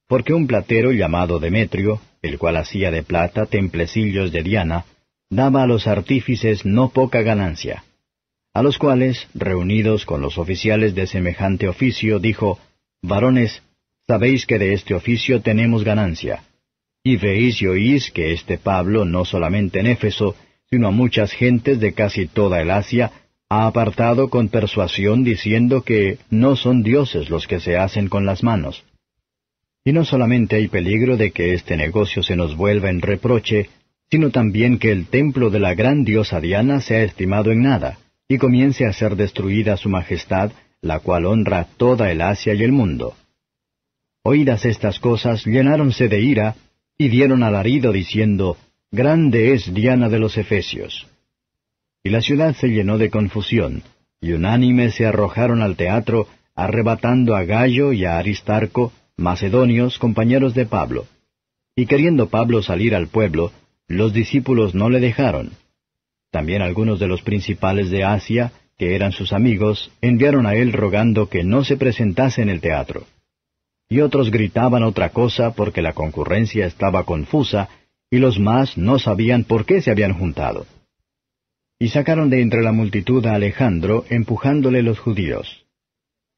porque un platero llamado Demetrio, el cual hacía de plata templecillos de Diana, daba a los artífices no poca ganancia, a los cuales, reunidos con los oficiales de semejante oficio, dijo, Varones, sabéis que de este oficio tenemos ganancia, y veis y oís que este Pablo no solamente en Éfeso, sino a muchas gentes de casi toda el Asia, ha apartado con persuasión diciendo que no son dioses los que se hacen con las manos. Y no solamente hay peligro de que este negocio se nos vuelva en reproche, sino también que el templo de la gran diosa Diana sea estimado en nada, y comience a ser destruida su majestad, la cual honra toda el Asia y el mundo. Oídas estas cosas, llenáronse de ira, y dieron alarido diciendo, Grande es Diana de los Efesios la ciudad se llenó de confusión, y unánimes se arrojaron al teatro, arrebatando a Gallo y a Aristarco, macedonios, compañeros de Pablo. Y queriendo Pablo salir al pueblo, los discípulos no le dejaron. También algunos de los principales de Asia, que eran sus amigos, enviaron a él rogando que no se presentase en el teatro. Y otros gritaban otra cosa porque la concurrencia estaba confusa, y los más no sabían por qué se habían juntado. Y sacaron de entre la multitud a Alejandro, empujándole los judíos.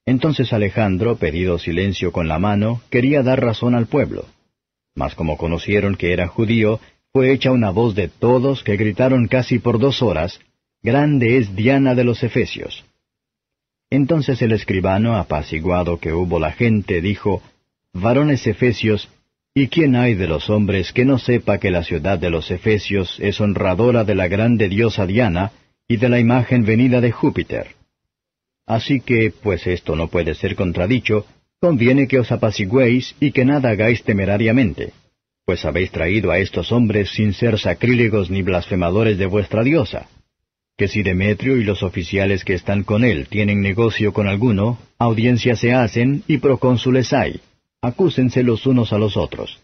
Entonces Alejandro, pedido silencio con la mano, quería dar razón al pueblo. Mas como conocieron que era judío, fue hecha una voz de todos que gritaron casi por dos horas, Grande es Diana de los Efesios. Entonces el escribano, apaciguado que hubo la gente, dijo, Varones Efesios, ¿Y quién hay de los hombres que no sepa que la ciudad de los Efesios es honradora de la grande diosa Diana y de la imagen venida de Júpiter? Así que, pues esto no puede ser contradicho, conviene que os apacigüéis y que nada hagáis temerariamente, pues habéis traído a estos hombres sin ser sacrílegos ni blasfemadores de vuestra diosa. Que si Demetrio y los oficiales que están con él tienen negocio con alguno, audiencias se hacen y procónsules hay acúsense los unos a los otros.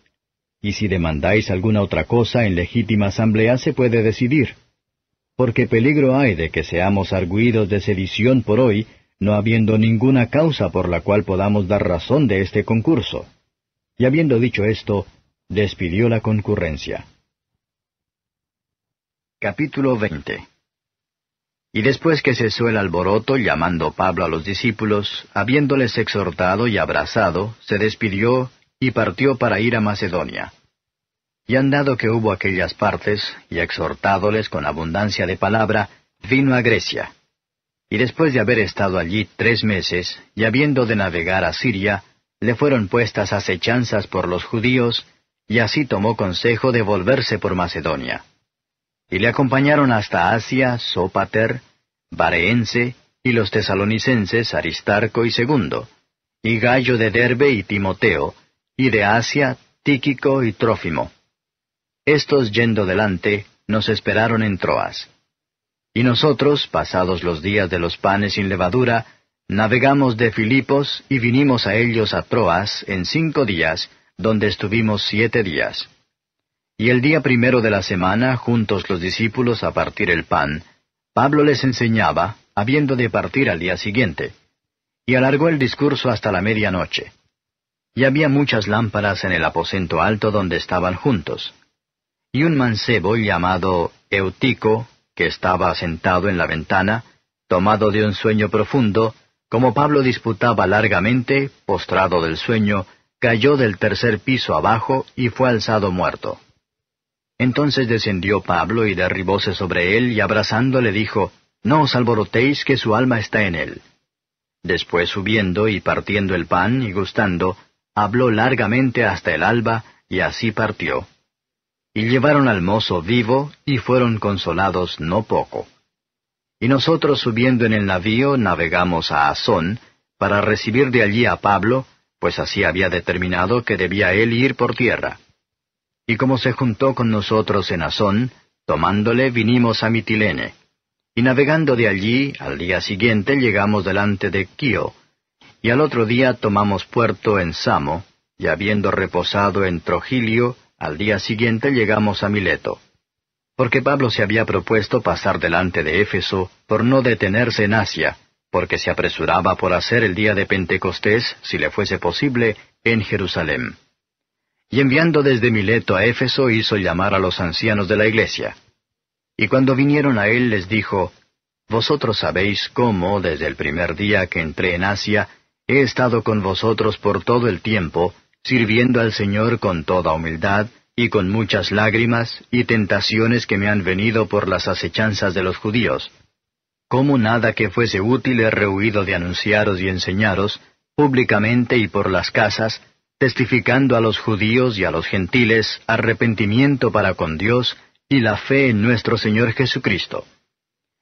Y si demandáis alguna otra cosa en legítima asamblea se puede decidir. Porque peligro hay de que seamos arguidos de sedición por hoy, no habiendo ninguna causa por la cual podamos dar razón de este concurso. Y habiendo dicho esto, despidió la concurrencia. Capítulo 20 y después que cesó el alboroto, llamando Pablo a los discípulos, habiéndoles exhortado y abrazado, se despidió y partió para ir a Macedonia. Y andado que hubo aquellas partes, y exhortándoles con abundancia de palabra, vino a Grecia. Y después de haber estado allí tres meses, y habiendo de navegar a Siria, le fueron puestas acechanzas por los judíos, y así tomó consejo de volverse por Macedonia. Y le acompañaron hasta Asia Sópater, Bareense, y los tesalonicenses Aristarco y Segundo, y Gallo de Derbe y Timoteo, y de Asia Tíquico y Trófimo. Estos yendo delante, nos esperaron en Troas. Y nosotros, pasados los días de los panes sin levadura, navegamos de Filipos y vinimos a ellos a Troas en cinco días, donde estuvimos siete días. Y el día primero de la semana, juntos los discípulos a partir el pan, Pablo les enseñaba, habiendo de partir al día siguiente. Y alargó el discurso hasta la medianoche. Y había muchas lámparas en el aposento alto donde estaban juntos. Y un mancebo llamado Eutico, que estaba sentado en la ventana, tomado de un sueño profundo, como Pablo disputaba largamente, postrado del sueño, cayó del tercer piso abajo y fue alzado muerto. Entonces descendió Pablo y derribóse sobre él y abrazándole dijo, No os alborotéis que su alma está en él. Después subiendo y partiendo el pan y gustando, habló largamente hasta el alba y así partió. Y llevaron al mozo vivo y fueron consolados no poco. Y nosotros subiendo en el navío navegamos a Azón, para recibir de allí a Pablo, pues así había determinado que debía él ir por tierra. Y como se juntó con nosotros en Azón, tomándole vinimos a Mitilene. Y navegando de allí, al día siguiente llegamos delante de Quío. Y al otro día tomamos puerto en Samo, y habiendo reposado en Trogilio, al día siguiente llegamos a Mileto. Porque Pablo se había propuesto pasar delante de Éfeso por no detenerse en Asia, porque se apresuraba por hacer el día de Pentecostés, si le fuese posible, en Jerusalén y enviando desde Mileto a Éfeso hizo llamar a los ancianos de la iglesia. Y cuando vinieron a él les dijo, Vosotros sabéis cómo, desde el primer día que entré en Asia, he estado con vosotros por todo el tiempo, sirviendo al Señor con toda humildad, y con muchas lágrimas y tentaciones que me han venido por las acechanzas de los judíos. Como nada que fuese útil he rehuido de anunciaros y enseñaros, públicamente y por las casas, testificando a los judíos y a los gentiles arrepentimiento para con Dios y la fe en nuestro Señor Jesucristo.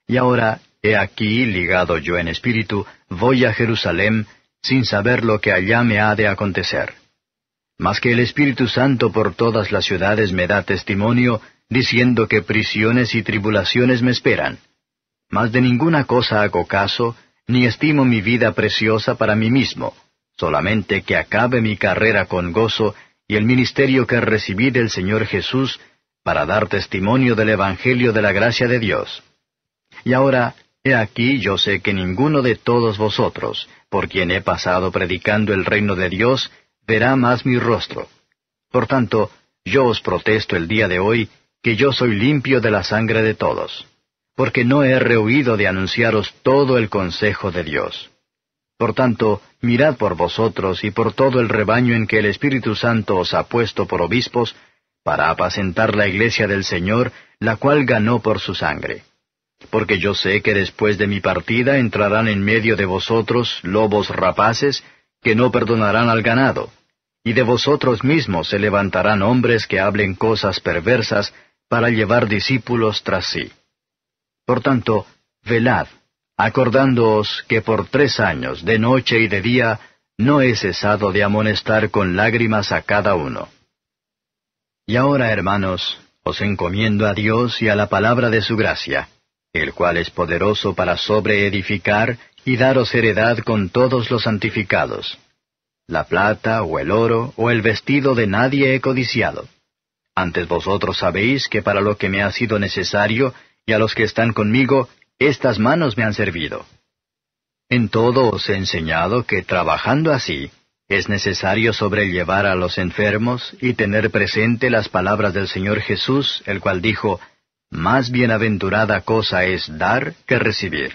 Y ahora, he aquí, ligado yo en espíritu, voy a Jerusalén, sin saber lo que allá me ha de acontecer. Mas que el Espíritu Santo por todas las ciudades me da testimonio, diciendo que prisiones y tribulaciones me esperan. Mas de ninguna cosa hago caso, ni estimo mi vida preciosa para mí mismo, solamente que acabe mi carrera con gozo y el ministerio que recibí del Señor Jesús para dar testimonio del Evangelio de la gracia de Dios. Y ahora, he aquí yo sé que ninguno de todos vosotros, por quien he pasado predicando el reino de Dios, verá más mi rostro. Por tanto, yo os protesto el día de hoy que yo soy limpio de la sangre de todos, porque no he rehuido de anunciaros todo el consejo de Dios. Por tanto, mirad por vosotros y por todo el rebaño en que el Espíritu Santo os ha puesto por obispos, para apacentar la iglesia del Señor, la cual ganó por su sangre. Porque yo sé que después de mi partida entrarán en medio de vosotros lobos rapaces, que no perdonarán al ganado. Y de vosotros mismos se levantarán hombres que hablen cosas perversas, para llevar discípulos tras sí. Por tanto, velad, acordándoos que por tres años, de noche y de día, no he cesado de amonestar con lágrimas a cada uno. Y ahora, hermanos, os encomiendo a Dios y a la palabra de su gracia, el cual es poderoso para sobreedificar y daros heredad con todos los santificados. La plata o el oro o el vestido de nadie he codiciado. Antes vosotros sabéis que para lo que me ha sido necesario y a los que están conmigo estas manos me han servido. En todo os he enseñado que trabajando así, es necesario sobrellevar a los enfermos y tener presente las palabras del Señor Jesús, el cual dijo, Más bienaventurada cosa es dar que recibir.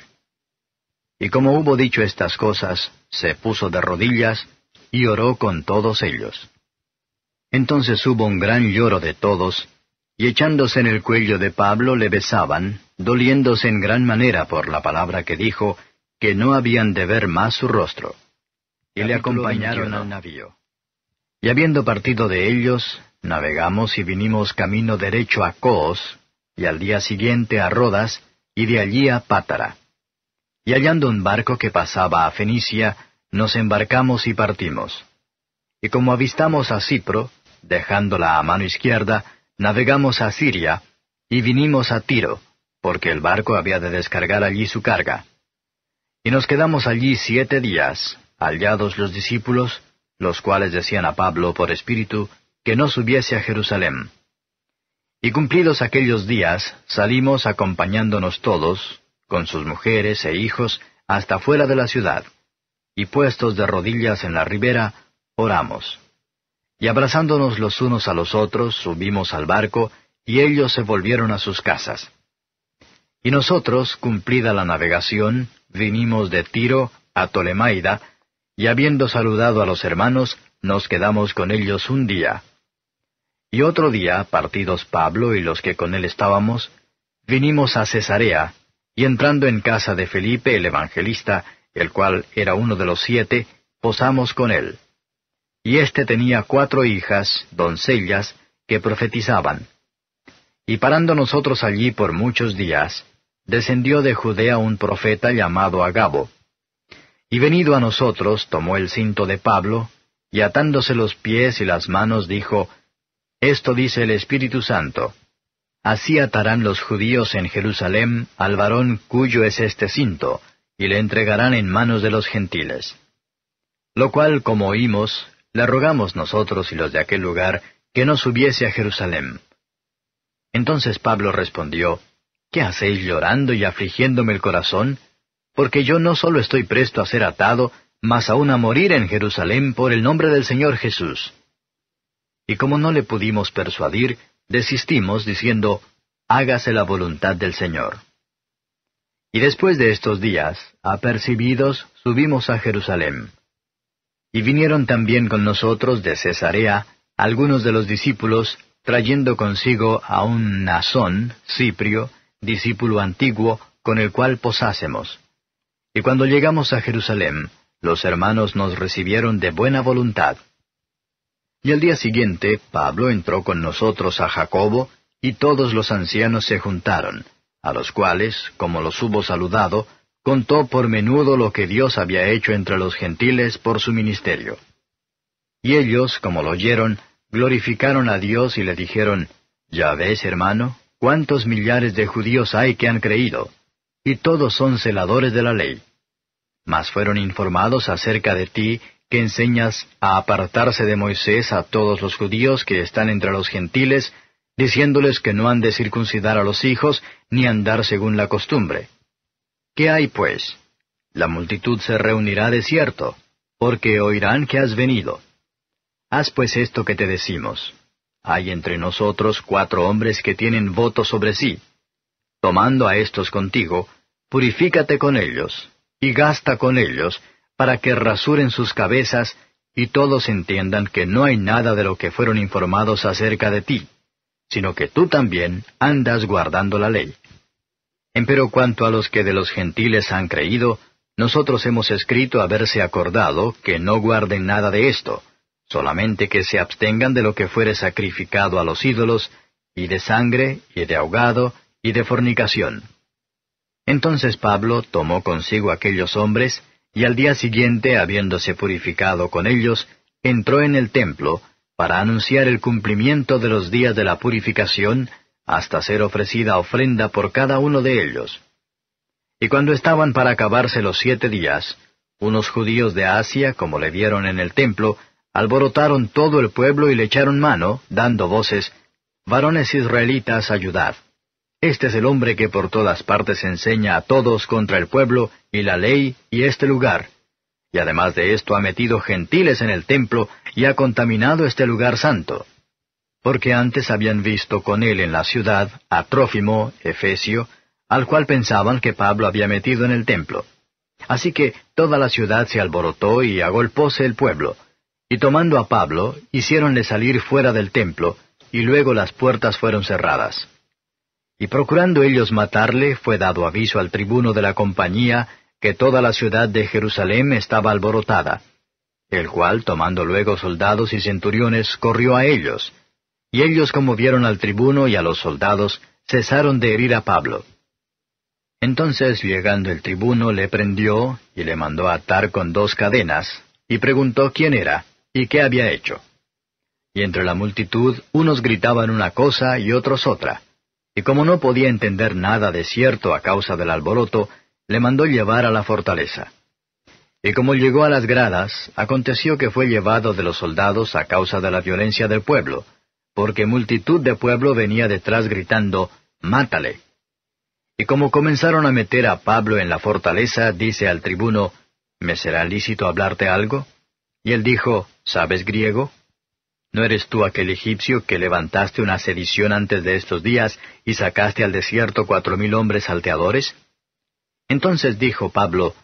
Y como hubo dicho estas cosas, se puso de rodillas y oró con todos ellos. Entonces hubo un gran lloro de todos, y echándose en el cuello de Pablo le besaban, doliéndose en gran manera por la palabra que dijo, que no habían de ver más su rostro. Y le acompañaron al navío. Y habiendo partido de ellos, navegamos y vinimos camino derecho a Coos, y al día siguiente a Rodas, y de allí a Pátara. Y hallando un barco que pasaba a Fenicia, nos embarcamos y partimos. Y como avistamos a Cipro, dejándola a mano izquierda, navegamos a Siria y vinimos a Tiro, porque el barco había de descargar allí su carga. Y nos quedamos allí siete días, hallados los discípulos, los cuales decían a Pablo por espíritu que no subiese a Jerusalén. Y cumplidos aquellos días, salimos acompañándonos todos, con sus mujeres e hijos, hasta fuera de la ciudad, y puestos de rodillas en la ribera, oramos. Y abrazándonos los unos a los otros, subimos al barco, y ellos se volvieron a sus casas. Y nosotros, cumplida la navegación, vinimos de Tiro a Ptolemaida, y habiendo saludado a los hermanos, nos quedamos con ellos un día. Y otro día, partidos Pablo y los que con él estábamos, vinimos a Cesarea, y entrando en casa de Felipe el evangelista, el cual era uno de los siete, posamos con él. Y éste tenía cuatro hijas, doncellas, que profetizaban. Y parando nosotros allí por muchos días, descendió de Judea un profeta llamado Agabo. Y venido a nosotros, tomó el cinto de Pablo, y atándose los pies y las manos dijo, Esto dice el Espíritu Santo. Así atarán los judíos en Jerusalén al varón cuyo es este cinto, y le entregarán en manos de los gentiles. Lo cual, como oímos, la rogamos nosotros y los de aquel lugar que no subiese a Jerusalén. Entonces Pablo respondió, ¿Qué hacéis llorando y afligiéndome el corazón? Porque yo no solo estoy presto a ser atado, mas aún a morir en Jerusalén por el nombre del Señor Jesús. Y como no le pudimos persuadir, desistimos diciendo, Hágase la voluntad del Señor. Y después de estos días, apercibidos, subimos a Jerusalén. Y vinieron también con nosotros de Cesarea algunos de los discípulos, trayendo consigo a un Nazón, Ciprio, discípulo antiguo, con el cual posásemos. Y cuando llegamos a Jerusalén, los hermanos nos recibieron de buena voluntad. Y al día siguiente, Pablo entró con nosotros a Jacobo, y todos los ancianos se juntaron, a los cuales, como los hubo saludado, contó por menudo lo que Dios había hecho entre los gentiles por su ministerio. Y ellos, como lo oyeron, glorificaron a Dios y le dijeron, Ya ves, hermano, cuántos millares de judíos hay que han creído, y todos son celadores de la ley. Mas fueron informados acerca de ti, que enseñas a apartarse de Moisés a todos los judíos que están entre los gentiles, diciéndoles que no han de circuncidar a los hijos, ni andar según la costumbre. ¿Qué hay pues? La multitud se reunirá de cierto, porque oirán que has venido. Haz pues esto que te decimos. Hay entre nosotros cuatro hombres que tienen voto sobre sí. Tomando a estos contigo, purifícate con ellos, y gasta con ellos, para que rasuren sus cabezas, y todos entiendan que no hay nada de lo que fueron informados acerca de ti, sino que tú también andas guardando la ley. Empero cuanto a los que de los gentiles han creído, nosotros hemos escrito haberse acordado que no guarden nada de esto, solamente que se abstengan de lo que fuere sacrificado a los ídolos, y de sangre, y de ahogado, y de fornicación. Entonces Pablo tomó consigo aquellos hombres, y al día siguiente, habiéndose purificado con ellos, entró en el templo, para anunciar el cumplimiento de los días de la purificación, hasta ser ofrecida ofrenda por cada uno de ellos. Y cuando estaban para acabarse los siete días, unos judíos de Asia, como le vieron en el templo, alborotaron todo el pueblo y le echaron mano, dando voces, Varones israelitas, ayudad. Este es el hombre que por todas partes enseña a todos contra el pueblo y la ley y este lugar. Y además de esto ha metido gentiles en el templo y ha contaminado este lugar santo porque antes habían visto con él en la ciudad a Trófimo, Efesio, al cual pensaban que Pablo había metido en el templo. Así que toda la ciudad se alborotó y agolpóse el pueblo. Y tomando a Pablo, hiciéronle salir fuera del templo, y luego las puertas fueron cerradas. Y procurando ellos matarle, fue dado aviso al tribuno de la compañía que toda la ciudad de Jerusalén estaba alborotada, el cual, tomando luego soldados y centuriones, corrió a ellos, y ellos como vieron al tribuno y a los soldados, cesaron de herir a Pablo. Entonces llegando el tribuno le prendió y le mandó atar con dos cadenas, y preguntó quién era y qué había hecho. Y entre la multitud unos gritaban una cosa y otros otra. Y como no podía entender nada de cierto a causa del alboroto, le mandó llevar a la fortaleza. Y como llegó a las gradas, aconteció que fue llevado de los soldados a causa de la violencia del pueblo, porque multitud de pueblo venía detrás gritando, Mátale. Y como comenzaron a meter a Pablo en la fortaleza, dice al tribuno, ¿Me será lícito hablarte algo? Y él dijo, ¿Sabes griego? ¿No eres tú aquel egipcio que levantaste una sedición antes de estos días y sacaste al desierto cuatro mil hombres salteadores? Entonces dijo Pablo,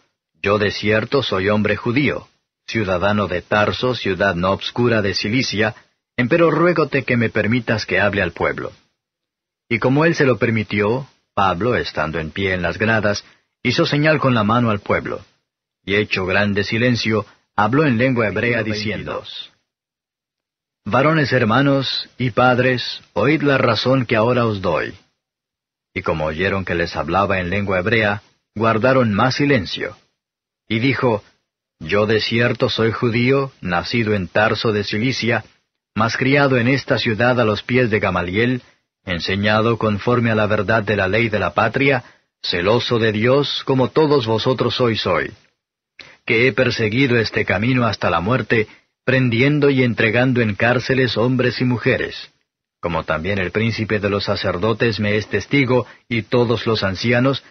Yo de cierto soy hombre judío, ciudadano de Tarso, ciudad no obscura de Cilicia, Empero ruégote que me permitas que hable al pueblo. Y como él se lo permitió, Pablo, estando en pie en las gradas, hizo señal con la mano al pueblo. Y hecho grande silencio, habló en lengua hebrea diciendo, Varones hermanos y padres, oíd la razón que ahora os doy. Y como oyeron que les hablaba en lengua hebrea, guardaron más silencio. Y dijo, Yo de cierto soy judío, nacido en Tarso de Cilicia, mas criado en esta ciudad a los pies de Gamaliel, enseñado conforme a la verdad de la ley de la patria, celoso de Dios como todos vosotros sois hoy, que he perseguido este camino hasta la muerte, prendiendo y entregando en cárceles hombres y mujeres, como también el príncipe de los sacerdotes me es testigo y todos los ancianos,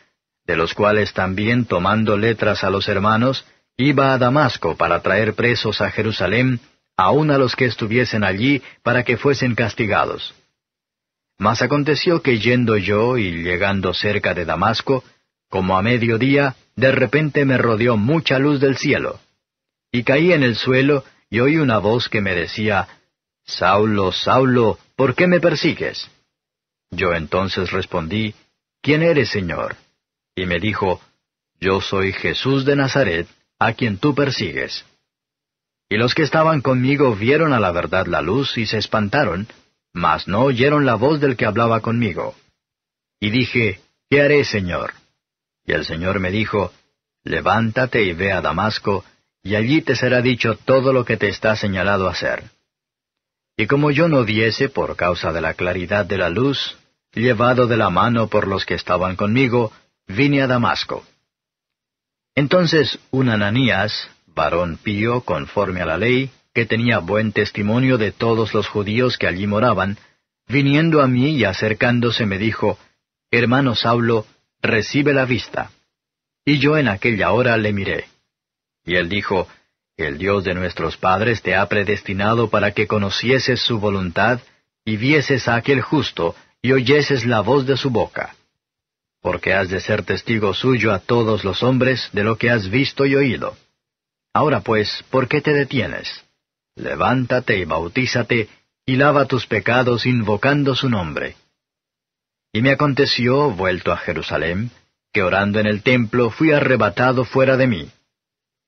de los cuales también tomando letras a los hermanos, iba a Damasco para traer presos a Jerusalén aun a los que estuviesen allí, para que fuesen castigados. Mas aconteció que yendo yo y llegando cerca de Damasco, como a mediodía, de repente me rodeó mucha luz del cielo. Y caí en el suelo, y oí una voz que me decía, Saulo, Saulo, ¿por qué me persigues? Yo entonces respondí, ¿quién eres, Señor? Y me dijo, Yo soy Jesús de Nazaret, a quien tú persigues. Y los que estaban conmigo vieron a la verdad la luz y se espantaron, mas no oyeron la voz del que hablaba conmigo. Y dije, ¿qué haré, Señor? Y el Señor me dijo, Levántate y ve a Damasco, y allí te será dicho todo lo que te está señalado hacer. Y como yo no diese por causa de la claridad de la luz, llevado de la mano por los que estaban conmigo, vine a Damasco. Entonces un Ananías, varón pío conforme a la ley, que tenía buen testimonio de todos los judíos que allí moraban, viniendo a mí y acercándose me dijo, Hermano Saulo, recibe la vista. Y yo en aquella hora le miré. Y él dijo, El Dios de nuestros padres te ha predestinado para que conocieses su voluntad, y vieses a aquel justo, y oyeses la voz de su boca. Porque has de ser testigo suyo a todos los hombres de lo que has visto y oído. Ahora pues, ¿por qué te detienes? Levántate y bautízate, y lava tus pecados invocando su nombre. Y me aconteció, vuelto a Jerusalén, que orando en el templo fui arrebatado fuera de mí.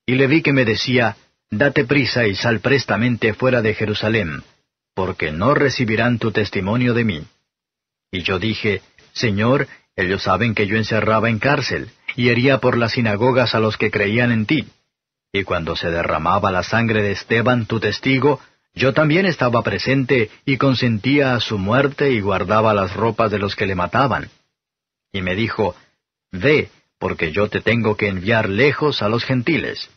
Y le vi que me decía, Date prisa y sal prestamente fuera de Jerusalén, porque no recibirán tu testimonio de mí. Y yo dije, Señor, ellos saben que yo encerraba en cárcel, y hería por las sinagogas a los que creían en ti y cuando se derramaba la sangre de Esteban, tu testigo, yo también estaba presente y consentía a su muerte y guardaba las ropas de los que le mataban. Y me dijo, Ve, porque yo te tengo que enviar lejos a los gentiles.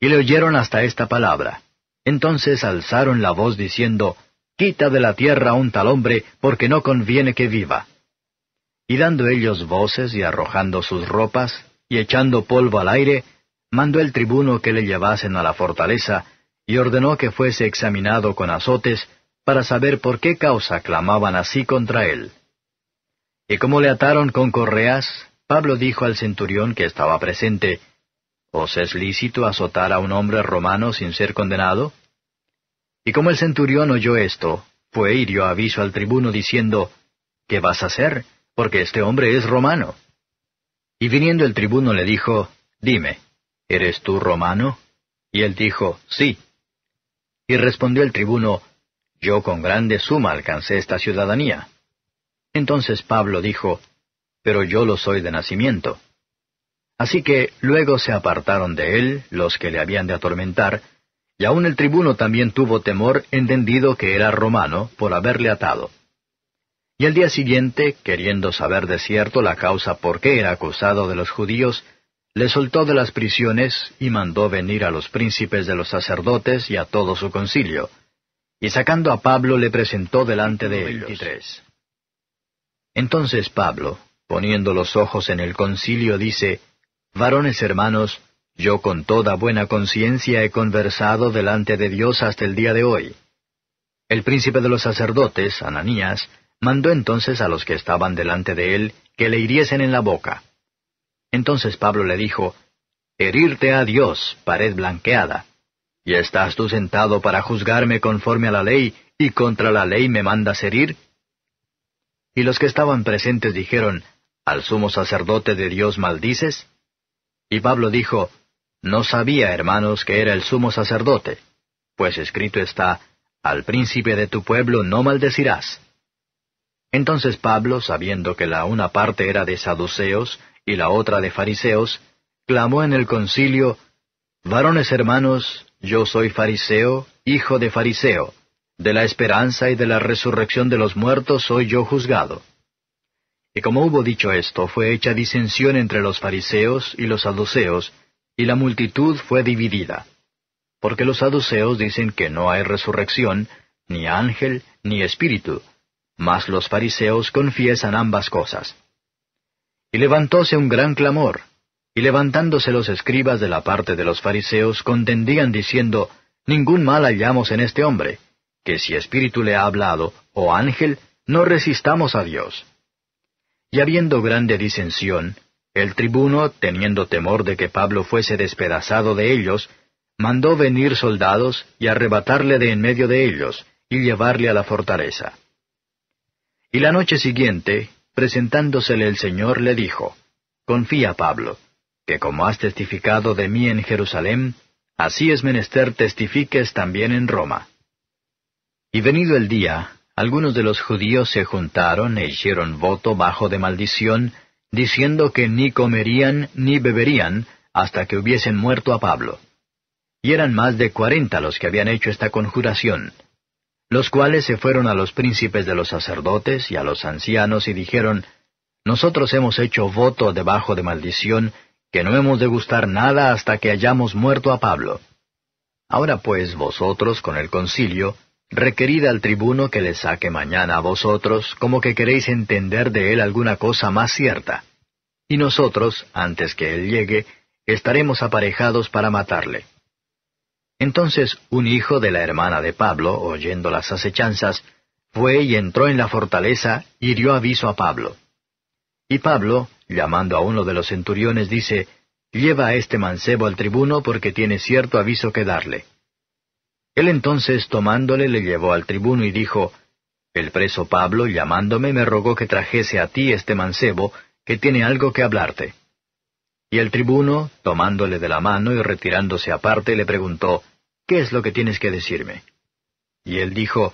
Y le oyeron hasta esta palabra. Entonces alzaron la voz diciendo, Quita de la tierra a un tal hombre, porque no conviene que viva. Y dando ellos voces y arrojando sus ropas, y echando polvo al aire, mandó el tribuno que le llevasen a la fortaleza, y ordenó que fuese examinado con azotes, para saber por qué causa clamaban así contra él. Y como le ataron con correas, Pablo dijo al centurión que estaba presente, ¿Os es lícito azotar a un hombre romano sin ser condenado? Y como el centurión oyó esto, fue y dio aviso al tribuno diciendo, ¿Qué vas a hacer? Porque este hombre es romano. Y viniendo el tribuno le dijo, Dime, ¿Eres tú romano? Y él dijo, Sí. Y respondió el tribuno, Yo con grande suma alcancé esta ciudadanía. Entonces Pablo dijo, Pero yo lo soy de nacimiento. Así que luego se apartaron de él los que le habían de atormentar, y aun el tribuno también tuvo temor, entendido que era romano, por haberle atado. Y al día siguiente, queriendo saber de cierto la causa por qué era acusado de los judíos, le soltó de las prisiones y mandó venir a los príncipes de los sacerdotes y a todo su concilio. Y sacando a Pablo le presentó delante de ellos. Entonces Pablo, poniendo los ojos en el concilio, dice, Varones hermanos, yo con toda buena conciencia he conversado delante de Dios hasta el día de hoy. El príncipe de los sacerdotes, Ananías, mandó entonces a los que estaban delante de él que le hiriesen en la boca. Entonces Pablo le dijo, Herirte a Dios, pared blanqueada. ¿Y estás tú sentado para juzgarme conforme a la ley, y contra la ley me mandas herir? Y los que estaban presentes dijeron, ¿Al sumo sacerdote de Dios maldices? Y Pablo dijo, No sabía, hermanos, que era el sumo sacerdote, pues escrito está, Al príncipe de tu pueblo no maldecirás. Entonces Pablo, sabiendo que la una parte era de saduceos y la otra de fariseos, clamó en el concilio, Varones hermanos, yo soy fariseo, hijo de fariseo, de la esperanza y de la resurrección de los muertos soy yo juzgado. Y como hubo dicho esto, fue hecha disensión entre los fariseos y los saduceos, y la multitud fue dividida. Porque los saduceos dicen que no hay resurrección, ni ángel, ni espíritu, mas los fariseos confiesan ambas cosas. Y levantóse un gran clamor. Y levantándose los escribas de la parte de los fariseos, contendían diciendo, Ningún mal hallamos en este hombre, que si espíritu le ha hablado, o ángel, no resistamos a Dios. Y habiendo grande disensión, el tribuno, teniendo temor de que Pablo fuese despedazado de ellos, mandó venir soldados y arrebatarle de en medio de ellos, y llevarle a la fortaleza. Y la noche siguiente, Presentándosele el Señor le dijo, Confía, Pablo, que como has testificado de mí en Jerusalén, así es menester testifiques también en Roma. Y venido el día, algunos de los judíos se juntaron e hicieron voto bajo de maldición, diciendo que ni comerían ni beberían hasta que hubiesen muerto a Pablo. Y eran más de cuarenta los que habían hecho esta conjuración los cuales se fueron a los príncipes de los sacerdotes y a los ancianos y dijeron, Nosotros hemos hecho voto debajo de maldición, que no hemos de gustar nada hasta que hayamos muerto a Pablo. Ahora pues vosotros con el concilio, requerid al tribuno que le saque mañana a vosotros, como que queréis entender de él alguna cosa más cierta. Y nosotros, antes que él llegue, estaremos aparejados para matarle. Entonces un hijo de la hermana de Pablo, oyendo las acechanzas, fue y entró en la fortaleza y dio aviso a Pablo. Y Pablo, llamando a uno de los centuriones, dice, Lleva a este mancebo al tribuno porque tiene cierto aviso que darle. Él entonces tomándole le llevó al tribuno y dijo, El preso Pablo, llamándome, me rogó que trajese a ti este mancebo, que tiene algo que hablarte. Y el tribuno, tomándole de la mano y retirándose aparte, le preguntó, ¿qué es lo que tienes que decirme? Y él dijo,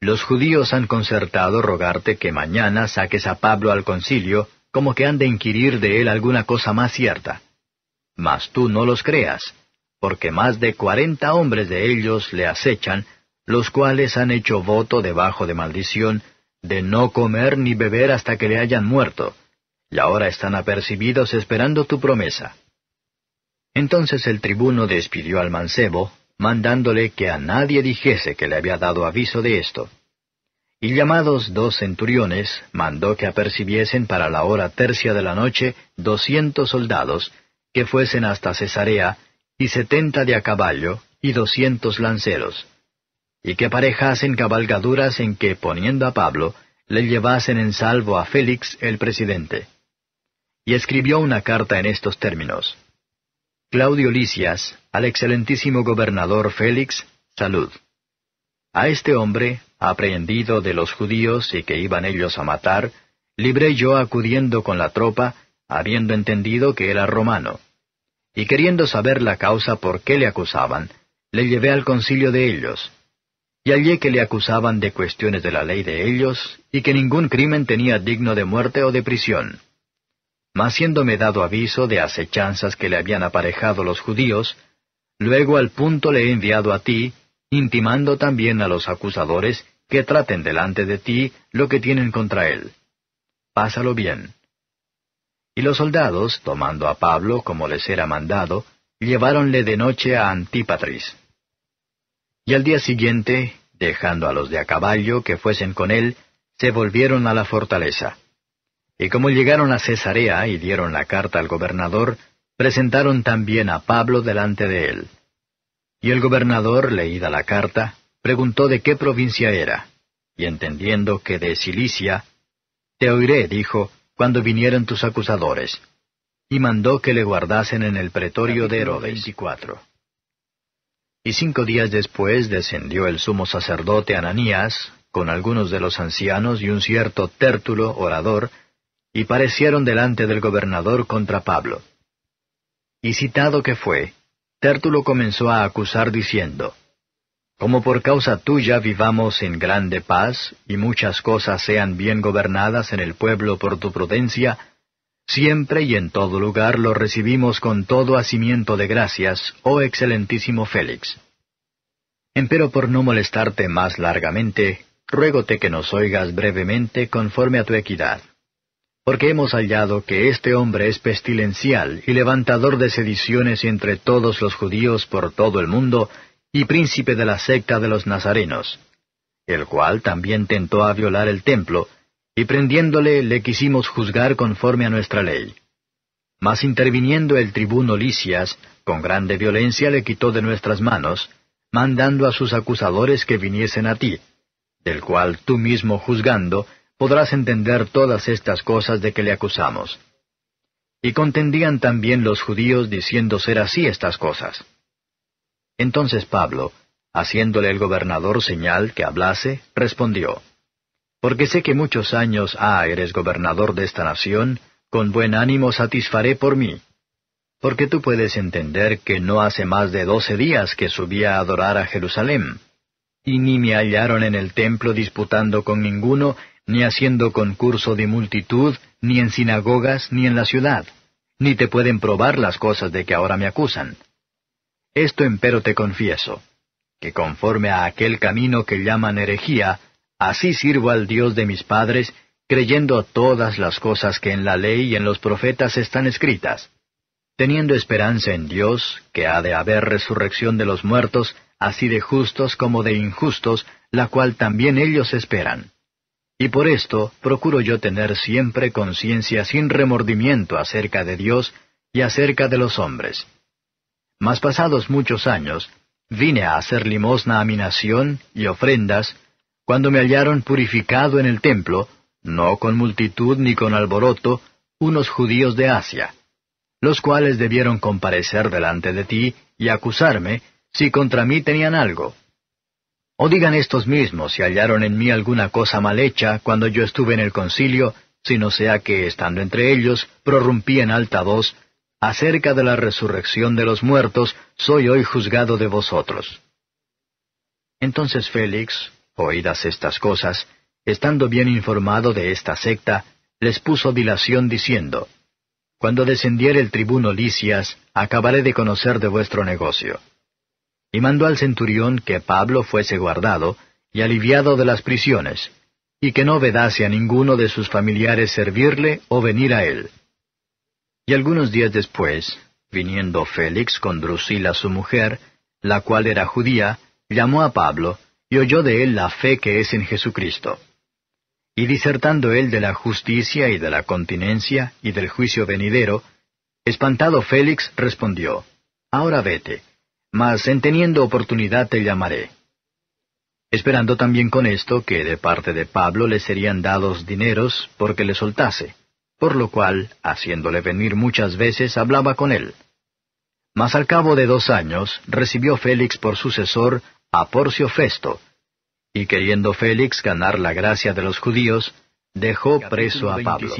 Los judíos han concertado rogarte que mañana saques a Pablo al concilio, como que han de inquirir de él alguna cosa más cierta. Mas tú no los creas, porque más de cuarenta hombres de ellos le acechan, los cuales han hecho voto debajo de maldición, de no comer ni beber hasta que le hayan muerto, y ahora están apercibidos esperando tu promesa. Entonces el tribuno despidió al mancebo, mandándole que a nadie dijese que le había dado aviso de esto. Y llamados dos centuriones, mandó que apercibiesen para la hora tercia de la noche doscientos soldados, que fuesen hasta Cesarea, y setenta de a caballo, y doscientos lanceros, y que aparejasen cabalgaduras en que, poniendo a Pablo, le llevasen en salvo a Félix el presidente. Y escribió una carta en estos términos. Claudio Licias, al excelentísimo gobernador Félix, salud. A este hombre, aprehendido de los judíos y que iban ellos a matar, libré yo acudiendo con la tropa, habiendo entendido que era romano. Y queriendo saber la causa por qué le acusaban, le llevé al concilio de ellos. Y hallé que le acusaban de cuestiones de la ley de ellos, y que ningún crimen tenía digno de muerte o de prisión. Mas siéndome dado aviso de acechanzas que le habían aparejado los judíos, luego al punto le he enviado a ti, intimando también a los acusadores que traten delante de ti lo que tienen contra él. Pásalo bien. Y los soldados, tomando a Pablo como les era mandado, lleváronle de noche a Antípatris. Y al día siguiente, dejando a los de a caballo que fuesen con él, se volvieron a la fortaleza. Y como llegaron a Cesarea y dieron la carta al gobernador, presentaron también a Pablo delante de él. Y el gobernador, leída la carta, preguntó de qué provincia era. Y entendiendo que de Cilicia, te oiré, dijo, cuando vinieran tus acusadores. Y mandó que le guardasen en el pretorio de Herodes. 24. Y cinco días después descendió el sumo sacerdote Ananías, con algunos de los ancianos y un cierto tértulo orador, y parecieron delante del gobernador contra Pablo. Y citado que fue, Tértulo comenzó a acusar diciendo, Como por causa tuya vivamos en grande paz, y muchas cosas sean bien gobernadas en el pueblo por tu prudencia, siempre y en todo lugar lo recibimos con todo hacimiento de gracias, oh excelentísimo Félix. Empero por no molestarte más largamente, ruégote que nos oigas brevemente conforme a tu equidad porque hemos hallado que este hombre es pestilencial y levantador de sediciones entre todos los judíos por todo el mundo, y príncipe de la secta de los nazarenos, el cual también tentó a violar el templo, y prendiéndole le quisimos juzgar conforme a nuestra ley. Mas interviniendo el tribuno Licias, con grande violencia le quitó de nuestras manos, mandando a sus acusadores que viniesen a ti, del cual tú mismo juzgando, podrás entender todas estas cosas de que le acusamos. Y contendían también los judíos diciendo ser así estas cosas. Entonces Pablo, haciéndole el gobernador señal que hablase, respondió, Porque sé que muchos años ha ah, eres gobernador de esta nación, con buen ánimo satisfaré por mí. Porque tú puedes entender que no hace más de doce días que subí a adorar a Jerusalén, y ni me hallaron en el templo disputando con ninguno, ni haciendo concurso de multitud, ni en sinagogas, ni en la ciudad, ni te pueden probar las cosas de que ahora me acusan. Esto empero te confieso, que conforme a aquel camino que llaman herejía, así sirvo al Dios de mis padres, creyendo todas las cosas que en la ley y en los profetas están escritas, teniendo esperanza en Dios, que ha de haber resurrección de los muertos, así de justos como de injustos, la cual también ellos esperan. Y por esto procuro yo tener siempre conciencia sin remordimiento acerca de Dios y acerca de los hombres. Mas pasados muchos años, vine a hacer limosna a mi nación y ofrendas, cuando me hallaron purificado en el templo, no con multitud ni con alboroto, unos judíos de Asia, los cuales debieron comparecer delante de ti y acusarme si contra mí tenían algo o digan estos mismos si hallaron en mí alguna cosa mal hecha cuando yo estuve en el concilio, sino sea que, estando entre ellos, prorrumpí en alta voz, acerca de la resurrección de los muertos, soy hoy juzgado de vosotros. Entonces Félix, oídas estas cosas, estando bien informado de esta secta, les puso dilación diciendo, Cuando descendiere el tribuno Licias, acabaré de conocer de vuestro negocio y mandó al centurión que Pablo fuese guardado y aliviado de las prisiones, y que no vedase a ninguno de sus familiares servirle o venir a él. Y algunos días después, viniendo Félix con Drusila su mujer, la cual era judía, llamó a Pablo, y oyó de él la fe que es en Jesucristo. Y disertando él de la justicia y de la continencia y del juicio venidero, espantado Félix respondió, Ahora vete, mas en teniendo oportunidad te llamaré. Esperando también con esto que de parte de Pablo le serían dados dineros porque le soltase, por lo cual, haciéndole venir muchas veces, hablaba con él. Mas al cabo de dos años recibió Félix por sucesor a Porcio Festo, y queriendo Félix ganar la gracia de los judíos, dejó preso a Pablo.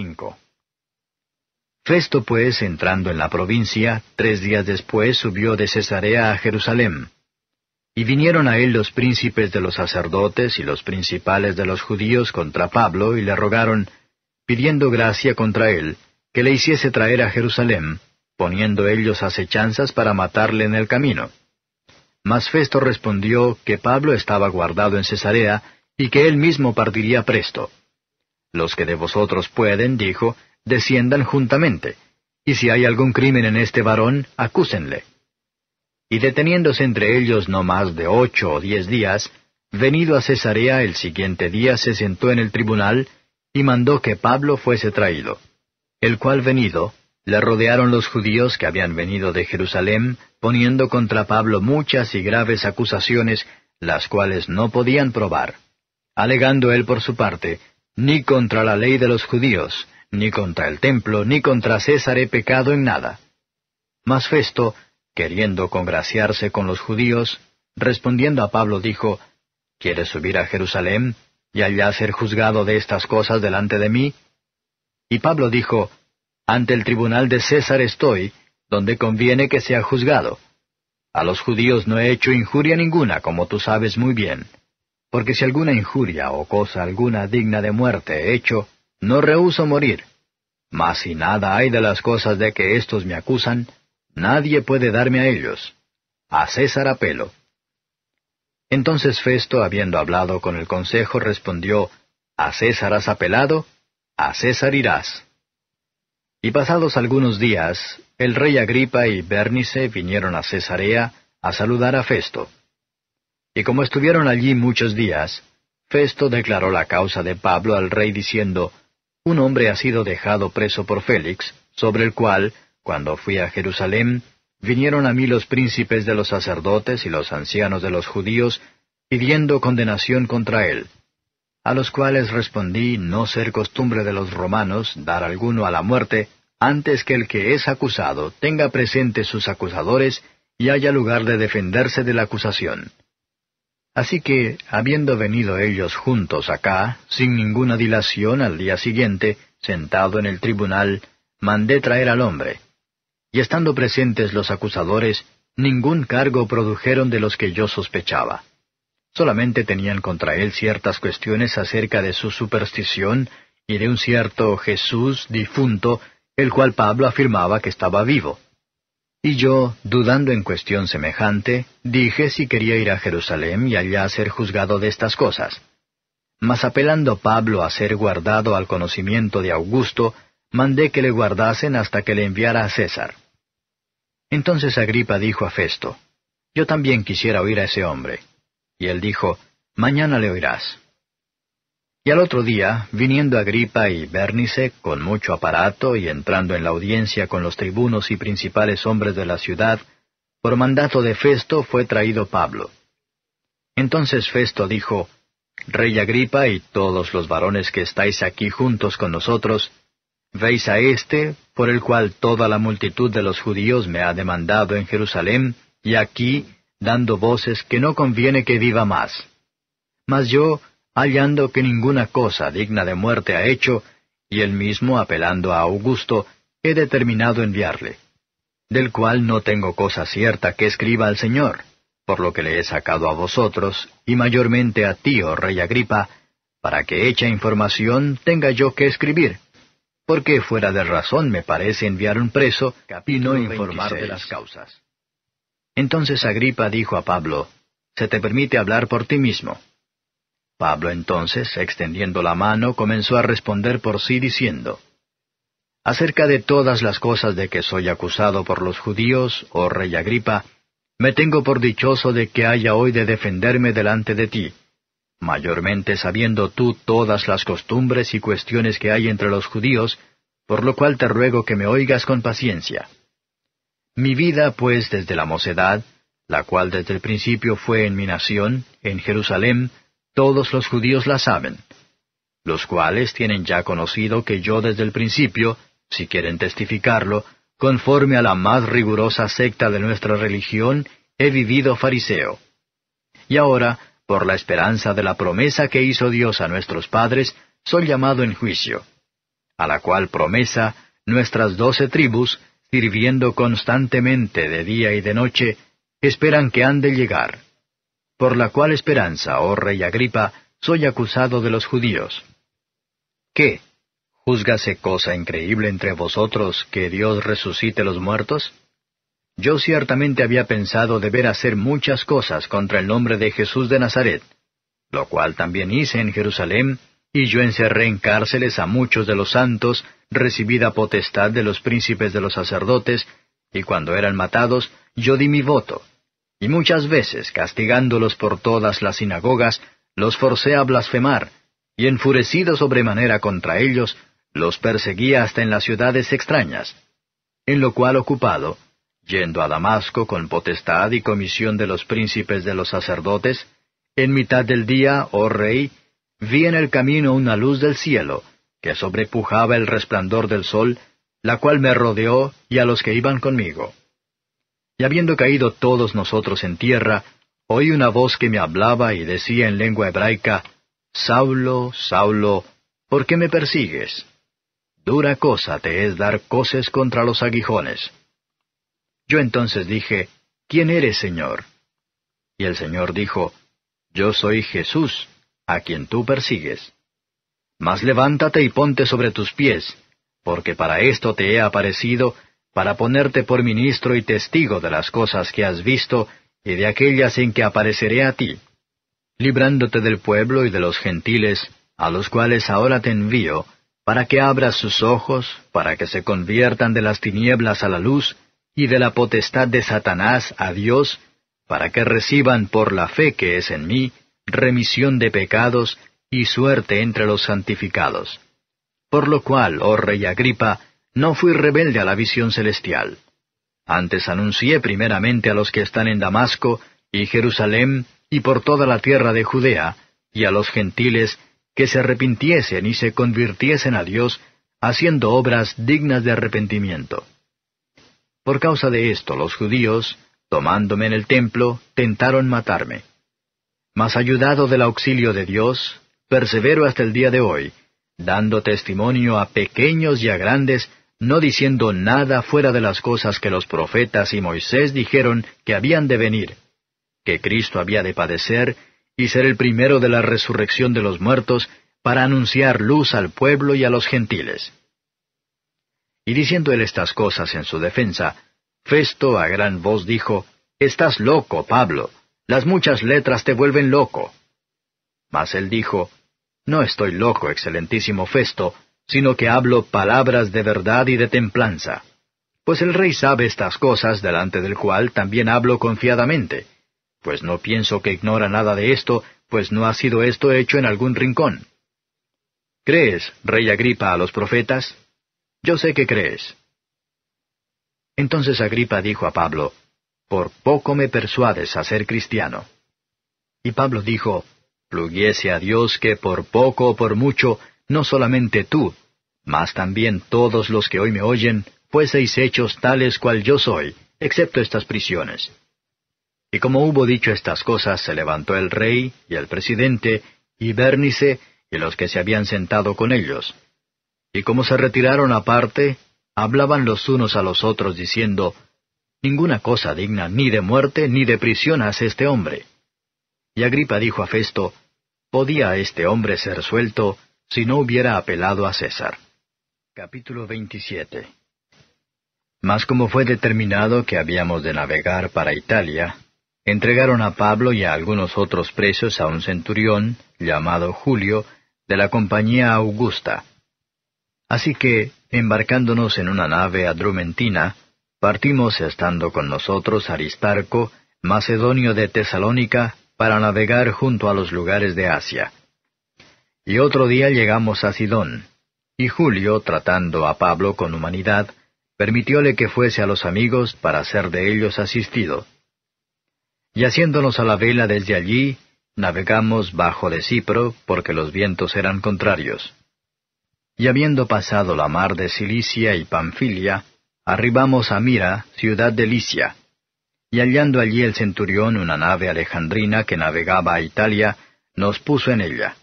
Festo, pues, entrando en la provincia, tres días después subió de Cesarea a Jerusalén. Y vinieron a él los príncipes de los sacerdotes y los principales de los judíos contra Pablo y le rogaron, pidiendo gracia contra él, que le hiciese traer a Jerusalén, poniendo ellos acechanzas para matarle en el camino. Mas Festo respondió que Pablo estaba guardado en Cesarea y que él mismo partiría presto. Los que de vosotros pueden, dijo, desciendan juntamente, y si hay algún crimen en este varón, acúsenle. Y deteniéndose entre ellos no más de ocho o diez días, venido a Cesarea el siguiente día se sentó en el tribunal, y mandó que Pablo fuese traído. El cual venido, le rodearon los judíos que habían venido de Jerusalén, poniendo contra Pablo muchas y graves acusaciones, las cuales no podían probar, alegando él por su parte, ni contra la ley de los judíos, ni contra el templo, ni contra César he pecado en nada. Mas Festo, queriendo congraciarse con los judíos, respondiendo a Pablo dijo, ¿Quieres subir a Jerusalén y allá ser juzgado de estas cosas delante de mí? Y Pablo dijo, Ante el tribunal de César estoy, donde conviene que sea juzgado. A los judíos no he hecho injuria ninguna, como tú sabes muy bien. Porque si alguna injuria o cosa alguna digna de muerte he hecho, no rehúso morir. Mas si nada hay de las cosas de que éstos me acusan, nadie puede darme a ellos. A César apelo. Entonces Festo, habiendo hablado con el consejo, respondió, A César has apelado, a César irás. Y pasados algunos días, el rey Agripa y Bérnice vinieron a Cesarea a saludar a Festo. Y como estuvieron allí muchos días, Festo declaró la causa de Pablo al rey diciendo, un hombre ha sido dejado preso por Félix, sobre el cual, cuando fui a Jerusalén, vinieron a mí los príncipes de los sacerdotes y los ancianos de los judíos, pidiendo condenación contra él. A los cuales respondí no ser costumbre de los romanos dar alguno a la muerte antes que el que es acusado tenga presente sus acusadores y haya lugar de defenderse de la acusación. Así que, habiendo venido ellos juntos acá, sin ninguna dilación al día siguiente, sentado en el tribunal, mandé traer al hombre. Y estando presentes los acusadores, ningún cargo produjeron de los que yo sospechaba. Solamente tenían contra él ciertas cuestiones acerca de su superstición y de un cierto Jesús difunto, el cual Pablo afirmaba que estaba vivo. Y yo, dudando en cuestión semejante, dije si quería ir a Jerusalén y allá ser juzgado de estas cosas. Mas apelando Pablo a ser guardado al conocimiento de Augusto, mandé que le guardasen hasta que le enviara a César. Entonces Agripa dijo a Festo, Yo también quisiera oír a ese hombre. Y él dijo, Mañana le oirás. Y al otro día, viniendo Agripa y Bernice con mucho aparato y entrando en la audiencia con los tribunos y principales hombres de la ciudad, por mandato de Festo fue traído Pablo. Entonces Festo dijo, Rey Agripa y todos los varones que estáis aquí juntos con nosotros, veis a este por el cual toda la multitud de los judíos me ha demandado en Jerusalén, y aquí, dando voces que no conviene que viva más. Mas yo, hallando que ninguna cosa digna de muerte ha hecho, y él mismo, apelando a Augusto, he determinado enviarle, del cual no tengo cosa cierta que escriba al Señor, por lo que le he sacado a vosotros, y mayormente a ti, oh rey Agripa, para que hecha información tenga yo que escribir, porque fuera de razón me parece enviar un preso y no informar de las causas. Entonces Agripa dijo a Pablo, Se te permite hablar por ti mismo. Pablo entonces, extendiendo la mano, comenzó a responder por sí diciendo, Acerca de todas las cosas de que soy acusado por los judíos, oh rey Agripa, me tengo por dichoso de que haya hoy de defenderme delante de ti, mayormente sabiendo tú todas las costumbres y cuestiones que hay entre los judíos, por lo cual te ruego que me oigas con paciencia. Mi vida, pues, desde la mocedad, la cual desde el principio fue en mi nación, en Jerusalén, todos los judíos la saben, los cuales tienen ya conocido que yo desde el principio, si quieren testificarlo, conforme a la más rigurosa secta de nuestra religión, he vivido fariseo. Y ahora, por la esperanza de la promesa que hizo Dios a nuestros padres, soy llamado en juicio, a la cual promesa nuestras doce tribus, sirviendo constantemente de día y de noche, esperan que han de llegar por la cual esperanza, oh rey Agripa, soy acusado de los judíos. ¿Qué? ¿Júzgase cosa increíble entre vosotros que Dios resucite los muertos? Yo ciertamente había pensado deber hacer muchas cosas contra el nombre de Jesús de Nazaret, lo cual también hice en Jerusalén, y yo encerré en cárceles a muchos de los santos, recibida potestad de los príncipes de los sacerdotes, y cuando eran matados, yo di mi voto, y muchas veces, castigándolos por todas las sinagogas, los forcé a blasfemar, y enfurecido sobremanera contra ellos, los perseguía hasta en las ciudades extrañas. En lo cual ocupado, yendo a Damasco con potestad y comisión de los príncipes de los sacerdotes, en mitad del día, oh rey, vi en el camino una luz del cielo, que sobrepujaba el resplandor del sol, la cual me rodeó y a los que iban conmigo. Y habiendo caído todos nosotros en tierra, oí una voz que me hablaba y decía en lengua hebraica, Saulo, Saulo, ¿por qué me persigues? Dura cosa te es dar coces contra los aguijones. Yo entonces dije, ¿quién eres, Señor? Y el Señor dijo, Yo soy Jesús, a quien tú persigues. Mas levántate y ponte sobre tus pies, porque para esto te he aparecido, para ponerte por ministro y testigo de las cosas que has visto y de aquellas en que apareceré a ti, librándote del pueblo y de los gentiles, a los cuales ahora te envío, para que abras sus ojos, para que se conviertan de las tinieblas a la luz, y de la potestad de Satanás a Dios, para que reciban por la fe que es en mí remisión de pecados y suerte entre los santificados. Por lo cual, oh rey Agripa, no fui rebelde a la visión celestial. Antes anuncié primeramente a los que están en Damasco y Jerusalén y por toda la tierra de Judea, y a los gentiles, que se arrepintiesen y se convirtiesen a Dios, haciendo obras dignas de arrepentimiento. Por causa de esto los judíos, tomándome en el templo, tentaron matarme. Mas ayudado del auxilio de Dios, persevero hasta el día de hoy, dando testimonio a pequeños y a grandes no diciendo nada fuera de las cosas que los profetas y Moisés dijeron que habían de venir, que Cristo había de padecer y ser el primero de la resurrección de los muertos para anunciar luz al pueblo y a los gentiles. Y diciendo él estas cosas en su defensa, Festo a gran voz dijo, Estás loco, Pablo, las muchas letras te vuelven loco. Mas él dijo, No estoy loco, excelentísimo Festo, sino que hablo palabras de verdad y de templanza. Pues el rey sabe estas cosas, delante del cual también hablo confiadamente. Pues no pienso que ignora nada de esto, pues no ha sido esto hecho en algún rincón. ¿Crees, rey Agripa, a los profetas? Yo sé que crees. Entonces Agripa dijo a Pablo, Por poco me persuades a ser cristiano. Y Pablo dijo, Pluguiese a Dios que por poco o por mucho, no solamente tú, mas también todos los que hoy me oyen, fueseis pues hechos tales cual yo soy, excepto estas prisiones. Y como hubo dicho estas cosas, se levantó el rey, y el presidente, y Bérnice y los que se habían sentado con ellos. Y como se retiraron aparte, hablaban los unos a los otros diciendo, Ninguna cosa digna ni de muerte ni de prisión hace este hombre. Y Agripa dijo a Festo, ¿Podía este hombre ser suelto si no hubiera apelado a César. Capítulo 27 Mas como fue determinado que habíamos de navegar para Italia, entregaron a Pablo y a algunos otros presos a un centurión, llamado Julio, de la compañía Augusta. Así que, embarcándonos en una nave adrumentina, partimos estando con nosotros Aristarco, macedonio de Tesalónica, para navegar junto a los lugares de Asia y otro día llegamos a Sidón. Y Julio, tratando a Pablo con humanidad, permitióle que fuese a los amigos para ser de ellos asistido. Y haciéndonos a la vela desde allí, navegamos bajo de Cipro, porque los vientos eran contrarios. Y habiendo pasado la mar de Cilicia y Panfilia, arribamos a Mira, ciudad de Licia. Y hallando allí el centurión una nave alejandrina que navegaba a Italia, nos puso en ella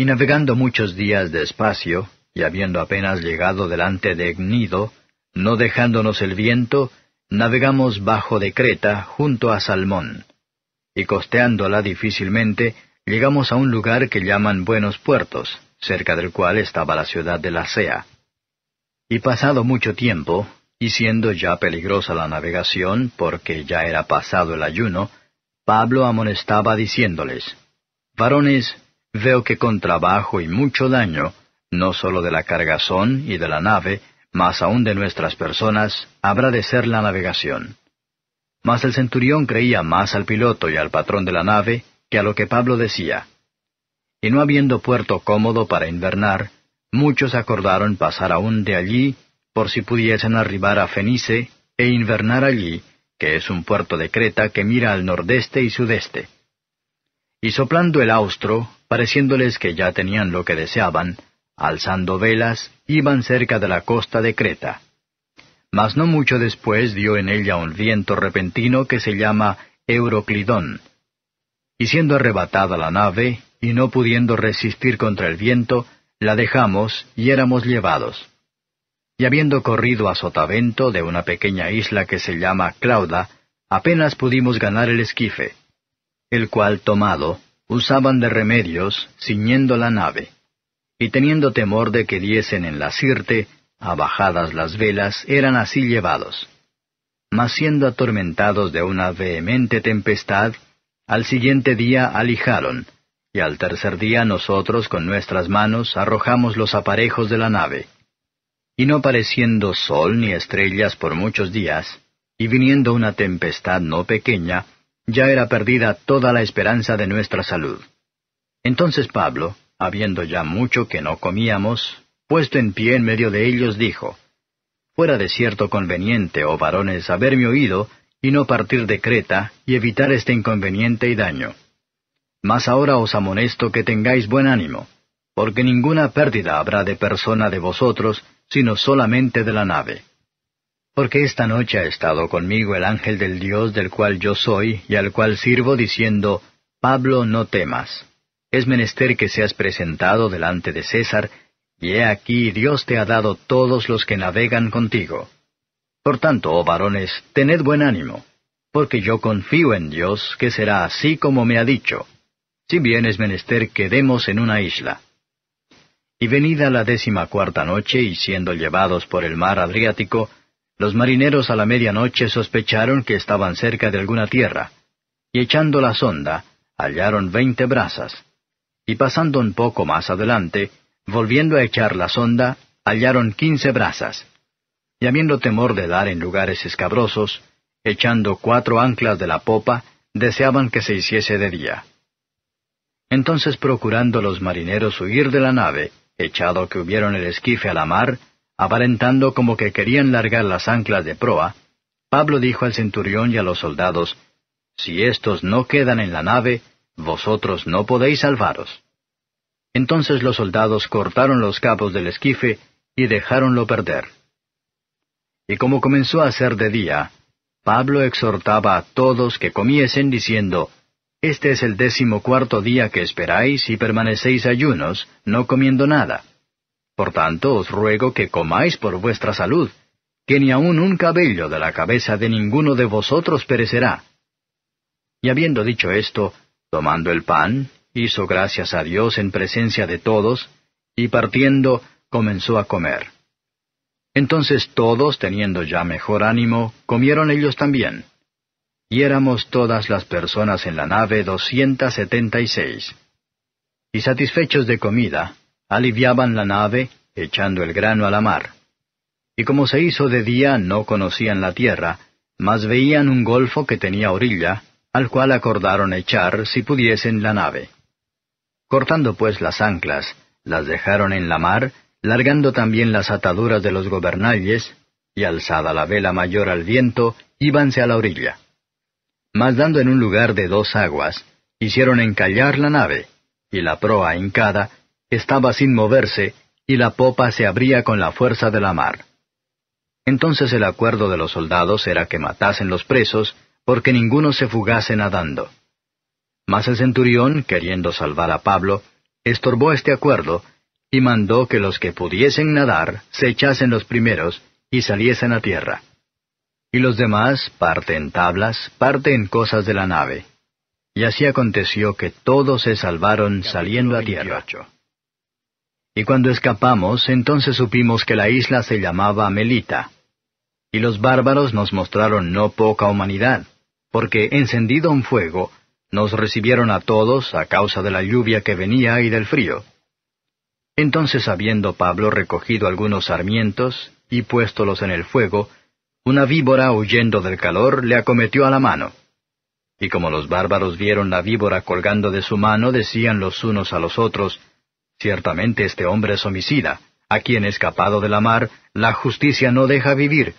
y navegando muchos días despacio, y habiendo apenas llegado delante de Gnido, no dejándonos el viento, navegamos bajo de Creta junto a Salmón. Y costeándola difícilmente, llegamos a un lugar que llaman Buenos Puertos, cerca del cual estaba la ciudad de la Sea. Y pasado mucho tiempo, y siendo ya peligrosa la navegación, porque ya era pasado el ayuno, Pablo amonestaba diciéndoles, Varones, veo que con trabajo y mucho daño, no sólo de la cargazón y de la nave, mas aún de nuestras personas, habrá de ser la navegación. Mas el centurión creía más al piloto y al patrón de la nave que a lo que Pablo decía. Y no habiendo puerto cómodo para invernar, muchos acordaron pasar aún de allí, por si pudiesen arribar a Fenice e invernar allí, que es un puerto de Creta que mira al nordeste y sudeste. Y soplando el austro, pareciéndoles que ya tenían lo que deseaban, alzando velas, iban cerca de la costa de Creta. Mas no mucho después dio en ella un viento repentino que se llama Euroclidón. Y siendo arrebatada la nave, y no pudiendo resistir contra el viento, la dejamos y éramos llevados. Y habiendo corrido a sotavento de una pequeña isla que se llama Clauda, apenas pudimos ganar el esquife, el cual tomado, usaban de remedios, ciñendo la nave, y teniendo temor de que diesen en la sirte, abajadas las velas, eran así llevados. Mas siendo atormentados de una vehemente tempestad, al siguiente día alijaron, y al tercer día nosotros con nuestras manos arrojamos los aparejos de la nave. Y no pareciendo sol ni estrellas por muchos días, y viniendo una tempestad no pequeña, ya era perdida toda la esperanza de nuestra salud. Entonces Pablo, habiendo ya mucho que no comíamos, puesto en pie en medio de ellos, dijo, Fuera de cierto conveniente, oh varones, haberme oído, y no partir de Creta, y evitar este inconveniente y daño. Mas ahora os amonesto que tengáis buen ánimo, porque ninguna pérdida habrá de persona de vosotros, sino solamente de la nave. Porque esta noche ha estado conmigo el ángel del Dios del cual yo soy y al cual sirvo diciendo, Pablo, no temas. Es menester que seas presentado delante de César, y he aquí Dios te ha dado todos los que navegan contigo. Por tanto, oh varones, tened buen ánimo, porque yo confío en Dios que será así como me ha dicho, si bien es menester quedemos en una isla. Y venida la décima cuarta noche y siendo llevados por el mar Adriático, los marineros a la medianoche sospecharon que estaban cerca de alguna tierra, y echando la sonda, hallaron veinte brazas. Y pasando un poco más adelante, volviendo a echar la sonda, hallaron quince brazas. Y habiendo temor de dar en lugares escabrosos, echando cuatro anclas de la popa, deseaban que se hiciese de día. Entonces procurando los marineros huir de la nave, echado que hubieron el esquife a la mar, Aparentando como que querían largar las anclas de proa, Pablo dijo al centurión y a los soldados, Si estos no quedan en la nave, vosotros no podéis salvaros. Entonces los soldados cortaron los cabos del esquife y dejáronlo perder. Y como comenzó a ser de día, Pablo exhortaba a todos que comiesen diciendo, Este es el décimo cuarto día que esperáis y permanecéis ayunos, no comiendo nada. Por tanto, os ruego que comáis por vuestra salud, que ni aun un cabello de la cabeza de ninguno de vosotros perecerá. Y habiendo dicho esto, tomando el pan, hizo gracias a Dios en presencia de todos, y partiendo, comenzó a comer. Entonces todos, teniendo ya mejor ánimo, comieron ellos también. Y éramos todas las personas en la nave doscientas setenta y seis. Y satisfechos de comida, aliviaban la nave, echando el grano a la mar. Y como se hizo de día, no conocían la tierra, mas veían un golfo que tenía orilla, al cual acordaron echar, si pudiesen, la nave. Cortando pues las anclas, las dejaron en la mar, largando también las ataduras de los gobernalles, y alzada la vela mayor al viento, íbanse a la orilla. Mas dando en un lugar de dos aguas, hicieron encallar la nave, y la proa hincada estaba sin moverse y la popa se abría con la fuerza de la mar. Entonces el acuerdo de los soldados era que matasen los presos, porque ninguno se fugase nadando. Mas el centurión, queriendo salvar a Pablo, estorbó este acuerdo, y mandó que los que pudiesen nadar se echasen los primeros y saliesen a tierra. Y los demás, parte en tablas, parte en cosas de la nave. Y así aconteció que todos se salvaron saliendo a tierra. Y cuando escapamos, entonces supimos que la isla se llamaba Melita. Y los bárbaros nos mostraron no poca humanidad, porque encendido un fuego, nos recibieron a todos a causa de la lluvia que venía y del frío. Entonces habiendo Pablo recogido algunos sarmientos y puéstolos en el fuego, una víbora huyendo del calor le acometió a la mano. Y como los bárbaros vieron la víbora colgando de su mano, decían los unos a los otros, Ciertamente este hombre es homicida, a quien escapado de la mar, la justicia no deja vivir.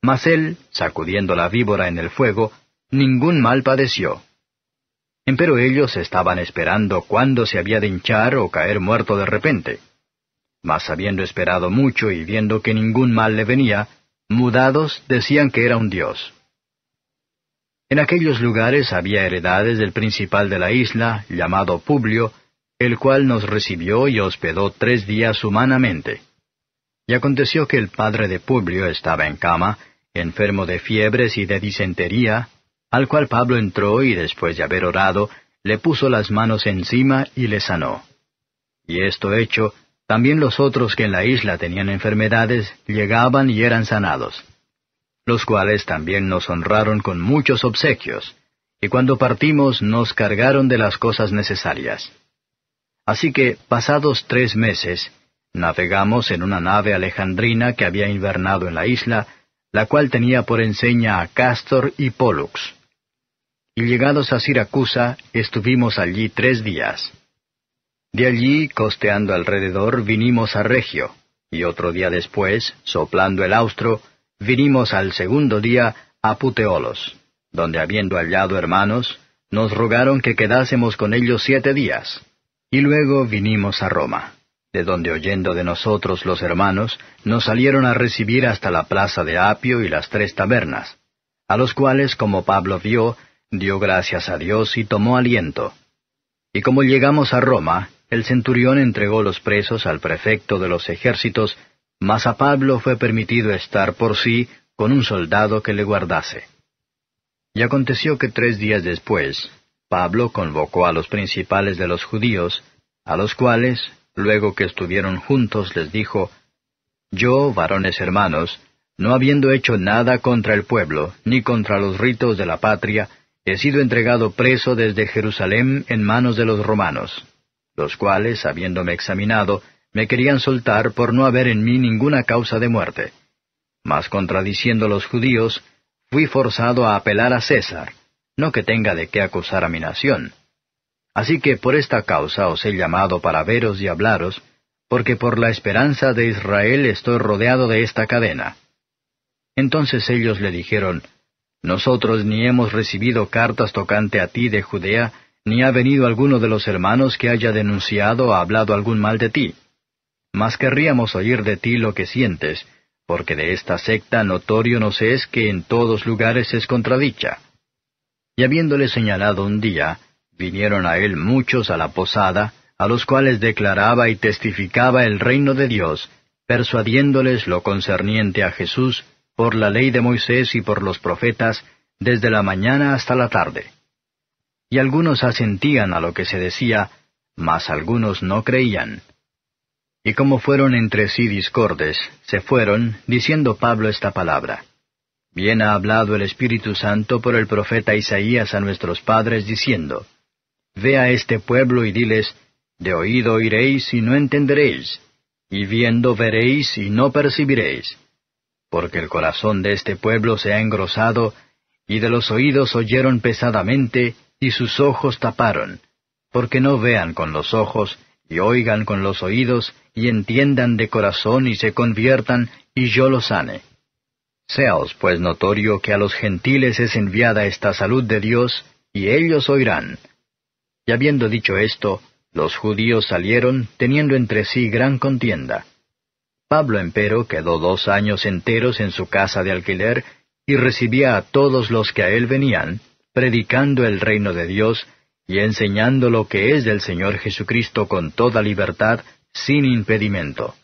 Mas él, sacudiendo la víbora en el fuego, ningún mal padeció. Empero ellos estaban esperando cuándo se había de hinchar o caer muerto de repente. Mas habiendo esperado mucho y viendo que ningún mal le venía, mudados decían que era un dios. En aquellos lugares había heredades del principal de la isla, llamado Publio, el cual nos recibió y hospedó tres días humanamente. Y aconteció que el padre de Publio estaba en cama, enfermo de fiebres y de disentería, al cual Pablo entró y después de haber orado, le puso las manos encima y le sanó. Y esto hecho, también los otros que en la isla tenían enfermedades llegaban y eran sanados, los cuales también nos honraron con muchos obsequios, y cuando partimos nos cargaron de las cosas necesarias. Así que, pasados tres meses, navegamos en una nave alejandrina que había invernado en la isla, la cual tenía por enseña a Castor y Pollux. Y llegados a Siracusa, estuvimos allí tres días. De allí, costeando alrededor, vinimos a Regio, y otro día después, soplando el austro, vinimos al segundo día a Puteolos, donde habiendo hallado hermanos, nos rogaron que quedásemos con ellos siete días. Y luego vinimos a Roma, de donde oyendo de nosotros los hermanos, nos salieron a recibir hasta la plaza de Apio y las tres tabernas, a los cuales, como Pablo vio, dio gracias a Dios y tomó aliento. Y como llegamos a Roma, el centurión entregó los presos al prefecto de los ejércitos, mas a Pablo fue permitido estar por sí con un soldado que le guardase. Y aconteció que tres días después, Pablo convocó a los principales de los judíos, a los cuales, luego que estuvieron juntos, les dijo, Yo, varones hermanos, no habiendo hecho nada contra el pueblo, ni contra los ritos de la patria, he sido entregado preso desde Jerusalén en manos de los romanos, los cuales, habiéndome examinado, me querían soltar por no haber en mí ninguna causa de muerte. Mas contradiciendo los judíos, fui forzado a apelar a César, no que tenga de qué acusar a mi nación. Así que por esta causa os he llamado para veros y hablaros, porque por la esperanza de Israel estoy rodeado de esta cadena. Entonces ellos le dijeron, Nosotros ni hemos recibido cartas tocante a ti de Judea, ni ha venido alguno de los hermanos que haya denunciado o hablado algún mal de ti. Mas querríamos oír de ti lo que sientes, porque de esta secta notorio nos es que en todos lugares es contradicha. Y habiéndole señalado un día, vinieron a él muchos a la posada, a los cuales declaraba y testificaba el reino de Dios, persuadiéndoles lo concerniente a Jesús por la ley de Moisés y por los profetas, desde la mañana hasta la tarde. Y algunos asentían a lo que se decía, mas algunos no creían. Y como fueron entre sí discordes, se fueron, diciendo Pablo esta palabra. Bien ha hablado el Espíritu Santo por el profeta Isaías a nuestros padres diciendo, Ve a este pueblo y diles, De oído oiréis y no entenderéis, y viendo veréis y no percibiréis. Porque el corazón de este pueblo se ha engrosado, y de los oídos oyeron pesadamente, y sus ojos taparon, porque no vean con los ojos, y oigan con los oídos, y entiendan de corazón y se conviertan, y yo los sane. Seaos pues notorio que a los gentiles es enviada esta salud de Dios, y ellos oirán. Y habiendo dicho esto, los judíos salieron, teniendo entre sí gran contienda. Pablo, empero, quedó dos años enteros en su casa de alquiler, y recibía a todos los que a él venían, predicando el reino de Dios, y enseñando lo que es del Señor Jesucristo con toda libertad, sin impedimento.